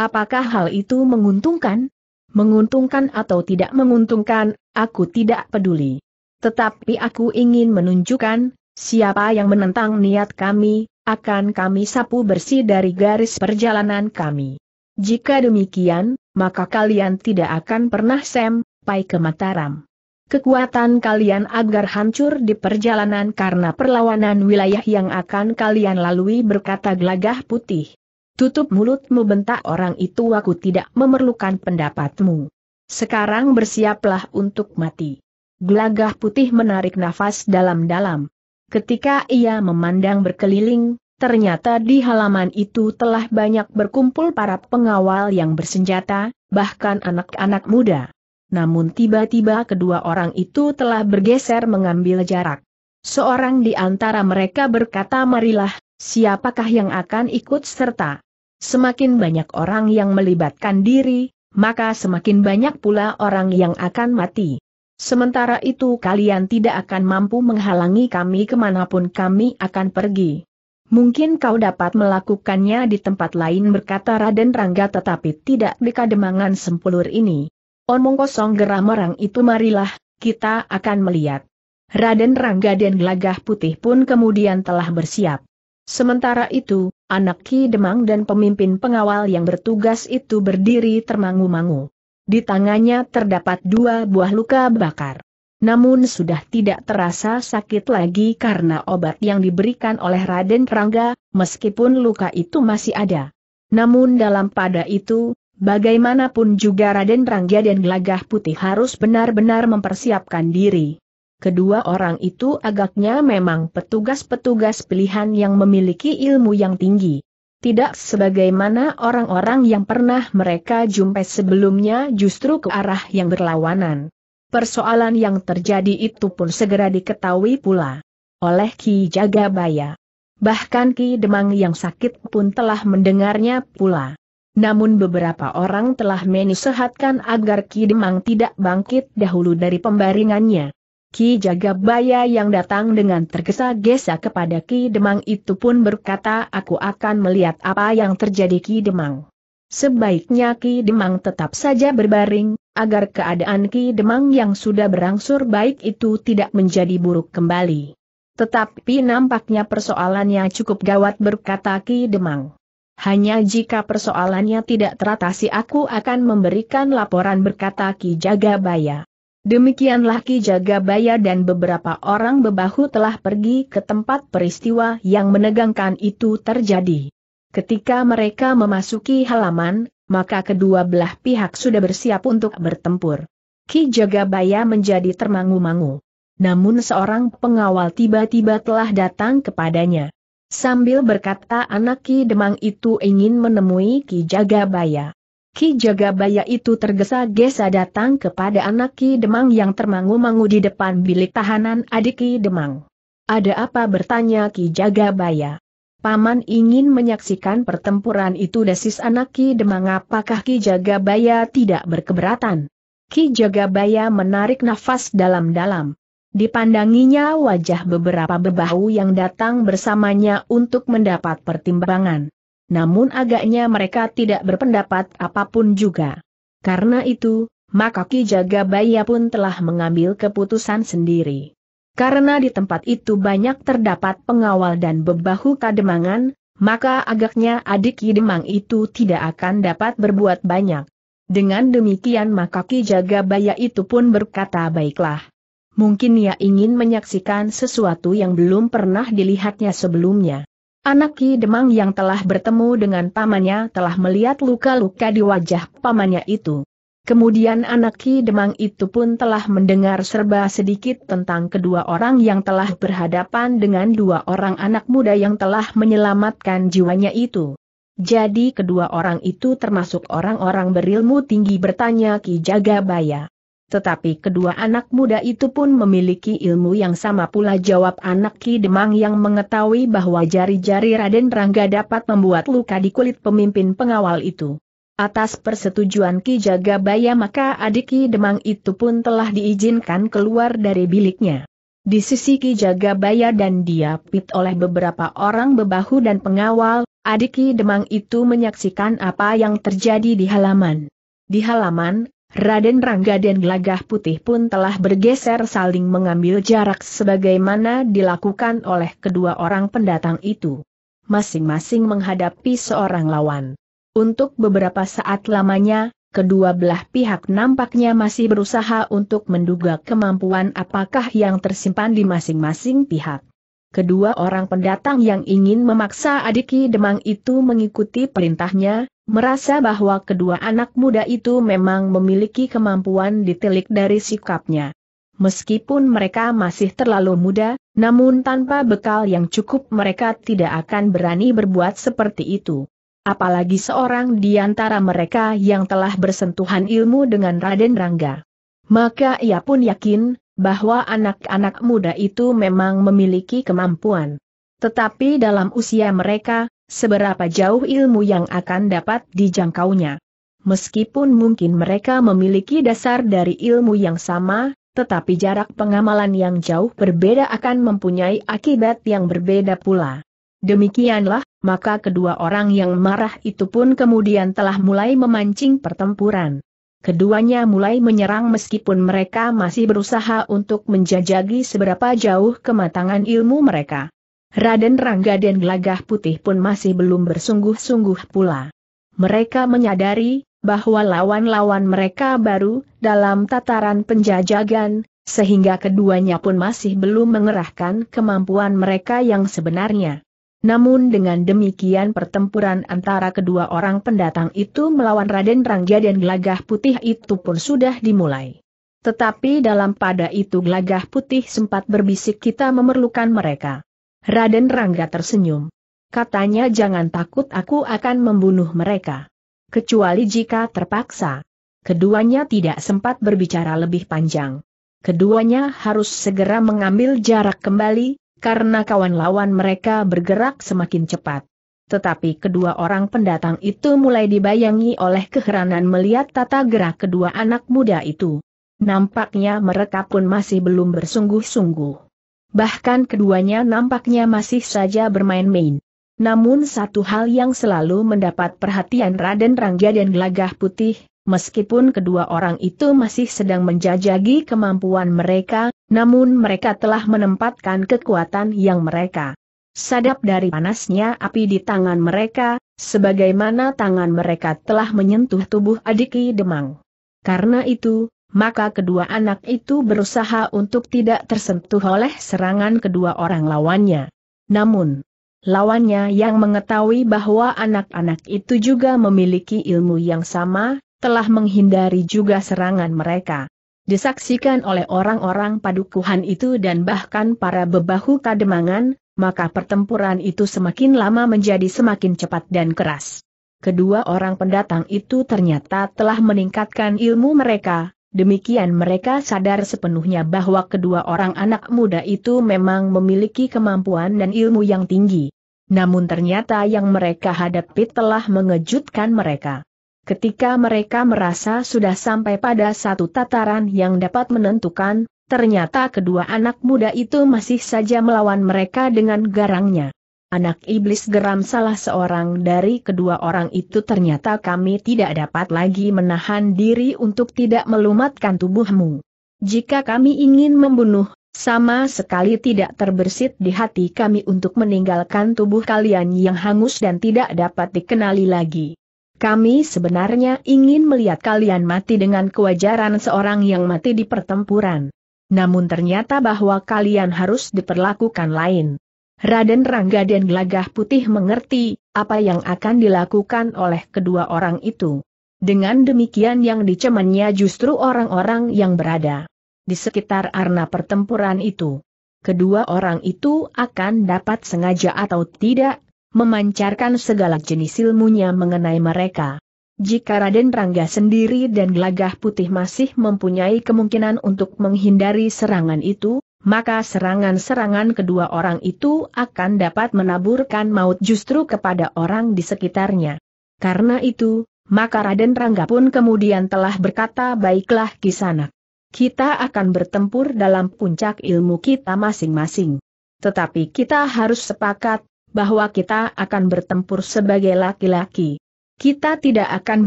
Apakah hal itu menguntungkan? Menguntungkan atau tidak menguntungkan, aku tidak peduli. Tetapi aku ingin menunjukkan, siapa yang menentang niat kami, akan kami sapu bersih dari garis perjalanan kami. Jika demikian, maka kalian tidak akan pernah sampai ke Mataram. Kekuatan kalian agar hancur di perjalanan karena perlawanan wilayah yang akan kalian lalui berkata gelagah putih. Tutup mulutmu bentak orang itu aku tidak memerlukan pendapatmu. Sekarang bersiaplah untuk mati. Gelagah putih menarik nafas dalam-dalam. Ketika ia memandang berkeliling, ternyata di halaman itu telah banyak berkumpul para pengawal yang bersenjata, bahkan anak-anak muda. Namun tiba-tiba kedua orang itu telah bergeser mengambil jarak. Seorang di antara mereka berkata marilah, siapakah yang akan ikut serta? Semakin banyak orang yang melibatkan diri, maka semakin banyak pula orang yang akan mati. Sementara itu kalian tidak akan mampu menghalangi kami kemanapun kami akan pergi. Mungkin kau dapat melakukannya di tempat lain berkata Raden Rangga tetapi tidak di kademangan sempulur ini. Omong kosong geram orang itu marilah, kita akan melihat. Raden Rangga dan Gelagah Putih pun kemudian telah bersiap. Sementara itu, Anak Ki Demang dan pemimpin pengawal yang bertugas itu berdiri termangu-mangu. Di tangannya terdapat dua buah luka bakar. Namun sudah tidak terasa sakit lagi karena obat yang diberikan oleh Raden Rangga, meskipun luka itu masih ada. Namun dalam pada itu, bagaimanapun juga Raden Rangga dan Gelagah Putih harus benar-benar mempersiapkan diri. Kedua orang itu agaknya memang petugas-petugas pilihan yang memiliki ilmu yang tinggi. Tidak sebagaimana orang-orang yang pernah mereka jumpai sebelumnya justru ke arah yang berlawanan. Persoalan yang terjadi itu pun segera diketahui pula oleh Ki Jagabaya. Bahkan Ki Demang yang sakit pun telah mendengarnya pula. Namun beberapa orang telah menisehatkan agar Ki Demang tidak bangkit dahulu dari pembaringannya. Ki Jagabaya yang datang dengan tergesa-gesa kepada Ki Demang itu pun berkata aku akan melihat apa yang terjadi Ki Demang. Sebaiknya Ki Demang tetap saja berbaring, agar keadaan Ki Demang yang sudah berangsur baik itu tidak menjadi buruk kembali. Tetapi nampaknya persoalannya cukup gawat berkata Ki Demang. Hanya jika persoalannya tidak teratasi aku akan memberikan laporan berkata Ki Jagabaya. Demikianlah Ki Jagabaya dan beberapa orang bebahu telah pergi ke tempat peristiwa yang menegangkan itu terjadi. Ketika mereka memasuki halaman, maka kedua belah pihak sudah bersiap untuk bertempur. Ki Jagabaya menjadi termangu-mangu. Namun seorang pengawal tiba-tiba telah datang kepadanya. Sambil berkata anak Ki Demang itu ingin menemui Ki Jagabaya. Ki Jagabaya itu tergesa-gesa datang kepada anak Ki Demang yang termangu-mangu di depan bilik tahanan adik Ki Demang. Ada apa bertanya Ki Jagabaya? Paman ingin menyaksikan pertempuran itu desis anak Ki Demang apakah Ki Jagabaya tidak berkeberatan? Ki Jagabaya menarik nafas dalam-dalam. Dipandanginya wajah beberapa bebahu yang datang bersamanya untuk mendapat pertimbangan namun agaknya mereka tidak berpendapat apapun juga. Karena itu, maka Ki Jagabaya pun telah mengambil keputusan sendiri. Karena di tempat itu banyak terdapat pengawal dan bebahu kademangan, maka agaknya adik Ki Demang itu tidak akan dapat berbuat banyak. Dengan demikian maka Ki Jagabaya itu pun berkata baiklah. Mungkin ia ingin menyaksikan sesuatu yang belum pernah dilihatnya sebelumnya. Anak Ki Demang yang telah bertemu dengan pamannya telah melihat luka-luka di wajah pamannya itu. Kemudian anak Ki Demang itu pun telah mendengar serba sedikit tentang kedua orang yang telah berhadapan dengan dua orang anak muda yang telah menyelamatkan jiwanya itu. Jadi kedua orang itu termasuk orang-orang berilmu tinggi bertanya Ki Jagabaya. Tetapi kedua anak muda itu pun memiliki ilmu yang sama pula jawab anak Ki Demang yang mengetahui bahwa jari-jari Raden Rangga dapat membuat luka di kulit pemimpin pengawal itu. Atas persetujuan Ki Jagabaya maka adik Ki Demang itu pun telah diizinkan keluar dari biliknya. Di sisi Ki Jagabaya dan diapit oleh beberapa orang bebahu dan pengawal, adik Ki Demang itu menyaksikan apa yang terjadi di halaman. Di halaman, Raden Rangga dan Gelagah Putih pun telah bergeser saling mengambil jarak sebagaimana dilakukan oleh kedua orang pendatang itu. Masing-masing menghadapi seorang lawan. Untuk beberapa saat lamanya, kedua belah pihak nampaknya masih berusaha untuk menduga kemampuan apakah yang tersimpan di masing-masing pihak. Kedua orang pendatang yang ingin memaksa Adiki Demang itu mengikuti perintahnya, Merasa bahwa kedua anak muda itu memang memiliki kemampuan ditelik dari sikapnya. Meskipun mereka masih terlalu muda, namun tanpa bekal yang cukup mereka tidak akan berani berbuat seperti itu. Apalagi seorang di antara mereka yang telah bersentuhan ilmu dengan Raden Rangga. Maka ia pun yakin, bahwa anak-anak muda itu memang memiliki kemampuan. Tetapi dalam usia mereka, seberapa jauh ilmu yang akan dapat dijangkaunya. Meskipun mungkin mereka memiliki dasar dari ilmu yang sama, tetapi jarak pengamalan yang jauh berbeda akan mempunyai akibat yang berbeda pula. Demikianlah, maka kedua orang yang marah itu pun kemudian telah mulai memancing pertempuran. Keduanya mulai menyerang meskipun mereka masih berusaha untuk menjajagi seberapa jauh kematangan ilmu mereka. Raden Rangga dan Gelagah Putih pun masih belum bersungguh-sungguh pula. Mereka menyadari bahwa lawan-lawan mereka baru dalam tataran penjajagan, sehingga keduanya pun masih belum mengerahkan kemampuan mereka yang sebenarnya. Namun dengan demikian pertempuran antara kedua orang pendatang itu melawan Raden Rangga dan Gelagah Putih itu pun sudah dimulai. Tetapi dalam pada itu Gelagah Putih sempat berbisik kita memerlukan mereka. Raden Rangga tersenyum. Katanya jangan takut aku akan membunuh mereka. Kecuali jika terpaksa. Keduanya tidak sempat berbicara lebih panjang. Keduanya harus segera mengambil jarak kembali, karena kawan lawan mereka bergerak semakin cepat. Tetapi kedua orang pendatang itu mulai dibayangi oleh keheranan melihat tata gerak kedua anak muda itu. Nampaknya mereka pun masih belum bersungguh-sungguh bahkan keduanya nampaknya masih saja bermain-main. Namun satu hal yang selalu mendapat perhatian Raden Rangga dan Gelagah Putih, meskipun kedua orang itu masih sedang menjajagi kemampuan mereka, namun mereka telah menempatkan kekuatan yang mereka sadap dari panasnya api di tangan mereka, sebagaimana tangan mereka telah menyentuh tubuh Adiki Demang. Karena itu, maka kedua anak itu berusaha untuk tidak tersentuh oleh serangan kedua orang lawannya. Namun, lawannya yang mengetahui bahwa anak-anak itu juga memiliki ilmu yang sama, telah menghindari juga serangan mereka. Disaksikan oleh orang-orang padukuhan itu dan bahkan para bebahu kademangan, maka pertempuran itu semakin lama menjadi semakin cepat dan keras. Kedua orang pendatang itu ternyata telah meningkatkan ilmu mereka, Demikian mereka sadar sepenuhnya bahwa kedua orang anak muda itu memang memiliki kemampuan dan ilmu yang tinggi. Namun ternyata yang mereka hadapi telah mengejutkan mereka. Ketika mereka merasa sudah sampai pada satu tataran yang dapat menentukan, ternyata kedua anak muda itu masih saja melawan mereka dengan garangnya. Anak iblis geram salah seorang dari kedua orang itu ternyata kami tidak dapat lagi menahan diri untuk tidak melumatkan tubuhmu. Jika kami ingin membunuh, sama sekali tidak terbersit di hati kami untuk meninggalkan tubuh kalian yang hangus dan tidak dapat dikenali lagi. Kami sebenarnya ingin melihat kalian mati dengan kewajaran seorang yang mati di pertempuran. Namun ternyata bahwa kalian harus diperlakukan lain. Raden Rangga dan Gelagah Putih mengerti apa yang akan dilakukan oleh kedua orang itu. Dengan demikian yang dicemannya justru orang-orang yang berada di sekitar arena pertempuran itu. Kedua orang itu akan dapat sengaja atau tidak, memancarkan segala jenis ilmunya mengenai mereka. Jika Raden Rangga sendiri dan Gelagah Putih masih mempunyai kemungkinan untuk menghindari serangan itu, maka serangan-serangan kedua orang itu akan dapat menaburkan maut justru kepada orang di sekitarnya. Karena itu, maka Raden Rangga pun kemudian telah berkata baiklah kisanak. Kita akan bertempur dalam puncak ilmu kita masing-masing. Tetapi kita harus sepakat, bahwa kita akan bertempur sebagai laki-laki. Kita tidak akan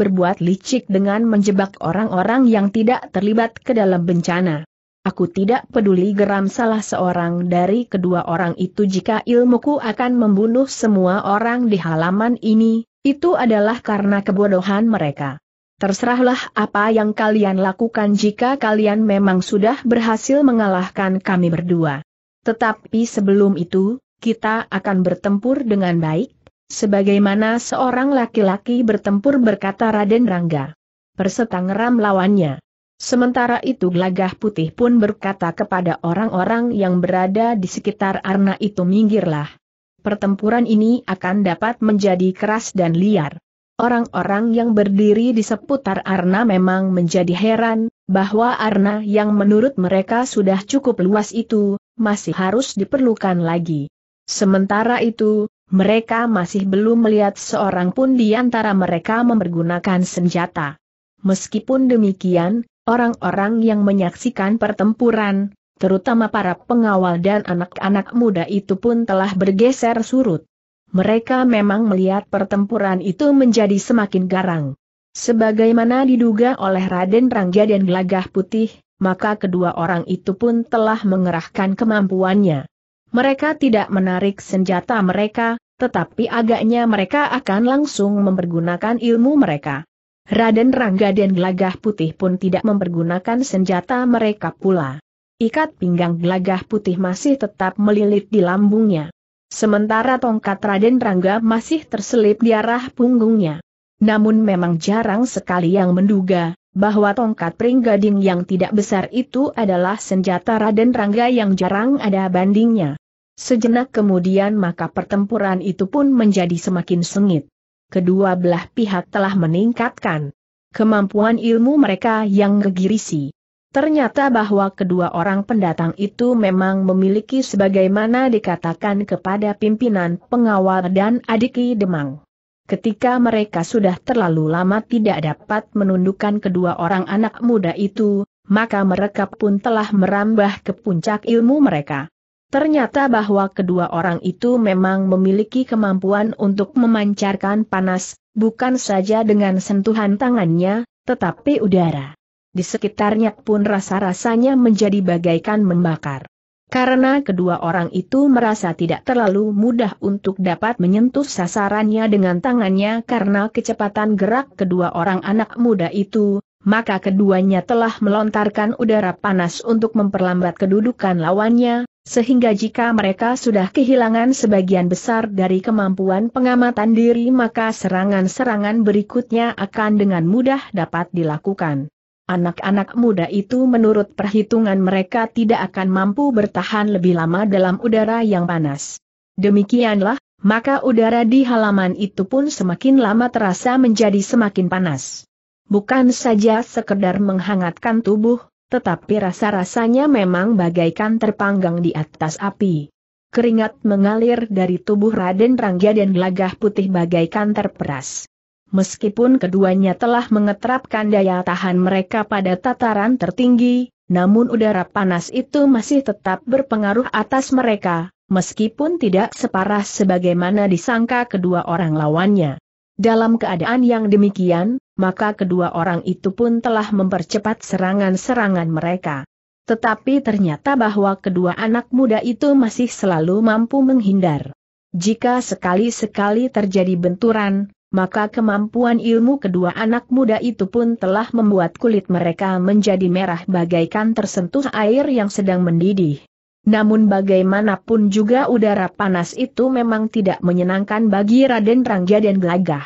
berbuat licik dengan menjebak orang-orang yang tidak terlibat ke dalam bencana. Aku tidak peduli geram salah seorang dari kedua orang itu jika ilmuku akan membunuh semua orang di halaman ini, itu adalah karena kebodohan mereka. Terserahlah apa yang kalian lakukan jika kalian memang sudah berhasil mengalahkan kami berdua. Tetapi sebelum itu, kita akan bertempur dengan baik, sebagaimana seorang laki-laki bertempur berkata Raden Rangga. Ram lawannya. Sementara itu Gelagah Putih pun berkata kepada orang-orang yang berada di sekitar Arna itu minggirlah. Pertempuran ini akan dapat menjadi keras dan liar. Orang-orang yang berdiri di seputar Arna memang menjadi heran, bahwa Arna yang menurut mereka sudah cukup luas itu, masih harus diperlukan lagi. Sementara itu, mereka masih belum melihat seorang pun di antara mereka mempergunakan senjata. Meskipun demikian, Orang-orang yang menyaksikan pertempuran, terutama para pengawal dan anak-anak muda itu pun telah bergeser surut. Mereka memang melihat pertempuran itu menjadi semakin garang. Sebagaimana diduga oleh Raden Rangga dan Gelagah Putih, maka kedua orang itu pun telah mengerahkan kemampuannya. Mereka tidak menarik senjata mereka, tetapi agaknya mereka akan langsung mempergunakan ilmu mereka. Raden Rangga dan Gelagah Putih pun tidak mempergunakan senjata mereka pula. Ikat pinggang Gelagah Putih masih tetap melilit di lambungnya. Sementara tongkat Raden Rangga masih terselip di arah punggungnya. Namun memang jarang sekali yang menduga, bahwa tongkat pringgading yang tidak besar itu adalah senjata Raden Rangga yang jarang ada bandingnya. Sejenak kemudian maka pertempuran itu pun menjadi semakin sengit kedua belah pihak telah meningkatkan kemampuan ilmu mereka yang gegirisi. Ternyata bahwa kedua orang pendatang itu memang memiliki sebagaimana dikatakan kepada pimpinan pengawal dan adiki Demang. Ketika mereka sudah terlalu lama tidak dapat menundukkan kedua orang anak muda itu, maka mereka pun telah merambah ke puncak ilmu mereka. Ternyata bahwa kedua orang itu memang memiliki kemampuan untuk memancarkan panas, bukan saja dengan sentuhan tangannya, tetapi udara. Di sekitarnya pun rasa-rasanya menjadi bagaikan membakar. Karena kedua orang itu merasa tidak terlalu mudah untuk dapat menyentuh sasarannya dengan tangannya karena kecepatan gerak kedua orang anak muda itu, maka keduanya telah melontarkan udara panas untuk memperlambat kedudukan lawannya, sehingga jika mereka sudah kehilangan sebagian besar dari kemampuan pengamatan diri maka serangan-serangan berikutnya akan dengan mudah dapat dilakukan. Anak-anak muda itu menurut perhitungan mereka tidak akan mampu bertahan lebih lama dalam udara yang panas. Demikianlah, maka udara di halaman itu pun semakin lama terasa menjadi semakin panas. Bukan saja sekedar menghangatkan tubuh, tetapi rasa-rasanya memang bagaikan terpanggang di atas api. Keringat mengalir dari tubuh Raden Rangga dan gelagah putih bagaikan terperas. Meskipun keduanya telah mengetrapkan daya tahan mereka pada tataran tertinggi, namun udara panas itu masih tetap berpengaruh atas mereka, meskipun tidak separah sebagaimana disangka kedua orang lawannya. Dalam keadaan yang demikian, maka kedua orang itu pun telah mempercepat serangan-serangan mereka. Tetapi ternyata bahwa kedua anak muda itu masih selalu mampu menghindar. Jika sekali-sekali terjadi benturan, maka kemampuan ilmu kedua anak muda itu pun telah membuat kulit mereka menjadi merah bagaikan tersentuh air yang sedang mendidih. Namun bagaimanapun juga udara panas itu memang tidak menyenangkan bagi Raden Rangga dan Gelagah.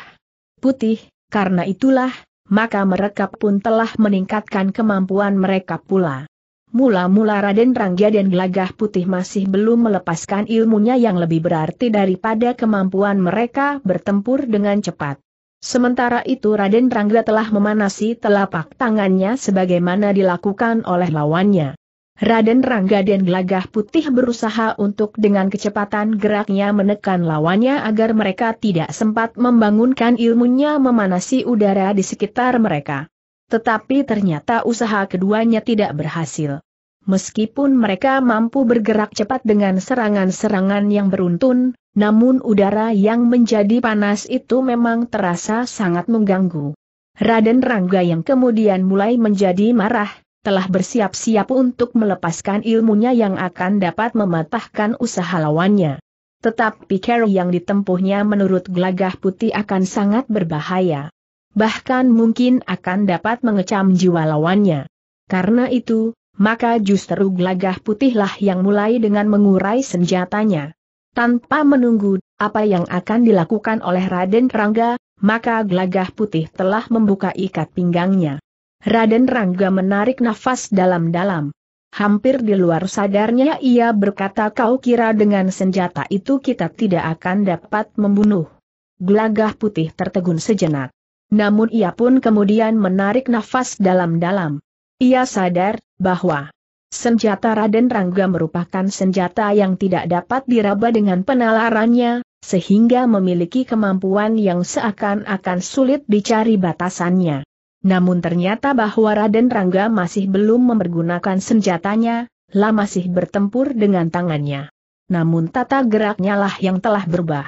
Putih, karena itulah, maka mereka pun telah meningkatkan kemampuan mereka pula. Mula-mula Raden Rangga dan Gelagah Putih masih belum melepaskan ilmunya yang lebih berarti daripada kemampuan mereka bertempur dengan cepat. Sementara itu Raden Rangga telah memanasi telapak tangannya sebagaimana dilakukan oleh lawannya. Raden Rangga dan Gelagah Putih berusaha untuk dengan kecepatan geraknya menekan lawannya agar mereka tidak sempat membangunkan ilmunya memanasi udara di sekitar mereka. Tetapi ternyata usaha keduanya tidak berhasil. Meskipun mereka mampu bergerak cepat dengan serangan-serangan yang beruntun, namun udara yang menjadi panas itu memang terasa sangat mengganggu. Raden Rangga yang kemudian mulai menjadi marah, telah bersiap-siap untuk melepaskan ilmunya yang akan dapat mematahkan usaha lawannya. Tetapi cara yang ditempuhnya menurut Glagah putih akan sangat berbahaya. Bahkan mungkin akan dapat mengecam jiwa lawannya. Karena itu, maka justru Glagah putihlah yang mulai dengan mengurai senjatanya. Tanpa menunggu apa yang akan dilakukan oleh Raden Rangga, maka Glagah putih telah membuka ikat pinggangnya. Raden Rangga menarik nafas dalam-dalam. Hampir di luar sadarnya ia berkata kau kira dengan senjata itu kita tidak akan dapat membunuh. Gelagah putih tertegun sejenak. Namun ia pun kemudian menarik nafas dalam-dalam. Ia sadar bahwa senjata Raden Rangga merupakan senjata yang tidak dapat diraba dengan penalarannya, sehingga memiliki kemampuan yang seakan-akan sulit dicari batasannya. Namun ternyata bahwa Raden Rangga masih belum mempergunakan senjatanya, lah masih bertempur dengan tangannya. Namun tata geraknya lah yang telah berubah.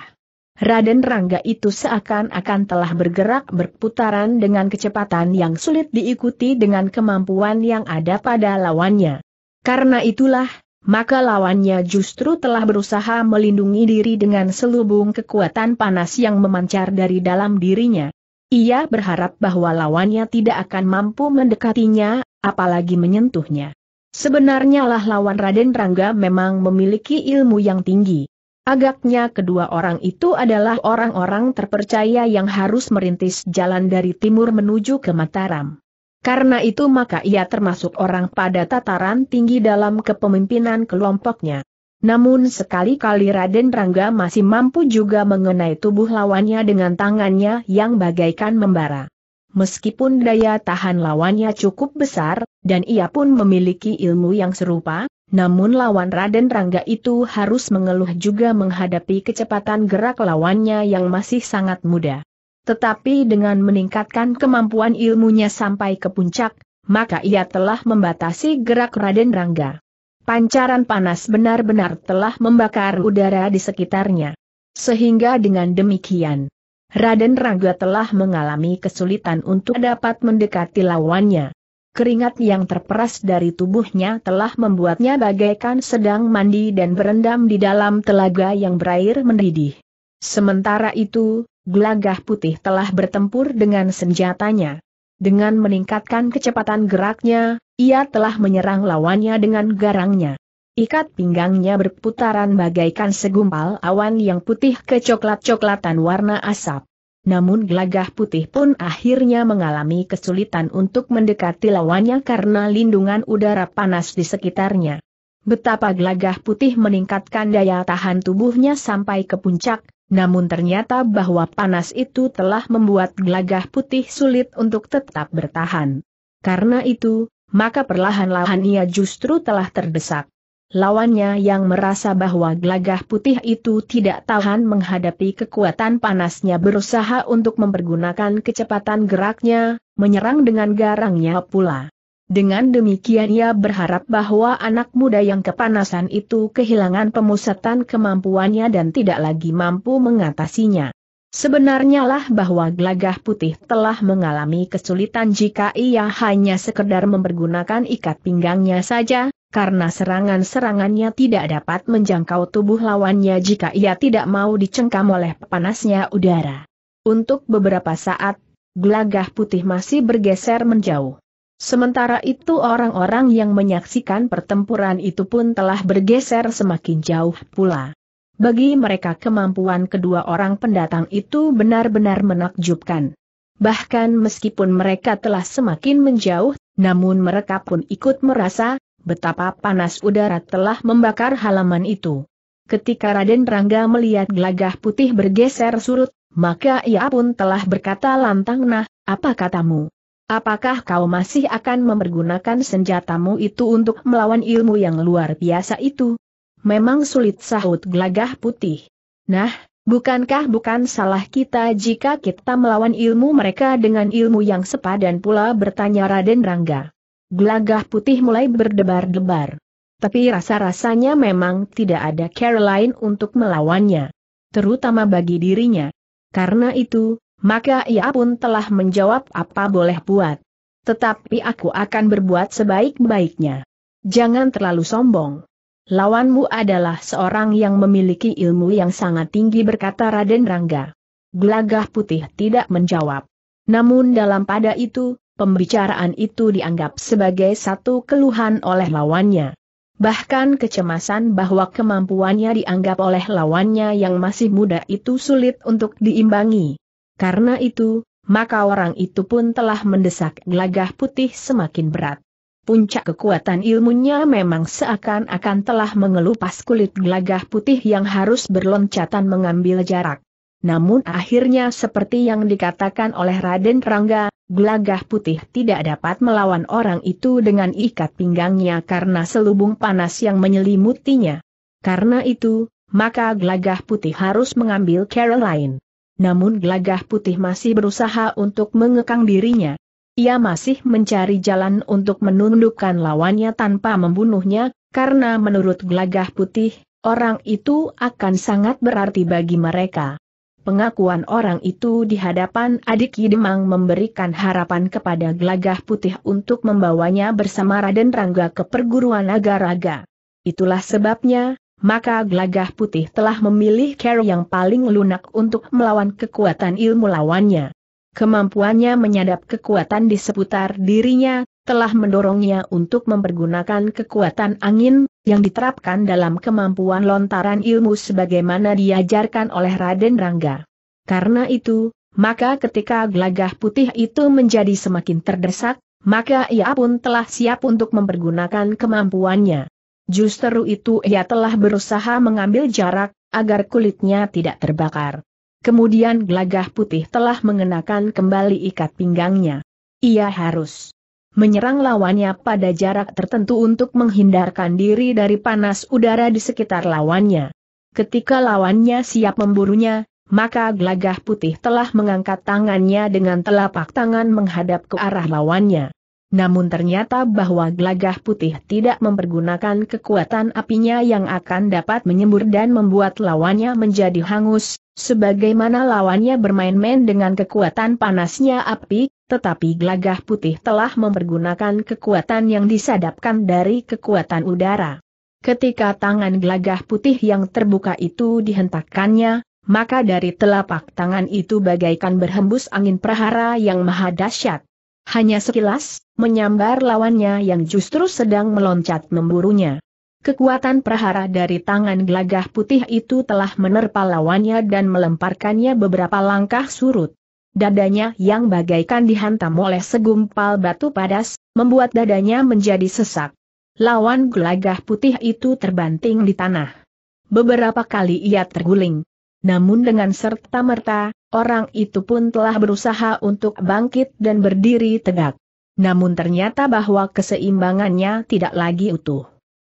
Raden Rangga itu seakan-akan telah bergerak berputaran dengan kecepatan yang sulit diikuti dengan kemampuan yang ada pada lawannya. Karena itulah, maka lawannya justru telah berusaha melindungi diri dengan selubung kekuatan panas yang memancar dari dalam dirinya. Ia berharap bahwa lawannya tidak akan mampu mendekatinya, apalagi menyentuhnya. Sebenarnya lah lawan Raden Rangga memang memiliki ilmu yang tinggi. Agaknya kedua orang itu adalah orang-orang terpercaya yang harus merintis jalan dari timur menuju ke Mataram. Karena itu maka ia termasuk orang pada tataran tinggi dalam kepemimpinan kelompoknya. Namun sekali-kali Raden Rangga masih mampu juga mengenai tubuh lawannya dengan tangannya yang bagaikan membara. Meskipun daya tahan lawannya cukup besar, dan ia pun memiliki ilmu yang serupa, namun lawan Raden Rangga itu harus mengeluh juga menghadapi kecepatan gerak lawannya yang masih sangat muda. Tetapi dengan meningkatkan kemampuan ilmunya sampai ke puncak, maka ia telah membatasi gerak Raden Rangga. Pancaran panas benar-benar telah membakar udara di sekitarnya. Sehingga dengan demikian, Raden Raga telah mengalami kesulitan untuk dapat mendekati lawannya. Keringat yang terperas dari tubuhnya telah membuatnya bagaikan sedang mandi dan berendam di dalam telaga yang berair mendidih. Sementara itu, gelagah putih telah bertempur dengan senjatanya. Dengan meningkatkan kecepatan geraknya, ia telah menyerang lawannya dengan garangnya. Ikat pinggangnya berputaran bagaikan segumpal awan yang putih kecoklat-coklatan warna asap. Namun gelagah putih pun akhirnya mengalami kesulitan untuk mendekati lawannya karena lindungan udara panas di sekitarnya. Betapa gelagah putih meningkatkan daya tahan tubuhnya sampai ke puncak, namun ternyata bahwa panas itu telah membuat gelagah putih sulit untuk tetap bertahan. Karena itu, maka perlahan-lahan ia justru telah terdesak. Lawannya yang merasa bahwa gelagah putih itu tidak tahan menghadapi kekuatan panasnya berusaha untuk mempergunakan kecepatan geraknya, menyerang dengan garangnya pula. Dengan demikian ia berharap bahwa anak muda yang kepanasan itu kehilangan pemusatan kemampuannya dan tidak lagi mampu mengatasinya. Sebenarnya lah bahwa Glagah putih telah mengalami kesulitan jika ia hanya sekedar mempergunakan ikat pinggangnya saja, karena serangan-serangannya tidak dapat menjangkau tubuh lawannya jika ia tidak mau dicengkam oleh panasnya udara. Untuk beberapa saat, Glagah putih masih bergeser menjauh. Sementara itu orang-orang yang menyaksikan pertempuran itu pun telah bergeser semakin jauh pula. Bagi mereka kemampuan kedua orang pendatang itu benar-benar menakjubkan. Bahkan meskipun mereka telah semakin menjauh, namun mereka pun ikut merasa betapa panas udara telah membakar halaman itu. Ketika Raden Rangga melihat gelagah putih bergeser surut, maka ia pun telah berkata lantang nah, apa katamu? Apakah kau masih akan mempergunakan senjatamu itu untuk melawan ilmu yang luar biasa itu? memang sulit sahut gelagah putih. Nah, bukankah bukan salah kita jika kita melawan ilmu mereka dengan ilmu yang sepadan pula bertanya Raden Rangga. Gelagah putih mulai berdebar-debar. Tapi rasa-rasanya memang tidak ada care lain untuk melawannya. Terutama bagi dirinya. Karena itu, maka ia pun telah menjawab apa boleh buat. Tetapi aku akan berbuat sebaik-baiknya. Jangan terlalu sombong. Lawanmu adalah seorang yang memiliki ilmu yang sangat tinggi berkata Raden Rangga. Gelagah putih tidak menjawab. Namun dalam pada itu, pembicaraan itu dianggap sebagai satu keluhan oleh lawannya. Bahkan kecemasan bahwa kemampuannya dianggap oleh lawannya yang masih muda itu sulit untuk diimbangi. Karena itu, maka orang itu pun telah mendesak gelagah putih semakin berat. Puncak kekuatan ilmunya memang seakan-akan telah mengelupas kulit gelagah putih yang harus berloncatan mengambil jarak. Namun akhirnya seperti yang dikatakan oleh Raden Rangga, gelagah putih tidak dapat melawan orang itu dengan ikat pinggangnya karena selubung panas yang menyelimutinya. Karena itu, maka gelagah putih harus mengambil Caroline. Namun gelagah putih masih berusaha untuk mengekang dirinya. Ia masih mencari jalan untuk menundukkan lawannya tanpa membunuhnya, karena menurut gelagah putih, orang itu akan sangat berarti bagi mereka. Pengakuan orang itu di hadapan adik Yidemang memberikan harapan kepada gelagah putih untuk membawanya bersama Raden Rangga ke perguruan Raga. Itulah sebabnya, maka gelagah putih telah memilih cara yang paling lunak untuk melawan kekuatan ilmu lawannya. Kemampuannya menyadap kekuatan di seputar dirinya, telah mendorongnya untuk mempergunakan kekuatan angin, yang diterapkan dalam kemampuan lontaran ilmu sebagaimana diajarkan oleh Raden Rangga. Karena itu, maka ketika gelagah putih itu menjadi semakin terdesak, maka ia pun telah siap untuk mempergunakan kemampuannya. Justru itu ia telah berusaha mengambil jarak, agar kulitnya tidak terbakar. Kemudian glagah putih telah mengenakan kembali ikat pinggangnya. Ia harus menyerang lawannya pada jarak tertentu untuk menghindarkan diri dari panas udara di sekitar lawannya. Ketika lawannya siap memburunya, maka glagah putih telah mengangkat tangannya dengan telapak tangan menghadap ke arah lawannya. Namun ternyata bahwa glagah putih tidak mempergunakan kekuatan apinya yang akan dapat menyembur dan membuat lawannya menjadi hangus, Sebagaimana lawannya bermain-main dengan kekuatan panasnya api, tetapi Glagah putih telah mempergunakan kekuatan yang disadapkan dari kekuatan udara. Ketika tangan Glagah putih yang terbuka itu dihentakkannya, maka dari telapak tangan itu bagaikan berhembus angin prahara yang maha dahsyat. Hanya sekilas, menyambar lawannya yang justru sedang meloncat memburunya. Kekuatan prahara dari tangan gelagah putih itu telah menerpa lawannya dan melemparkannya beberapa langkah surut. Dadanya yang bagaikan dihantam oleh segumpal batu padas, membuat dadanya menjadi sesak. Lawan gelagah putih itu terbanting di tanah. Beberapa kali ia terguling. Namun dengan serta-merta, orang itu pun telah berusaha untuk bangkit dan berdiri tegak. Namun ternyata bahwa keseimbangannya tidak lagi utuh.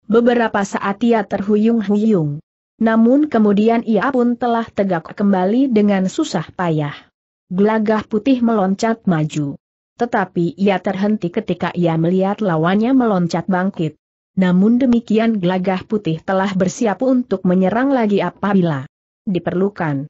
Beberapa saat ia terhuyung-huyung. Namun kemudian ia pun telah tegak kembali dengan susah payah. Gelagah putih meloncat maju. Tetapi ia terhenti ketika ia melihat lawannya meloncat bangkit. Namun demikian gelagah putih telah bersiap untuk menyerang lagi apabila diperlukan.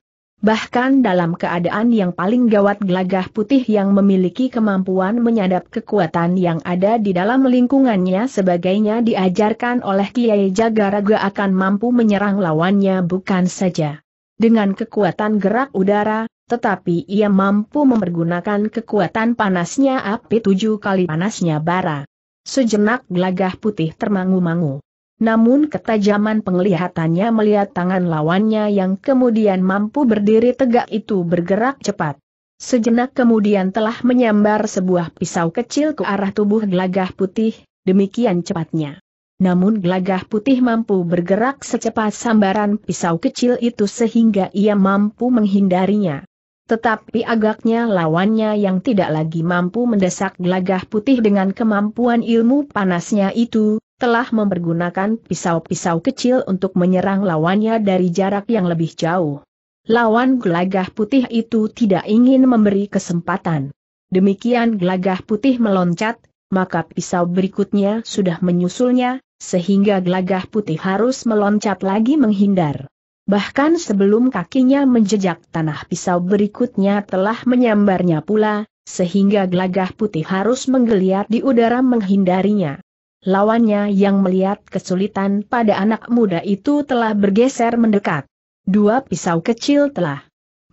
Bahkan dalam keadaan yang paling gawat gelagah putih yang memiliki kemampuan menyadap kekuatan yang ada di dalam lingkungannya sebagainya diajarkan oleh Kiai Jagaraga akan mampu menyerang lawannya bukan saja dengan kekuatan gerak udara, tetapi ia mampu mempergunakan kekuatan panasnya api tujuh kali panasnya bara. Sejenak gelagah putih termangu-mangu. Namun ketajaman penglihatannya melihat tangan lawannya yang kemudian mampu berdiri tegak itu bergerak cepat. Sejenak kemudian telah menyambar sebuah pisau kecil ke arah tubuh gelagah putih, demikian cepatnya. Namun gelagah putih mampu bergerak secepat sambaran pisau kecil itu sehingga ia mampu menghindarinya. Tetapi agaknya lawannya yang tidak lagi mampu mendesak gelagah putih dengan kemampuan ilmu panasnya itu, telah mempergunakan pisau-pisau kecil untuk menyerang lawannya dari jarak yang lebih jauh. Lawan gelagah putih itu tidak ingin memberi kesempatan. Demikian gelagah putih meloncat, maka pisau berikutnya sudah menyusulnya, sehingga gelagah putih harus meloncat lagi menghindar. Bahkan sebelum kakinya menjejak tanah pisau berikutnya telah menyambarnya pula, sehingga gelagah putih harus menggeliat di udara menghindarinya lawannya yang melihat kesulitan pada anak muda itu telah bergeser mendekat. Dua pisau kecil telah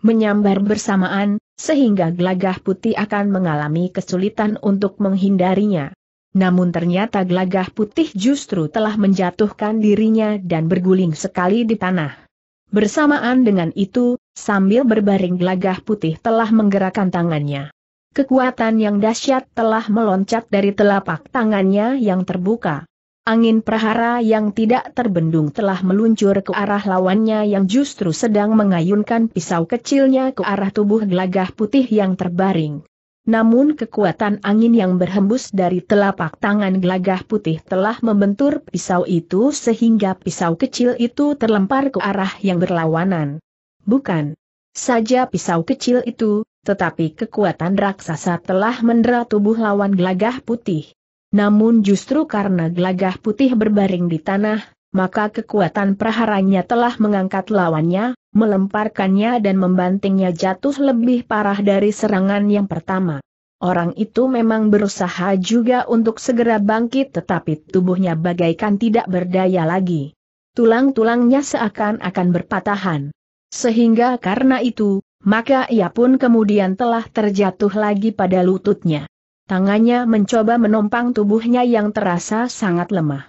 menyambar bersamaan, sehingga gelagah putih akan mengalami kesulitan untuk menghindarinya. Namun ternyata gelagah putih justru telah menjatuhkan dirinya dan berguling sekali di tanah. Bersamaan dengan itu, sambil berbaring gelagah putih telah menggerakkan tangannya. Kekuatan yang dahsyat telah meloncat dari telapak tangannya yang terbuka. Angin prahara yang tidak terbendung telah meluncur ke arah lawannya yang justru sedang mengayunkan pisau kecilnya ke arah tubuh gelagah putih yang terbaring. Namun kekuatan angin yang berhembus dari telapak tangan gelagah putih telah membentur pisau itu sehingga pisau kecil itu terlempar ke arah yang berlawanan. Bukan saja pisau kecil itu, tetapi kekuatan raksasa telah mendera tubuh lawan gelagah putih. Namun justru karena gelagah putih berbaring di tanah, maka kekuatan praharanya telah mengangkat lawannya, melemparkannya dan membantingnya jatuh lebih parah dari serangan yang pertama. Orang itu memang berusaha juga untuk segera bangkit tetapi tubuhnya bagaikan tidak berdaya lagi. Tulang-tulangnya seakan-akan berpatahan. Sehingga karena itu, maka ia pun kemudian telah terjatuh lagi pada lututnya. Tangannya mencoba menompang tubuhnya yang terasa sangat lemah.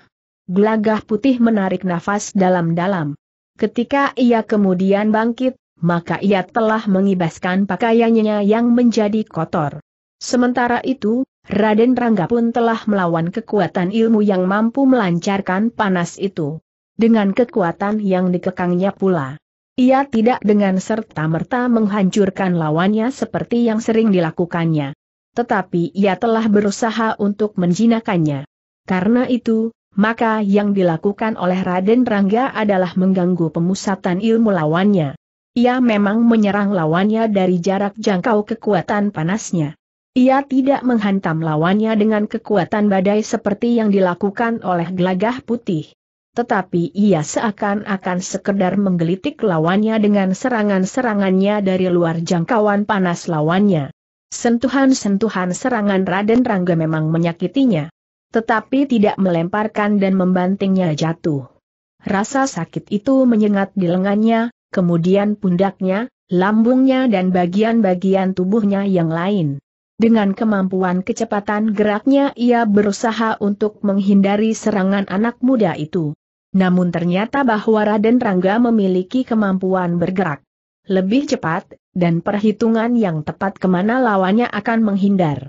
Gelagah putih menarik nafas dalam-dalam. Ketika ia kemudian bangkit, maka ia telah mengibaskan pakaiannya yang menjadi kotor. Sementara itu, Raden Rangga pun telah melawan kekuatan ilmu yang mampu melancarkan panas itu. Dengan kekuatan yang dikekangnya pula. Ia tidak dengan serta-merta menghancurkan lawannya seperti yang sering dilakukannya. Tetapi ia telah berusaha untuk menjinakannya. Karena itu, maka yang dilakukan oleh Raden Rangga adalah mengganggu pemusatan ilmu lawannya. Ia memang menyerang lawannya dari jarak jangkau kekuatan panasnya. Ia tidak menghantam lawannya dengan kekuatan badai seperti yang dilakukan oleh gelagah putih tetapi ia seakan-akan sekedar menggelitik lawannya dengan serangan-serangannya dari luar jangkauan panas lawannya. Sentuhan-sentuhan serangan Raden Rangga memang menyakitinya. Tetapi tidak melemparkan dan membantingnya jatuh. Rasa sakit itu menyengat di lengannya, kemudian pundaknya, lambungnya dan bagian-bagian tubuhnya yang lain. Dengan kemampuan kecepatan geraknya ia berusaha untuk menghindari serangan anak muda itu. Namun ternyata bahwa Raden Rangga memiliki kemampuan bergerak lebih cepat, dan perhitungan yang tepat kemana lawannya akan menghindar.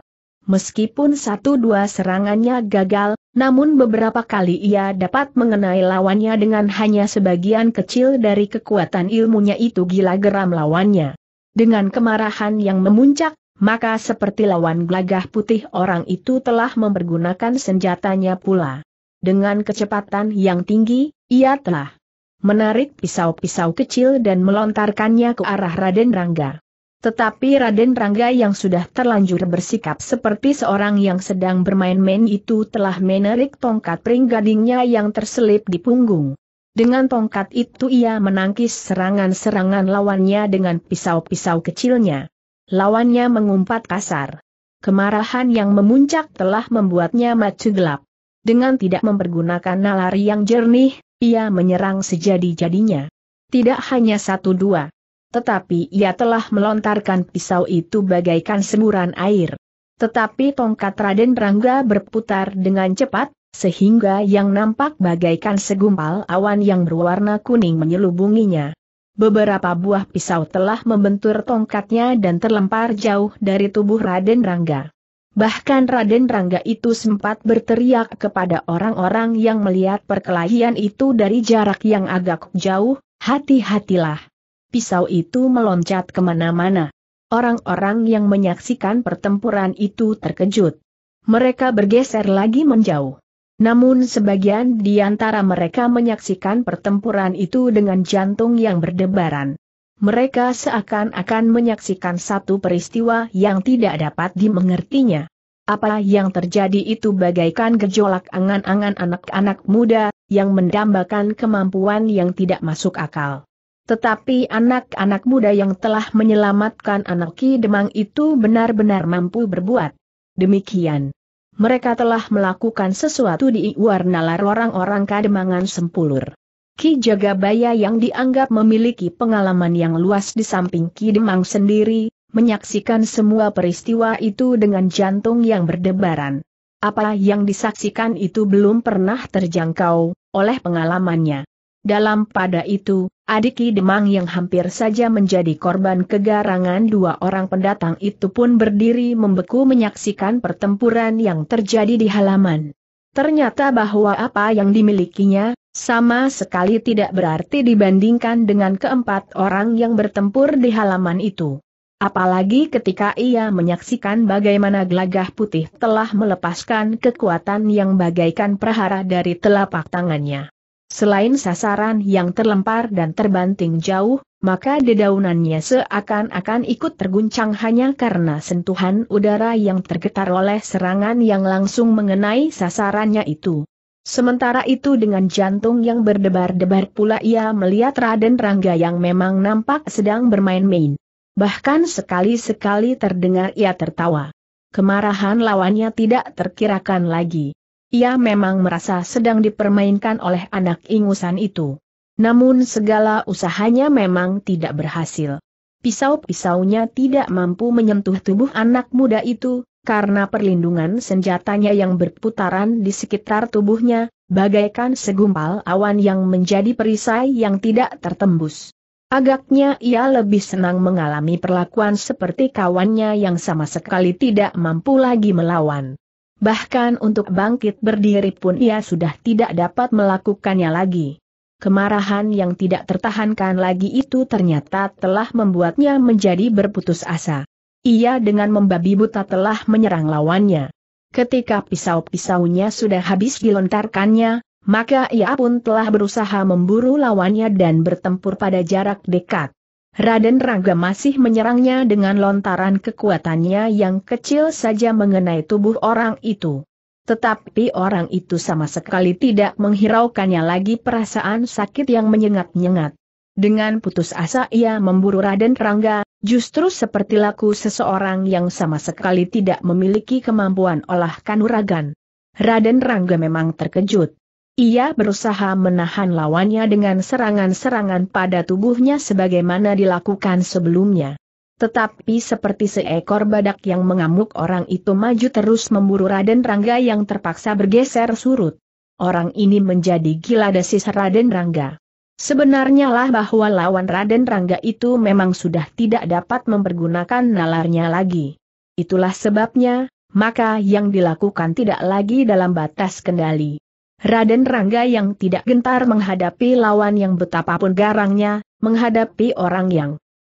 Meskipun satu dua serangannya gagal, namun beberapa kali ia dapat mengenai lawannya dengan hanya sebagian kecil dari kekuatan ilmunya itu gila geram lawannya. Dengan kemarahan yang memuncak, maka seperti lawan gelagah putih orang itu telah mempergunakan senjatanya pula. Dengan kecepatan yang tinggi, ia telah menarik pisau-pisau kecil dan melontarkannya ke arah Raden Rangga. Tetapi Raden Rangga yang sudah terlanjur bersikap seperti seorang yang sedang bermain-main itu telah menarik tongkat pringgadingnya yang terselip di punggung. Dengan tongkat itu ia menangkis serangan-serangan lawannya dengan pisau-pisau kecilnya. Lawannya mengumpat kasar. Kemarahan yang memuncak telah membuatnya macu gelap. Dengan tidak mempergunakan nalar yang jernih, ia menyerang sejadi-jadinya. Tidak hanya satu dua. Tetapi ia telah melontarkan pisau itu bagaikan semburan air. Tetapi tongkat Raden Rangga berputar dengan cepat, sehingga yang nampak bagaikan segumpal awan yang berwarna kuning menyelubunginya. Beberapa buah pisau telah membentur tongkatnya dan terlempar jauh dari tubuh Raden Rangga. Bahkan Raden Rangga itu sempat berteriak kepada orang-orang yang melihat perkelahian itu dari jarak yang agak jauh, hati-hatilah. Pisau itu meloncat kemana-mana. Orang-orang yang menyaksikan pertempuran itu terkejut. Mereka bergeser lagi menjauh. Namun sebagian di antara mereka menyaksikan pertempuran itu dengan jantung yang berdebaran. Mereka seakan-akan menyaksikan satu peristiwa yang tidak dapat dimengertinya. Apa yang terjadi itu bagaikan gejolak angan-angan anak-anak muda, yang mendambakan kemampuan yang tidak masuk akal. Tetapi anak-anak muda yang telah menyelamatkan anak Ki Demang itu benar-benar mampu berbuat. Demikian. Mereka telah melakukan sesuatu di luar nalar orang-orang kademangan sempulur. Ki Jagabaya yang dianggap memiliki pengalaman yang luas di samping Ki Demang sendiri, menyaksikan semua peristiwa itu dengan jantung yang berdebaran. Apa yang disaksikan itu belum pernah terjangkau oleh pengalamannya. Dalam pada itu, adik Ki Demang yang hampir saja menjadi korban kegarangan dua orang pendatang itu pun berdiri membeku menyaksikan pertempuran yang terjadi di halaman. Ternyata bahwa apa yang dimilikinya, sama sekali tidak berarti dibandingkan dengan keempat orang yang bertempur di halaman itu. Apalagi ketika ia menyaksikan bagaimana gelagah putih telah melepaskan kekuatan yang bagaikan prahara dari telapak tangannya. Selain sasaran yang terlempar dan terbanting jauh, maka dedaunannya seakan-akan ikut terguncang hanya karena sentuhan udara yang tergetar oleh serangan yang langsung mengenai sasarannya itu. Sementara itu dengan jantung yang berdebar-debar pula ia melihat Raden Rangga yang memang nampak sedang bermain-main. Bahkan sekali-sekali terdengar ia tertawa. Kemarahan lawannya tidak terkirakan lagi. Ia memang merasa sedang dipermainkan oleh anak ingusan itu. Namun segala usahanya memang tidak berhasil. Pisau-pisaunya tidak mampu menyentuh tubuh anak muda itu, karena perlindungan senjatanya yang berputaran di sekitar tubuhnya, bagaikan segumpal awan yang menjadi perisai yang tidak tertembus. Agaknya ia lebih senang mengalami perlakuan seperti kawannya yang sama sekali tidak mampu lagi melawan. Bahkan untuk bangkit berdiri pun ia sudah tidak dapat melakukannya lagi. Kemarahan yang tidak tertahankan lagi itu ternyata telah membuatnya menjadi berputus asa. Ia dengan membabi buta telah menyerang lawannya. Ketika pisau-pisaunya sudah habis dilontarkannya, maka ia pun telah berusaha memburu lawannya dan bertempur pada jarak dekat. Raden Raga masih menyerangnya dengan lontaran kekuatannya yang kecil saja mengenai tubuh orang itu. Tetapi orang itu sama sekali tidak menghiraukannya lagi perasaan sakit yang menyengat-nyengat. Dengan putus asa ia memburu Raden Rangga, justru seperti laku seseorang yang sama sekali tidak memiliki kemampuan olah kanuragan. Raden Rangga memang terkejut. Ia berusaha menahan lawannya dengan serangan-serangan pada tubuhnya sebagaimana dilakukan sebelumnya. Tetapi seperti seekor badak yang mengamuk orang itu maju terus memburu Raden Rangga yang terpaksa bergeser surut. Orang ini menjadi gila desis Raden Rangga. Sebenarnya lah bahwa lawan Raden Rangga itu memang sudah tidak dapat mempergunakan nalarnya lagi. Itulah sebabnya, maka yang dilakukan tidak lagi dalam batas kendali. Raden Rangga yang tidak gentar menghadapi lawan yang betapapun garangnya, menghadapi orang yang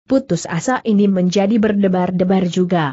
putus asa ini menjadi berdebar-debar juga.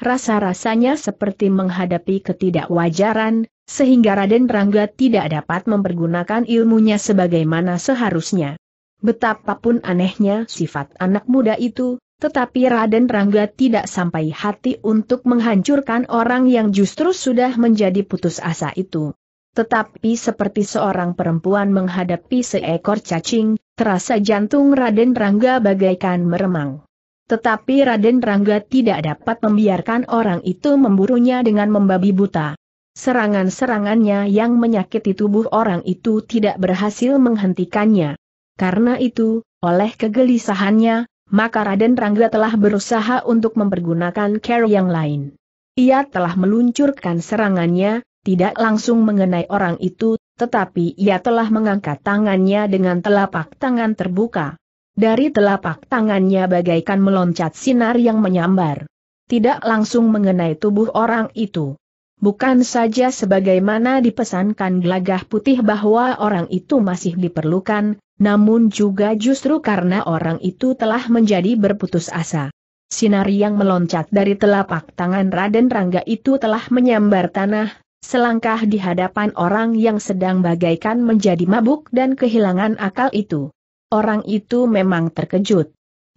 Rasa-rasanya seperti menghadapi ketidakwajaran, sehingga Raden Rangga tidak dapat mempergunakan ilmunya sebagaimana seharusnya. Betapapun anehnya sifat anak muda itu, tetapi Raden Rangga tidak sampai hati untuk menghancurkan orang yang justru sudah menjadi putus asa itu. Tetapi seperti seorang perempuan menghadapi seekor cacing, terasa jantung Raden Rangga bagaikan meremang. Tetapi Raden Rangga tidak dapat membiarkan orang itu memburunya dengan membabi buta. Serangan-serangannya yang menyakiti tubuh orang itu tidak berhasil menghentikannya. Karena itu, oleh kegelisahannya, maka Raden Rangga telah berusaha untuk mempergunakan care yang lain. Ia telah meluncurkan serangannya, tidak langsung mengenai orang itu, tetapi ia telah mengangkat tangannya dengan telapak tangan terbuka. Dari telapak tangannya bagaikan meloncat sinar yang menyambar. Tidak langsung mengenai tubuh orang itu. Bukan saja sebagaimana dipesankan gelagah putih bahwa orang itu masih diperlukan, namun juga justru karena orang itu telah menjadi berputus asa. Sinar yang meloncat dari telapak tangan Raden Rangga itu telah menyambar tanah, selangkah di hadapan orang yang sedang bagaikan menjadi mabuk dan kehilangan akal itu. Orang itu memang terkejut.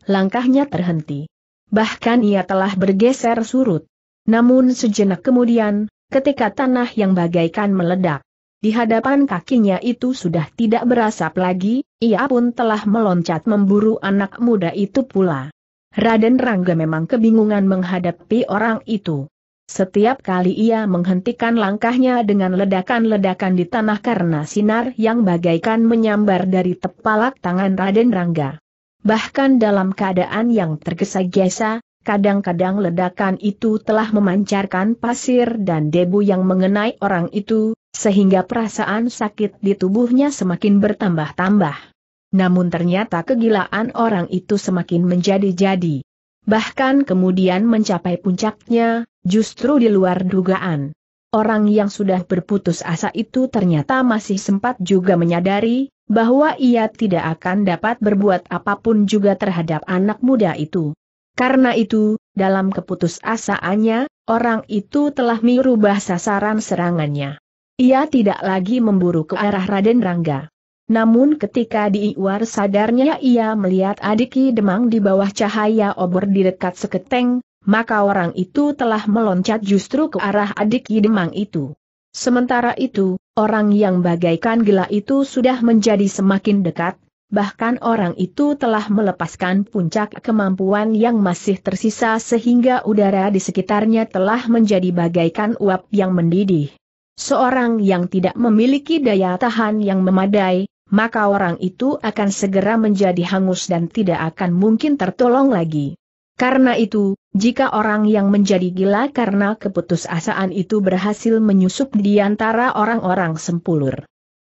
Langkahnya terhenti. Bahkan ia telah bergeser surut. Namun sejenak kemudian, ketika tanah yang bagaikan meledak, di hadapan kakinya itu sudah tidak berasap lagi, ia pun telah meloncat memburu anak muda itu pula. Raden Rangga memang kebingungan menghadapi orang itu. Setiap kali ia menghentikan langkahnya dengan ledakan-ledakan di tanah karena sinar yang bagaikan menyambar dari tepalak tangan Raden Rangga. Bahkan dalam keadaan yang tergesa-gesa, kadang-kadang ledakan itu telah memancarkan pasir dan debu yang mengenai orang itu, sehingga perasaan sakit di tubuhnya semakin bertambah-tambah. Namun ternyata kegilaan orang itu semakin menjadi-jadi bahkan kemudian mencapai puncaknya, justru di luar dugaan. Orang yang sudah berputus asa itu ternyata masih sempat juga menyadari bahwa ia tidak akan dapat berbuat apapun juga terhadap anak muda itu. Karena itu, dalam keputus asaannya, orang itu telah merubah sasaran serangannya. Ia tidak lagi memburu ke arah Raden Rangga. Namun ketika diiwar sadarnya ia melihat adiki demang di bawah cahaya obor di dekat seketeng, maka orang itu telah meloncat justru ke arah adiki demang itu. Sementara itu, orang yang bagaikan gila itu sudah menjadi semakin dekat, bahkan orang itu telah melepaskan puncak kemampuan yang masih tersisa sehingga udara di sekitarnya telah menjadi bagaikan uap yang mendidih. Seorang yang tidak memiliki daya tahan yang memadai, maka orang itu akan segera menjadi hangus dan tidak akan mungkin tertolong lagi. Karena itu, jika orang yang menjadi gila karena keputusasaan itu berhasil menyusup di antara orang-orang sempulur,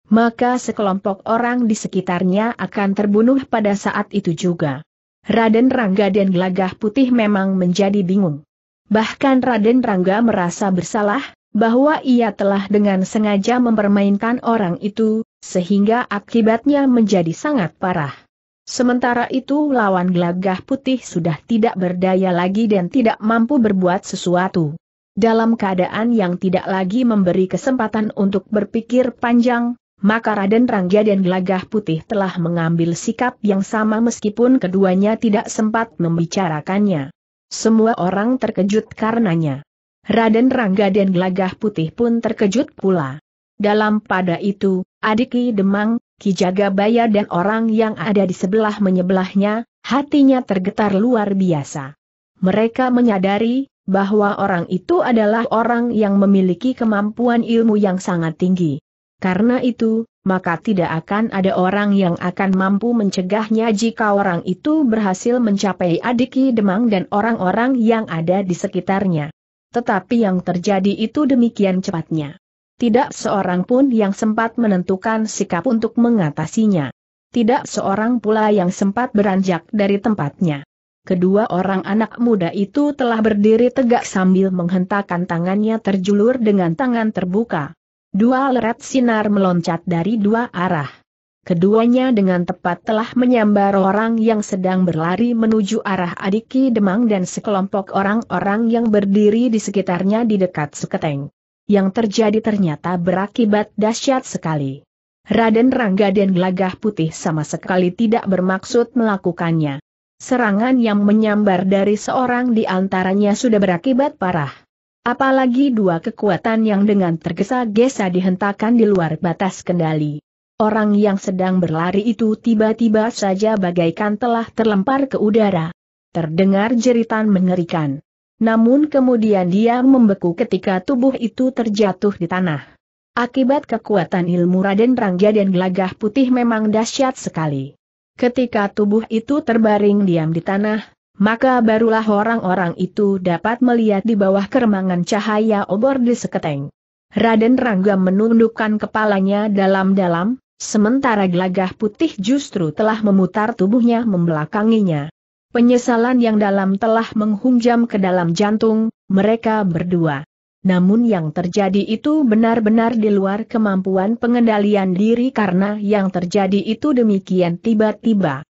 maka sekelompok orang di sekitarnya akan terbunuh pada saat itu juga. Raden Rangga dan Gelagah Putih memang menjadi bingung. Bahkan Raden Rangga merasa bersalah, bahwa ia telah dengan sengaja mempermainkan orang itu, sehingga akibatnya menjadi sangat parah. Sementara itu lawan gelagah putih sudah tidak berdaya lagi dan tidak mampu berbuat sesuatu. Dalam keadaan yang tidak lagi memberi kesempatan untuk berpikir panjang, maka Raden Rangga dan Gelagah Putih telah mengambil sikap yang sama meskipun keduanya tidak sempat membicarakannya. Semua orang terkejut karenanya. Raden Rangga dan Gelagah Putih pun terkejut pula. Dalam pada itu, adik Ki Demang, Ki Jagabaya dan orang yang ada di sebelah menyebelahnya, hatinya tergetar luar biasa. Mereka menyadari bahwa orang itu adalah orang yang memiliki kemampuan ilmu yang sangat tinggi. Karena itu, maka tidak akan ada orang yang akan mampu mencegahnya jika orang itu berhasil mencapai Adiki Demang dan orang-orang yang ada di sekitarnya. Tetapi yang terjadi itu demikian cepatnya tidak seorang pun yang sempat menentukan sikap untuk mengatasinya. Tidak seorang pula yang sempat beranjak dari tempatnya. Kedua orang anak muda itu telah berdiri tegak sambil menghentakkan tangannya terjulur dengan tangan terbuka. Dua leret sinar meloncat dari dua arah. Keduanya dengan tepat telah menyambar orang yang sedang berlari menuju arah Adiki Demang dan sekelompok orang-orang yang berdiri di sekitarnya di dekat Seketeng yang terjadi ternyata berakibat dahsyat sekali. Raden Rangga dan Gelagah Putih sama sekali tidak bermaksud melakukannya. Serangan yang menyambar dari seorang di antaranya sudah berakibat parah. Apalagi dua kekuatan yang dengan tergesa-gesa dihentakkan di luar batas kendali. Orang yang sedang berlari itu tiba-tiba saja bagaikan telah terlempar ke udara. Terdengar jeritan mengerikan. Namun kemudian dia membeku ketika tubuh itu terjatuh di tanah. Akibat kekuatan ilmu Raden Rangga dan gelagah putih memang dahsyat sekali. Ketika tubuh itu terbaring diam di tanah, maka barulah orang-orang itu dapat melihat di bawah keremangan cahaya obor di seketeng. Raden Rangga menundukkan kepalanya dalam-dalam, sementara gelagah putih justru telah memutar tubuhnya membelakanginya. Penyesalan yang dalam telah menghunjam ke dalam jantung, mereka berdua. Namun yang terjadi itu benar-benar di luar kemampuan pengendalian diri karena yang terjadi itu demikian tiba-tiba.